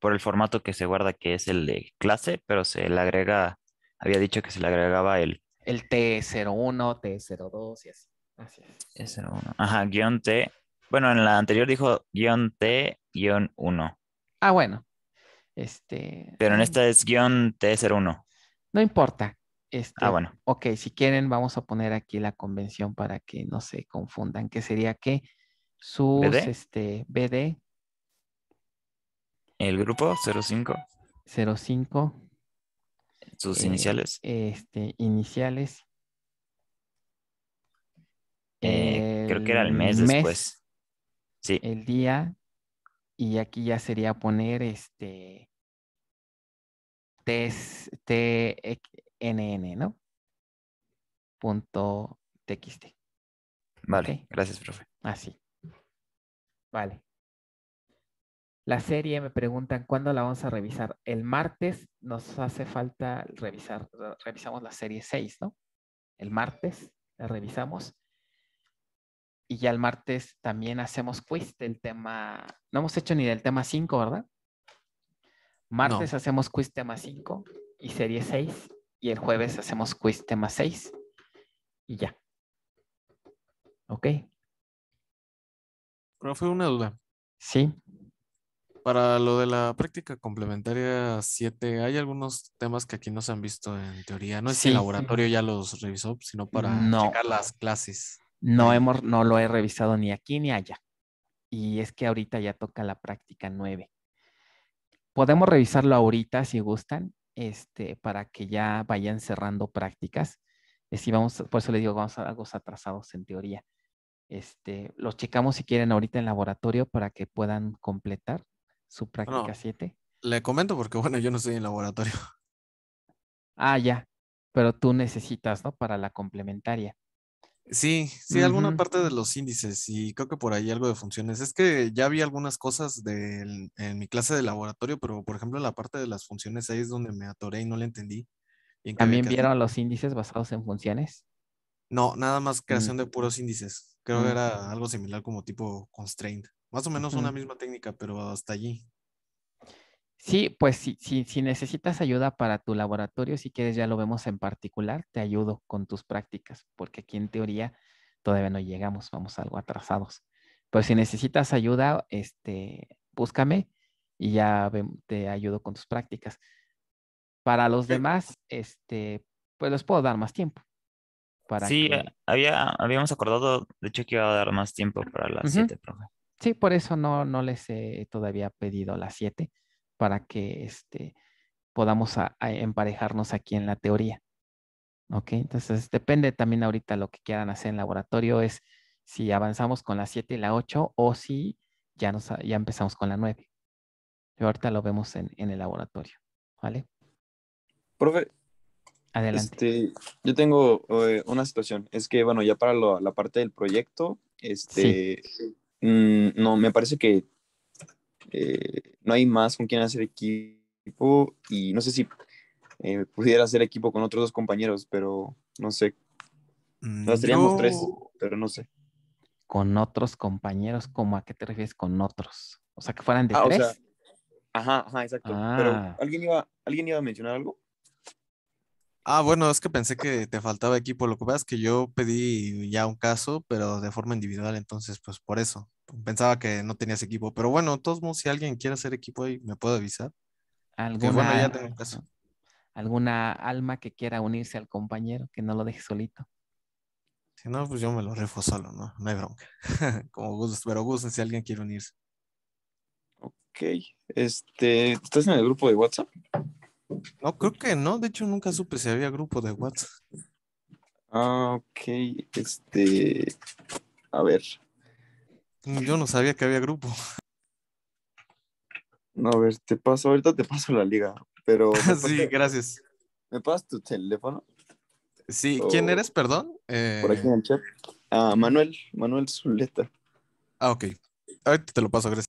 por el formato que se guarda, que es el de clase, pero se le agrega, había dicho que se le agregaba el... El T01, T02 y así. Así es. T01. Ajá, guión T bueno, en la anterior dijo guión T, guión 1. Ah, bueno. Este... Pero en mm. esta es guión T01. No importa. Este, ah, bueno. Ok, si quieren, vamos a poner aquí la convención para que no se confundan, que sería que sus BD, este, BD el grupo 05. 05. Sus eh, iniciales. Este, iniciales. Eh, creo que era el mes, mes después el día y aquí ya sería poner este tnn, ¿no? Punto txt. Vale, gracias, profe. Así. Ah, vale. La serie me preguntan cuándo la vamos a revisar. El martes nos hace falta revisar, revisamos la serie 6, ¿no? El martes la revisamos y ya el martes también hacemos quiz del tema, no hemos hecho ni del tema 5, ¿verdad? Martes hacemos quiz tema 5 y serie 6 y el jueves hacemos quiz tema 6 y ya. Ok. fue una duda. Sí. Para lo de la práctica complementaria 7, hay algunos temas que aquí no se han visto en teoría. No es que el laboratorio ya los revisó, sino para no. las clases. No, hemos, no lo he revisado ni aquí ni allá. Y es que ahorita ya toca la práctica 9. Podemos revisarlo ahorita si gustan, este, para que ya vayan cerrando prácticas. Si vamos, por eso les digo, vamos a algo atrasados en teoría. Este, los checamos si quieren ahorita en laboratorio para que puedan completar su práctica 7. le comento porque, bueno, yo no estoy en laboratorio. Ah, ya. Pero tú necesitas, ¿no? Para la complementaria. Sí, sí, alguna parte de los índices y creo que por ahí algo de funciones. Es que ya vi algunas cosas en mi clase de laboratorio, pero por ejemplo la parte de las funciones ahí es donde me atoré y no le entendí. Y ¿También vieron los índices basados en funciones? No, nada más mm. creación de puros índices. Creo que mm. era algo similar como tipo constraint. Más o menos una misma técnica, pero hasta allí. Sí, pues si, necesitas ayuda para tu laboratorio, si quieres ya lo vemos en particular, te ayudo con tus prácticas, porque aquí en teoría todavía no llegamos, vamos algo atrasados. Pero si necesitas ayuda, este, búscame y ya te ayudo con tus prácticas. Para los demás, este, pues les puedo dar más tiempo. sí, había, habíamos acordado, de hecho, que iba a dar más tiempo para las 7, Sí, por eso no, no les he todavía pedido las siete para que este, podamos emparejarnos aquí en la teoría. ¿Ok? Entonces, depende también ahorita lo que quieran hacer en laboratorio es si avanzamos con la 7 y la 8 o si ya, nos, ya empezamos con la 9. Y ahorita lo vemos en, el laboratorio. ¿Vale? Profe. Adelante. Este, yo tengo eh, una situación. Es que, bueno, ya para la parte del proyecto, este, mm, no, me parece que eh, no hay más con quien hacer equipo y no sé si eh, pudiera hacer equipo con otros dos compañeros, pero no sé. Mm, Nos teníamos tres, pero no sé. Con otros compañeros, ¿cómo a qué te refieres con otros? O sea, que fueran de ah, tres. ajá, ajá, exacto. Pero ah. ¿alguien iba, ¿alguien iba a mencionar algo? Ah, bueno, es que pensé que te faltaba equipo. Lo que pasa es que yo pedí ya un caso, pero de forma individual, entonces, pues por eso. Pensaba que no tenías equipo. Pero bueno, todos modos, si alguien quiere hacer equipo ahí, me puedo avisar. Pues, ¿Alguna, ¿Alguna alma que quiera unirse al compañero, que no lo deje solito? Si no, pues yo me lo refo solo, ¿no? No hay bronca. Como gusto, pero gusten si alguien quiere unirse. Ok. Este, ¿estás en el grupo de WhatsApp? No, creo que no. De hecho, nunca supe si había grupo de WhatsApp. Ah, ok. Este. A ver. Mm, yo no sabía que había grupo. No, a ver, te paso. Ahorita te paso la liga. Pero. sí, gracias. ¿Me pasas tu teléfono? Sí, ¿quién eres, perdón? Por aquí eh, en el chat. Ah, Manuel. Manuel Zuleta. Ah, ok. Ahorita te lo paso, gracias.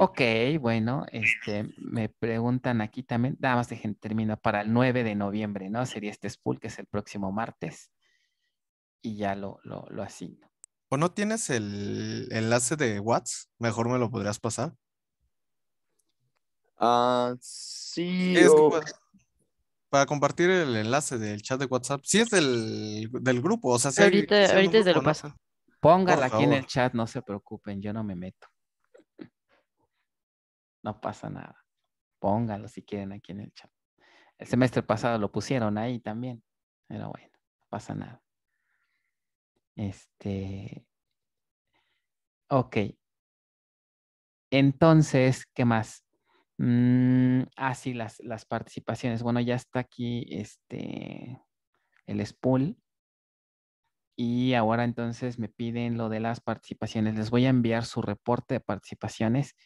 Ok, bueno, este, me preguntan aquí también, nada más dejen, termino para el 9 de noviembre, ¿no? Sería este spool, que es el próximo martes, y ya lo, lo, asigno. ¿O no tienes el enlace de WhatsApp? Mejor me lo podrías pasar. Ah, sí. para, compartir el enlace del chat de WhatsApp. Sí es del, grupo, o sea, ahorita, ahorita es paso. Póngala aquí en el chat, no se preocupen, yo no me meto no pasa nada. Póngalo si quieren aquí en el chat. El semestre pasado lo pusieron ahí también. Pero bueno, no pasa nada. Este. Ok. Entonces, ¿qué más? Mm, ah, sí, las, las participaciones. Bueno, ya está aquí este el spool. Y ahora entonces me piden lo de las participaciones. Les voy a enviar su reporte de participaciones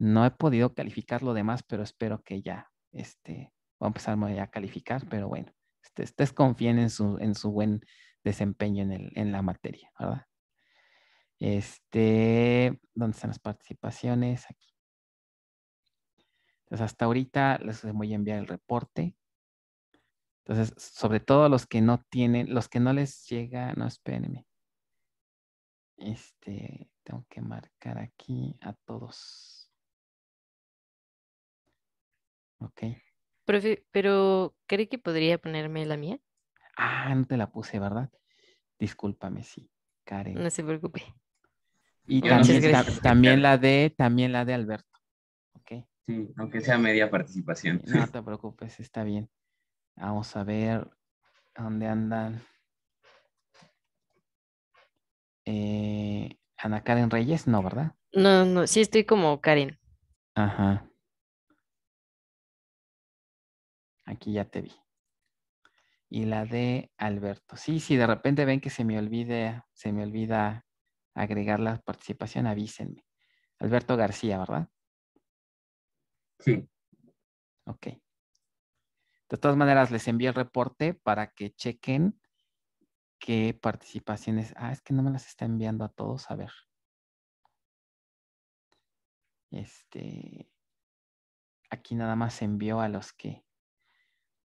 no he podido calificar lo demás, pero espero que ya, este, voy a empezar a calificar, pero bueno, este, ustedes, confíen en su, en su buen desempeño en, la materia, ¿verdad? Este, ¿dónde están las participaciones? Aquí. Entonces, hasta ahorita les voy a enviar el reporte. Entonces, sobre todo los que no tienen, los que no les llega, no, espérenme. Este, tengo que marcar aquí a todos. Ok. pero ¿cree que podría ponerme la mía? Ah, no te la puse, ¿verdad? Discúlpame, sí. Karen. No se preocupe. Y también, la de, también la de Alberto. Ok. Sí, aunque sea media participación. No te preocupes, está bien. Vamos a ver dónde andan. Eh, Ana Karen Reyes, no, ¿verdad? No, no, sí estoy como Karen. Ajá. Aquí ya te vi. Y la de Alberto. Sí, si de repente ven que se me olvide, se me olvida agregar la participación, avísenme. Alberto García, ¿verdad? Sí. Ok. De todas maneras, les envío el reporte para que chequen qué participaciones. Ah, es que no me las está enviando a todos. A ver. Este. Aquí nada más envió a los que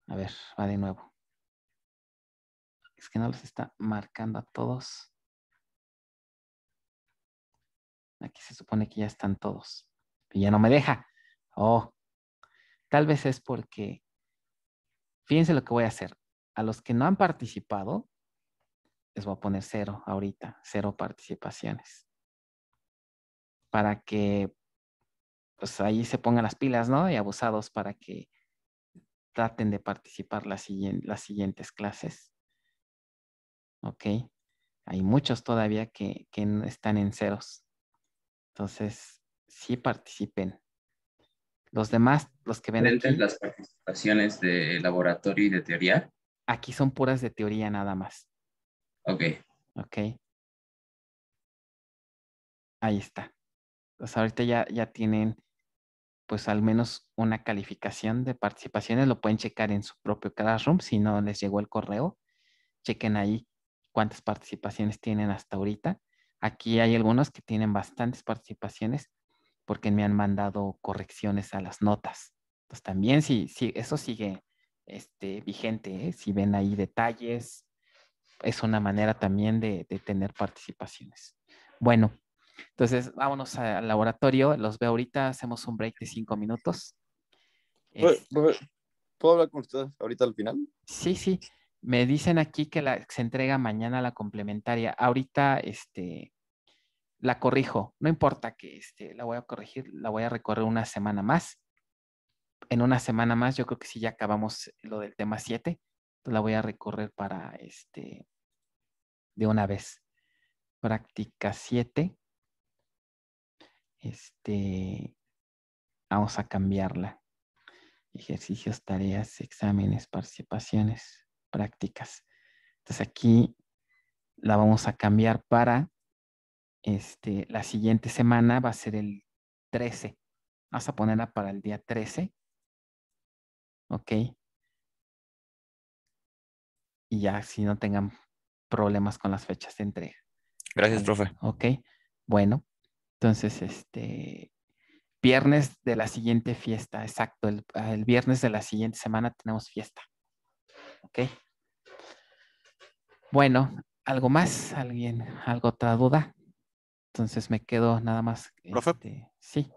a ver, va de nuevo. Es que no los está marcando a todos. Aquí se supone que ya están todos. Y ya no me deja. Oh, tal vez es porque, fíjense lo que voy a hacer. A los que no han participado, les voy a poner cero ahorita, cero participaciones. Para que, pues ahí se pongan las pilas, ¿no? Y abusados para que traten de participar las, siguientes clases. ¿Ok? Hay muchos todavía que, que están en ceros. Entonces, sí participen. Los demás, los que ven aquí, las participaciones de laboratorio y de teoría? Aquí son puras de teoría nada más. Ok. Ok. Ahí está. Pues ahorita ya, ya tienen pues al menos una calificación de participaciones. Lo pueden checar en su propio Classroom. Si no les llegó el correo, chequen ahí cuántas participaciones tienen hasta ahorita. Aquí hay algunos que tienen bastantes participaciones porque me han mandado correcciones a las notas. Entonces también si, si eso sigue este, vigente, ¿eh? si ven ahí detalles, es una manera también de, de tener participaciones. Bueno, entonces, vámonos al laboratorio, los veo ahorita, hacemos un break de cinco minutos. ¿Puedo, hablar con ustedes ahorita al final? Sí, sí. Me dicen aquí que se entrega mañana la complementaria. Ahorita este, la corrijo. No importa que este, la voy a corregir, la voy a recorrer una semana más. En una semana más, yo creo que sí ya acabamos lo del tema 7. La voy a recorrer para este de una vez. Práctica 7 este, vamos a cambiarla. Ejercicios, tareas, exámenes, participaciones, prácticas. Entonces aquí la vamos a cambiar para este, la siguiente semana, va a ser el 13. Vamos a ponerla para el día 13. Ok. Y ya si no tengan problemas con las fechas de entrega. Gracias, profe. Ok. Bueno, entonces, este, viernes de la siguiente fiesta, exacto, el, viernes de la siguiente semana tenemos fiesta. ¿Ok? Bueno, ¿algo más? ¿Alguien, algo otra duda? Entonces me quedo nada más. ¿Profe? Este, sí.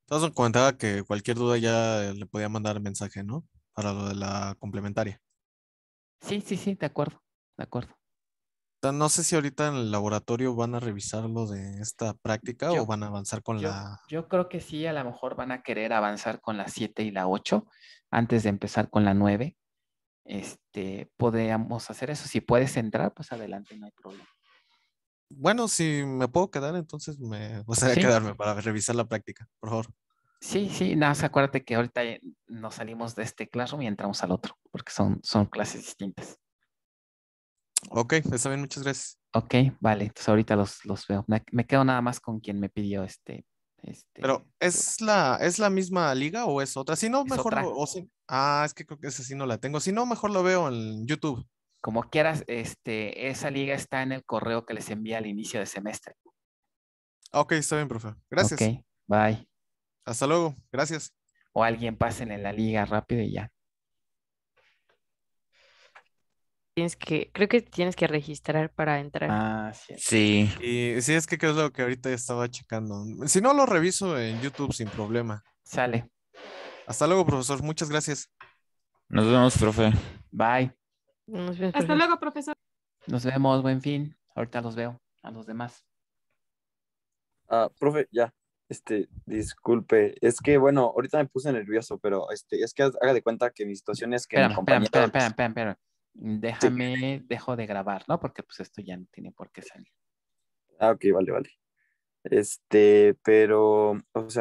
Entonces comentaba que cualquier duda ya le podía mandar mensaje, ¿no? Para lo de la complementaria. Sí, sí, sí, de acuerdo, de acuerdo. No sé si ahorita en el laboratorio van a revisar lo de esta práctica o van a avanzar con la... Yo creo que sí, a lo mejor van a querer avanzar con la 7 y la 8 antes de empezar con la 9. Este, podríamos hacer eso. Si puedes entrar, pues adelante, no hay problema. Bueno, si me puedo quedar, entonces me voy a quedarme para revisar la práctica, por favor. Sí, sí, nada más acuérdate que ahorita eh, nos salimos de este classroom y entramos al otro, porque son, son clases distintas. Ok, está bien, muchas gracias. Ok, vale, pues ahorita los, veo. Me, quedo nada más con quien me pidió este. este Pero, ¿es pues, la, ¿es la misma liga o es otra? Si no, mejor. ah, es que creo que esa sí no la tengo. Si no, mejor lo veo en YouTube. Como quieras, este, esa liga está en el correo que les envía al inicio de semestre. Ok, está bien, profe. Gracias. Ok, bye. Hasta luego, gracias. O alguien pasen en la liga rápido y ya. tienes que, creo que tienes que registrar para entrar. Ah, sí. Sí. es que creo es lo que ahorita ya estaba checando. Si no, lo reviso en YouTube sin problema. Sale. Hasta luego, profesor. Muchas gracias. Nos vemos, profe. Bye. Hasta luego, profesor. Nos vemos, buen fin. Ahorita los veo a los demás. Ah, profe, ya. Este, disculpe, es que bueno, ahorita me puse nervioso, pero este, es que haga de cuenta que mi situación es que. espera, espera, espera, espera déjame, dejo de grabar, ¿no? Porque pues esto ya no tiene por qué salir. Ah, ok, vale, vale. Este, pero, o sea...